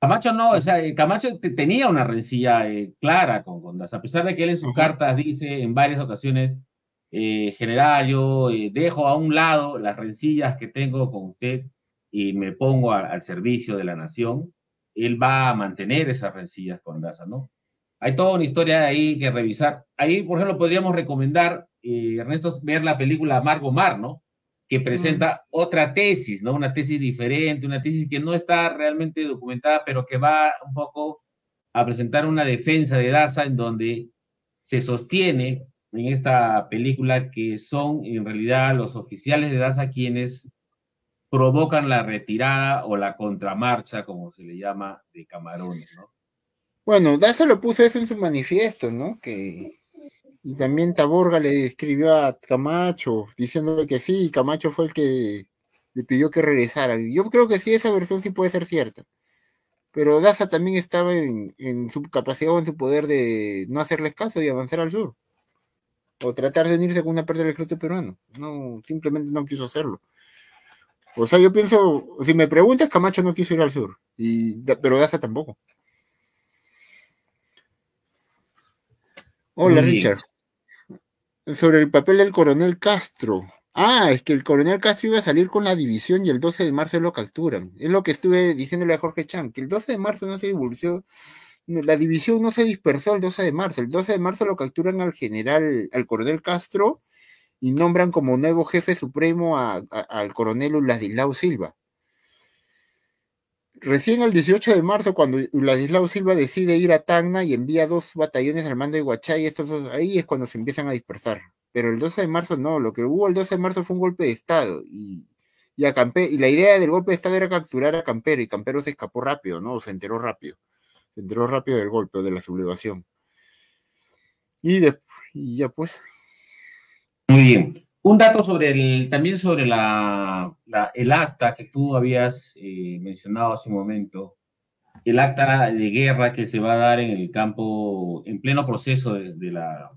Camacho no, o sea, eh, Camacho tenía una rencilla eh, clara con Gondas, a pesar de que él en sus cartas dice en varias ocasiones eh, general, yo eh, dejo a un lado las rencillas que tengo con usted y me pongo al servicio de la nación, él va a mantener esas rencillas con Daza, ¿no? Hay toda una historia ahí que revisar. Ahí, por ejemplo, podríamos recomendar, eh, Ernesto, ver la película Amargo Mar, ¿no? Que presenta otra tesis, ¿no? Una tesis diferente, una tesis que no está realmente documentada, pero que va un poco a presentar una defensa de Daza en donde se sostiene en esta película que son en realidad los oficiales de Daza quienes provocan la retirada o la contramarcha, como se le llama, de Camarones, ¿no? Bueno, Daza lo puso eso en su manifiesto, ¿no? Que, y también Taborga le escribió a Camacho diciéndole que sí, Camacho fue el que le pidió que regresara. Yo creo que sí, esa versión sí puede ser cierta. Pero Daza también estaba en, en su capacidad o en su poder de no hacerles caso y avanzar al sur o tratar de unirse con una parte del ejército peruano. No, simplemente no quiso hacerlo. O sea, yo pienso, si me preguntas, Camacho no quiso ir al sur, y, pero Daza tampoco. Hola, Richard. Sobre el papel del coronel Castro. Ah, es que el coronel Castro iba a salir con la división y el 12 de marzo lo capturan. Es lo que estuve diciéndole a Jorge Chan, que el 12 de marzo no se divulgió la división no se dispersó el 12 de marzo. El 12 de marzo lo capturan al general, al coronel Castro, y nombran como nuevo jefe supremo al coronel Uladislao Silva. Recién el 18 de marzo, cuando Uladislao Silva decide ir a Tacna y envía dos batallones al mando de Huachay, estos dos, ahí es cuando se empiezan a dispersar. Pero el 12 de marzo no, lo que hubo el 12 de marzo fue un golpe de Estado y, y la idea del golpe de Estado era capturar a Campero y Campero se escapó rápido, ¿no? O se enteró rápido entró rápido el golpe de la sublevación. Y, ya pues. Muy bien. Un dato sobre el, también sobre el acta que tú habías eh, mencionado hace un momento, el acta de guerra que se va a dar en el campo, en pleno proceso de, la,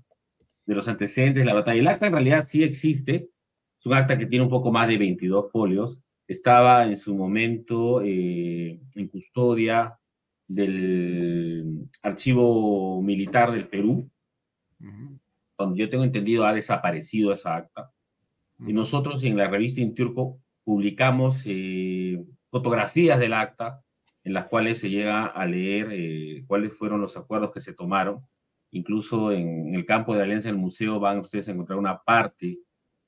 de los antecedentes de la batalla. El acta en realidad sí existe, es un acta que tiene un poco más de 22 folios, estaba en su momento eh, en custodia del Archivo Militar del Perú, donde yo tengo entendido ha desaparecido esa acta. Y nosotros en la revista Inturco publicamos eh, fotografías del acta en las cuales se llega a leer eh, cuáles fueron los acuerdos que se tomaron. Incluso en, el campo de Alianza del Museo van ustedes a encontrar una parte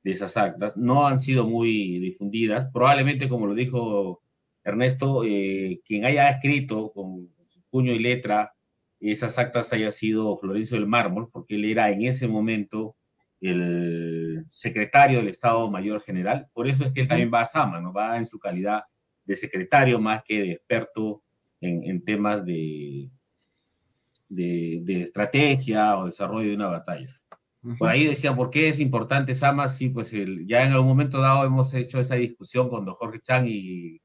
de esas actas. No han sido muy difundidas. Probablemente, como lo dijo Ernesto, eh, quien haya escrito con, puño y letra esas actas haya sido Florencio del Mármol, porque él era en ese momento el secretario del Estado Mayor General. Por eso es que también va a Sama, ¿no? va en su calidad de secretario más que de experto en, temas de, de, estrategia o desarrollo de una batalla. Por ahí decían, ¿por qué es importante Sama? Sí, pues ya en algún momento dado hemos hecho esa discusión con Jorge Chan y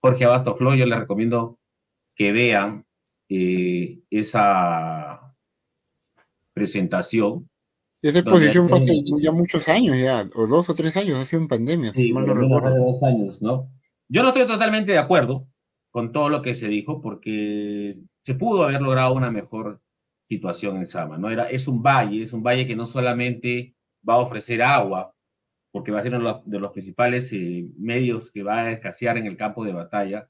Jorge Abasto Yo les recomiendo que vean eh, esa presentación. Esa exposición fue hace ya muchos años, ya, o dos o tres años, ha sido pandemia, no años, Yo no estoy totalmente de acuerdo con todo lo que se dijo, porque se pudo haber logrado una mejor situación en Sama, ¿no? Era, es un valle, es un valle que no solamente va a ofrecer agua, porque va a ser uno de los, principales eh, medios que va a escasear en el campo de batalla,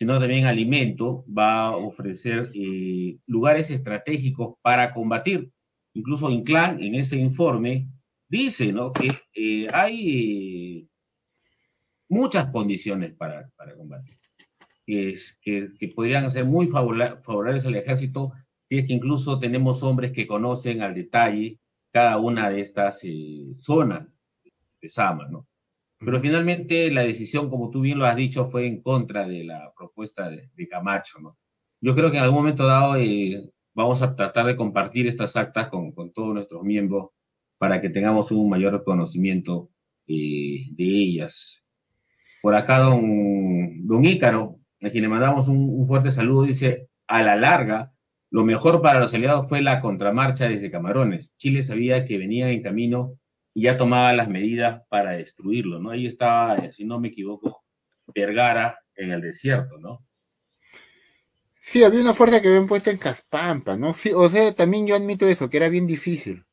sino también alimento, va a ofrecer eh, lugares estratégicos para combatir. Incluso Inclán en ese informe dice ¿no? que eh, hay eh, muchas condiciones para, para combatir, que, que, podrían ser muy favorables al ejército, si es que incluso tenemos hombres que conocen al detalle cada una de estas zonas de Sama, ¿no? Pero finalmente la decisión, como tú bien lo has dicho, fue en contra de la propuesta de, Camacho. ¿no? Yo creo que en algún momento dado eh, vamos a tratar de compartir estas actas con, todos nuestros miembros para que tengamos un mayor conocimiento eh, de ellas. Por acá don, don Ícaro, a quien le mandamos un, fuerte saludo, dice, a la larga, lo mejor para los aliados fue la contramarcha desde Camarones. Chile sabía que venía en camino y ya tomaba las medidas para destruirlo, ¿no? Ahí estaba, eh, si no me equivoco, Vergara en el desierto, ¿no? Sí, había una fuerza que habían puesto en Caspampa, ¿no? Sí, o sea, también yo admito eso, que era bien difícil.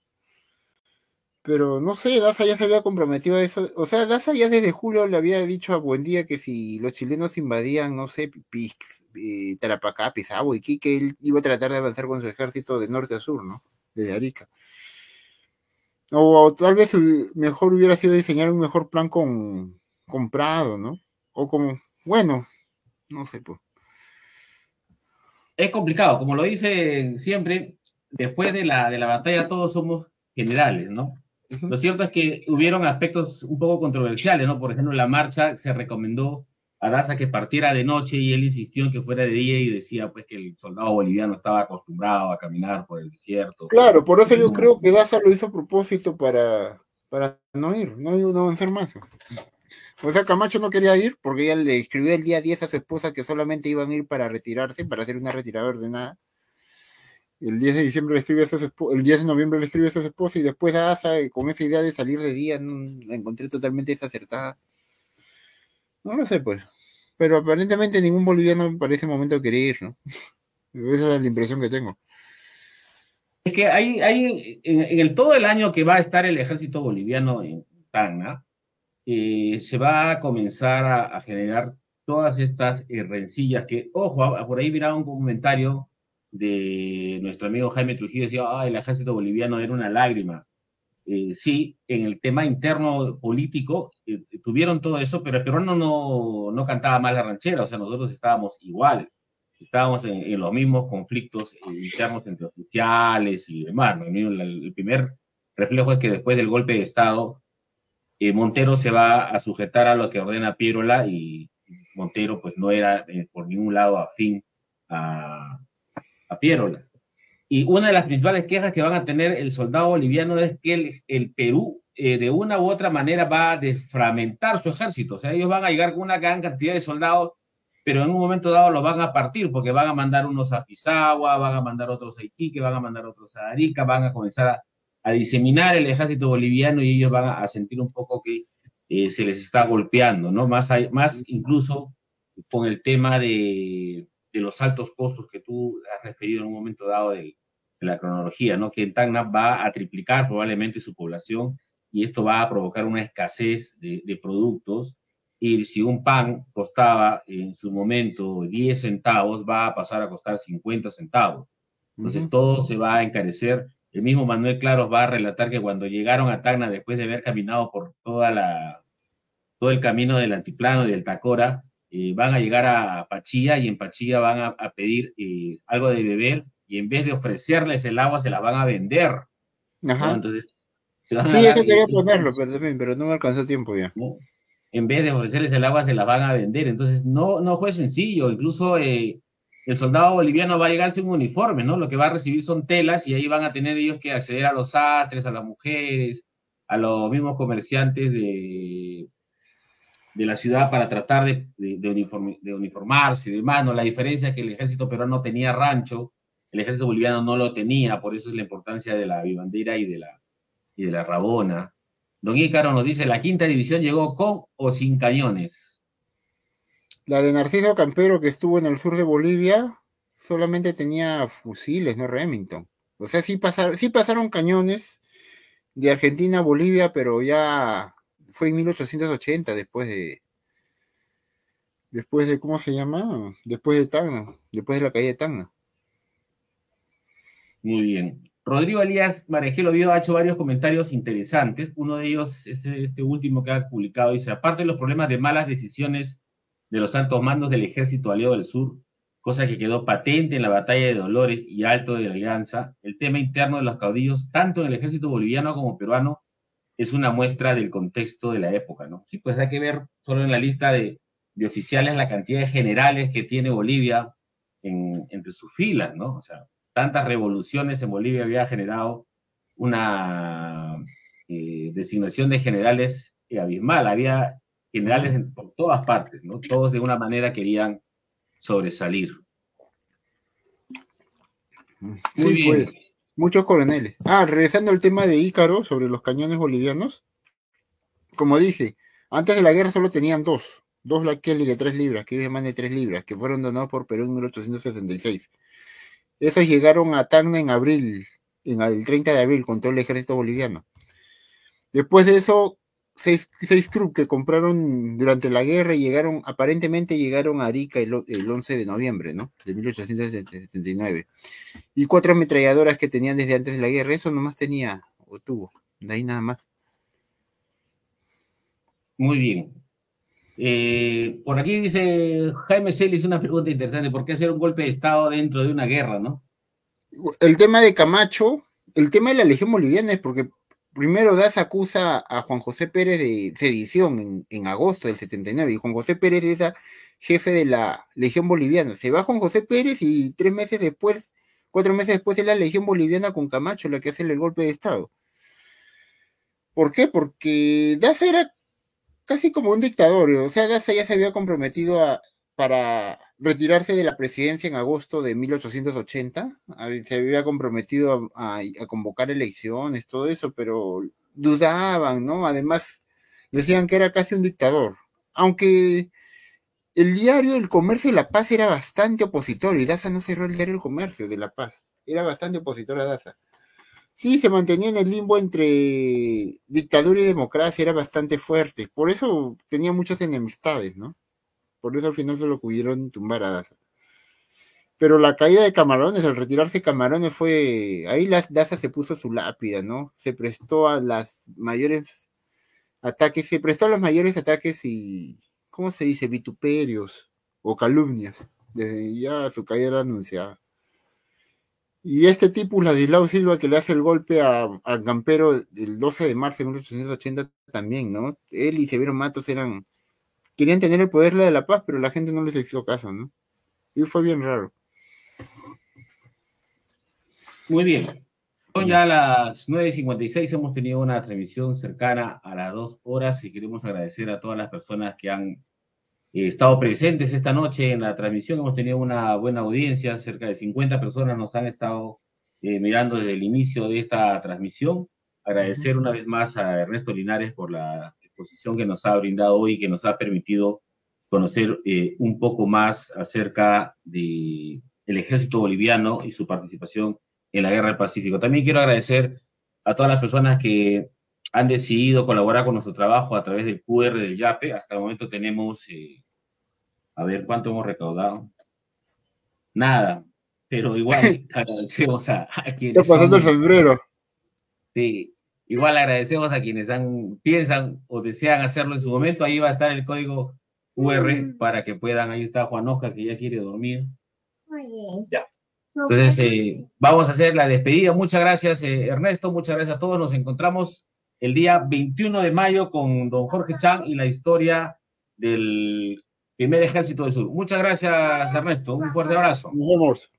Pero no sé, Daza ya se había comprometido a eso. O sea, Daza ya desde julio le había dicho a Buendía que si los chilenos invadían, no sé, eh, Tarapacá, y que él iba a tratar de avanzar con su ejército de norte a sur, ¿no? Desde Arica. O, tal vez mejor hubiera sido diseñar un mejor plan con, comprado, ¿no? O como, bueno, no sé. Pues. Es complicado, como lo dice siempre, después de la, de la batalla todos somos generales, ¿no? Lo cierto es que hubieron aspectos un poco controversiales, ¿no? Por ejemplo, la marcha se recomendó Daza que partiera de noche y él insistió en que fuera de día y decía pues que el soldado boliviano estaba acostumbrado a caminar por el desierto. Claro, por eso yo creo que Daza lo hizo a propósito para, para no ir, no, no avanzar más. O sea, Camacho no quería ir porque ella le escribió el día 10 a su esposa que solamente iban a ir para retirarse, para hacer una retirada ordenada. El 10 de diciembre le escribe a su el 10 de noviembre le escribe a su esposa y después a Daza con esa idea de salir de día la encontré totalmente desacertada no lo sé, pues. Pero aparentemente ningún boliviano parece ese momento querer ir, ¿no? (laughs) Esa es la impresión que tengo. Es que hay, hay en, el, todo el año que va a estar el ejército boliviano en Tacna, eh, se va a comenzar a, generar todas estas rencillas que, ojo, ah, por ahí miraba un comentario de nuestro amigo Jaime Trujillo, decía, ah, el ejército boliviano era una lágrima. Eh, sí, en el tema interno político eh, tuvieron todo eso, pero el peruano no, no cantaba mal la ranchera, o sea, nosotros estábamos igual, estábamos en, los mismos conflictos eh, internos entre oficiales y demás. El, primer reflejo es que después del golpe de Estado, Montero se va a sujetar a lo que ordena Pirola, y Montero pues no era por ningún lado afín a, a y una de las principales quejas que van a tener el soldado boliviano es que el, Perú eh, de una u otra manera va a desfragmentar su ejército. O sea, ellos van a llegar con una gran cantidad de soldados, pero en un momento dado los van a partir porque van a mandar unos a Pisagua, van a mandar otros a Iquique, van a mandar otros a Arica, van a comenzar a, diseminar el ejército boliviano y ellos van a sentir un poco que eh, se les está golpeando, ¿no? Más, más incluso con el tema de los altos costos que tú has referido en un momento dado de, la cronología, ¿no? Que Tacna va a triplicar probablemente su población y esto va a provocar una escasez de, productos. Y si un pan costaba en su momento 10 centavos, va a pasar a costar 50 centavos. Entonces todo se va a encarecer. El mismo Manuel Claros va a relatar que cuando llegaron a Tacna, después de haber caminado por toda la, todo el camino del antiplano y del Tacora, eh, van a llegar a Pachía y en Pachía van a, pedir eh, algo de beber y en vez de ofrecerles el agua se la van a vender. Ajá. Entonces, sí, eso quería eh, ponerlo, pero, no me alcanzó tiempo ya. En vez de ofrecerles el agua se la van a vender. Entonces, no, no fue sencillo. Incluso el soldado boliviano va a llegar sin uniforme, ¿no? Lo que va a recibir son telas y ahí van a tener ellos que acceder a los sastres, a las mujeres, a los mismos comerciantes de de la ciudad para tratar de, de, de, mano. uniformarse y La diferencia es que el ejército peruano tenía rancho, el ejército boliviano no lo tenía, por eso es la importancia de la vivandera y de la, y de la rabona. Don Ícaro nos dice, la quinta división llegó con o sin cañones. La de Narciso Campero, que estuvo en el sur de Bolivia, solamente tenía fusiles, no Remington. O sea, sí pasaron, sí pasaron cañones de Argentina a Bolivia, pero ya fue en 1880, después de. Después de, ¿cómo se llama? Después de Tacna, después de la caída de Tacna. Muy bien. Rodrigo Elías Marejelo ha hecho varios comentarios interesantes. Uno de ellos es este último que ha publicado. Dice, aparte de los problemas de malas decisiones de los altos mandos del ejército aliado del sur, cosa que quedó patente en la batalla de Dolores y Alto de la Alianza, el tema interno de los caudillos, tanto del ejército boliviano como peruano, es una muestra del contexto de la época, ¿no? Sí, pues hay que ver solo en la lista de, oficiales la cantidad de generales que tiene Bolivia entre sus filas, ¿no? O sea, tantas revoluciones en Bolivia había generado una eh, designación de generales abismal, había generales por todas partes, ¿no? Todos de una manera querían sobresalir. Muy bien. Pues. Muchos coroneles. Ah, regresando al tema de Ícaro sobre los cañones bolivianos. Como dije, antes de la guerra solo tenían dos. Dos la de tres libras, que hoy más de tres libras, que fueron donados por Perú en 1866. Esas llegaron a Tacna en abril, en el 30 de abril, con todo el ejército boliviano. Después de eso, seis, seis que compraron durante la guerra y llegaron, aparentemente llegaron a Arica el, 11 de noviembre, ¿no? De 1879. Y cuatro ametralladoras que tenían desde antes de la guerra, eso nomás tenía o tuvo, de ahí nada más. Muy bien. Eh, por aquí dice Jaime hizo una pregunta interesante, ¿por qué hacer un golpe de Estado dentro de una guerra, no? El tema de Camacho, el tema de la Legión Boliviana es porque primero Das acusa a Juan José Pérez de sedición en, agosto del 79 y Juan José Pérez era jefe de la Legión Boliviana. Se va Juan José Pérez y tres meses después, cuatro meses después es la Legión Boliviana con Camacho la que hace el golpe de Estado. ¿Por qué? Porque Daza era casi como un dictador, o sea, Daza ya se había comprometido a, para retirarse de la presidencia en agosto de 1880. Se había comprometido a, convocar elecciones, todo eso, pero dudaban, ¿no? Además, decían que era casi un dictador. Aunque el diario El Comercio de La Paz era bastante opositor y Daza no cerró el diario El Comercio de La Paz. Era bastante opositor a Daza. Sí, se mantenía en el limbo entre dictadura y democracia, era bastante fuerte. Por eso tenía muchas enemistades, ¿no? Por eso al final se lo pudieron tumbar a Daza. Pero la caída de Camarones, al retirarse Camarones fue... Ahí Daza se puso su lápida, ¿no? Se prestó a las mayores ataques, se prestó a los mayores ataques y... ¿Cómo se dice? Vituperios o calumnias. Desde ya su caída era anunciada. Y este tipo, Ladislao Silva, que le hace el golpe a, Gampero Campero el 12 de marzo de 1880 también, ¿no? Él y Severo Matos eran querían tener el poder de la paz, pero la gente no les hizo caso, ¿no? Y fue bien raro. Muy bien. Son ya las 9.56, hemos tenido una transmisión cercana a las dos horas y queremos agradecer a todas las personas que han eh, estado presentes esta noche en la transmisión. Hemos tenido una buena audiencia, cerca de 50 personas nos han estado eh, mirando desde el inicio de esta transmisión. Agradecer una vez más a Ernesto Linares por la posición que nos ha brindado hoy, que nos ha permitido conocer eh, un poco más acerca del el ejército boliviano y su participación en la guerra del Pacífico. También quiero agradecer a todas las personas que han decidido colaborar con nuestro trabajo a través del QR del YAPE. Hasta el momento tenemos, eh, a ver, ¿cuánto hemos recaudado? Nada, pero igual (laughs) agradecemos a, Está pasando el febrero. Sí, Igual agradecemos a quienes han, piensan o desean hacerlo en su momento. Ahí va a estar el código QR para que puedan. Ahí está Juan Oscar, que ya quiere dormir. bien. Ya. Entonces, eh, vamos a hacer la despedida. Muchas gracias, eh, Ernesto. Muchas gracias a todos. Nos encontramos el día 21 de mayo con don Jorge Chang y la historia del primer ejército del sur. Muchas gracias, Ernesto. Un fuerte abrazo. Nos vemos.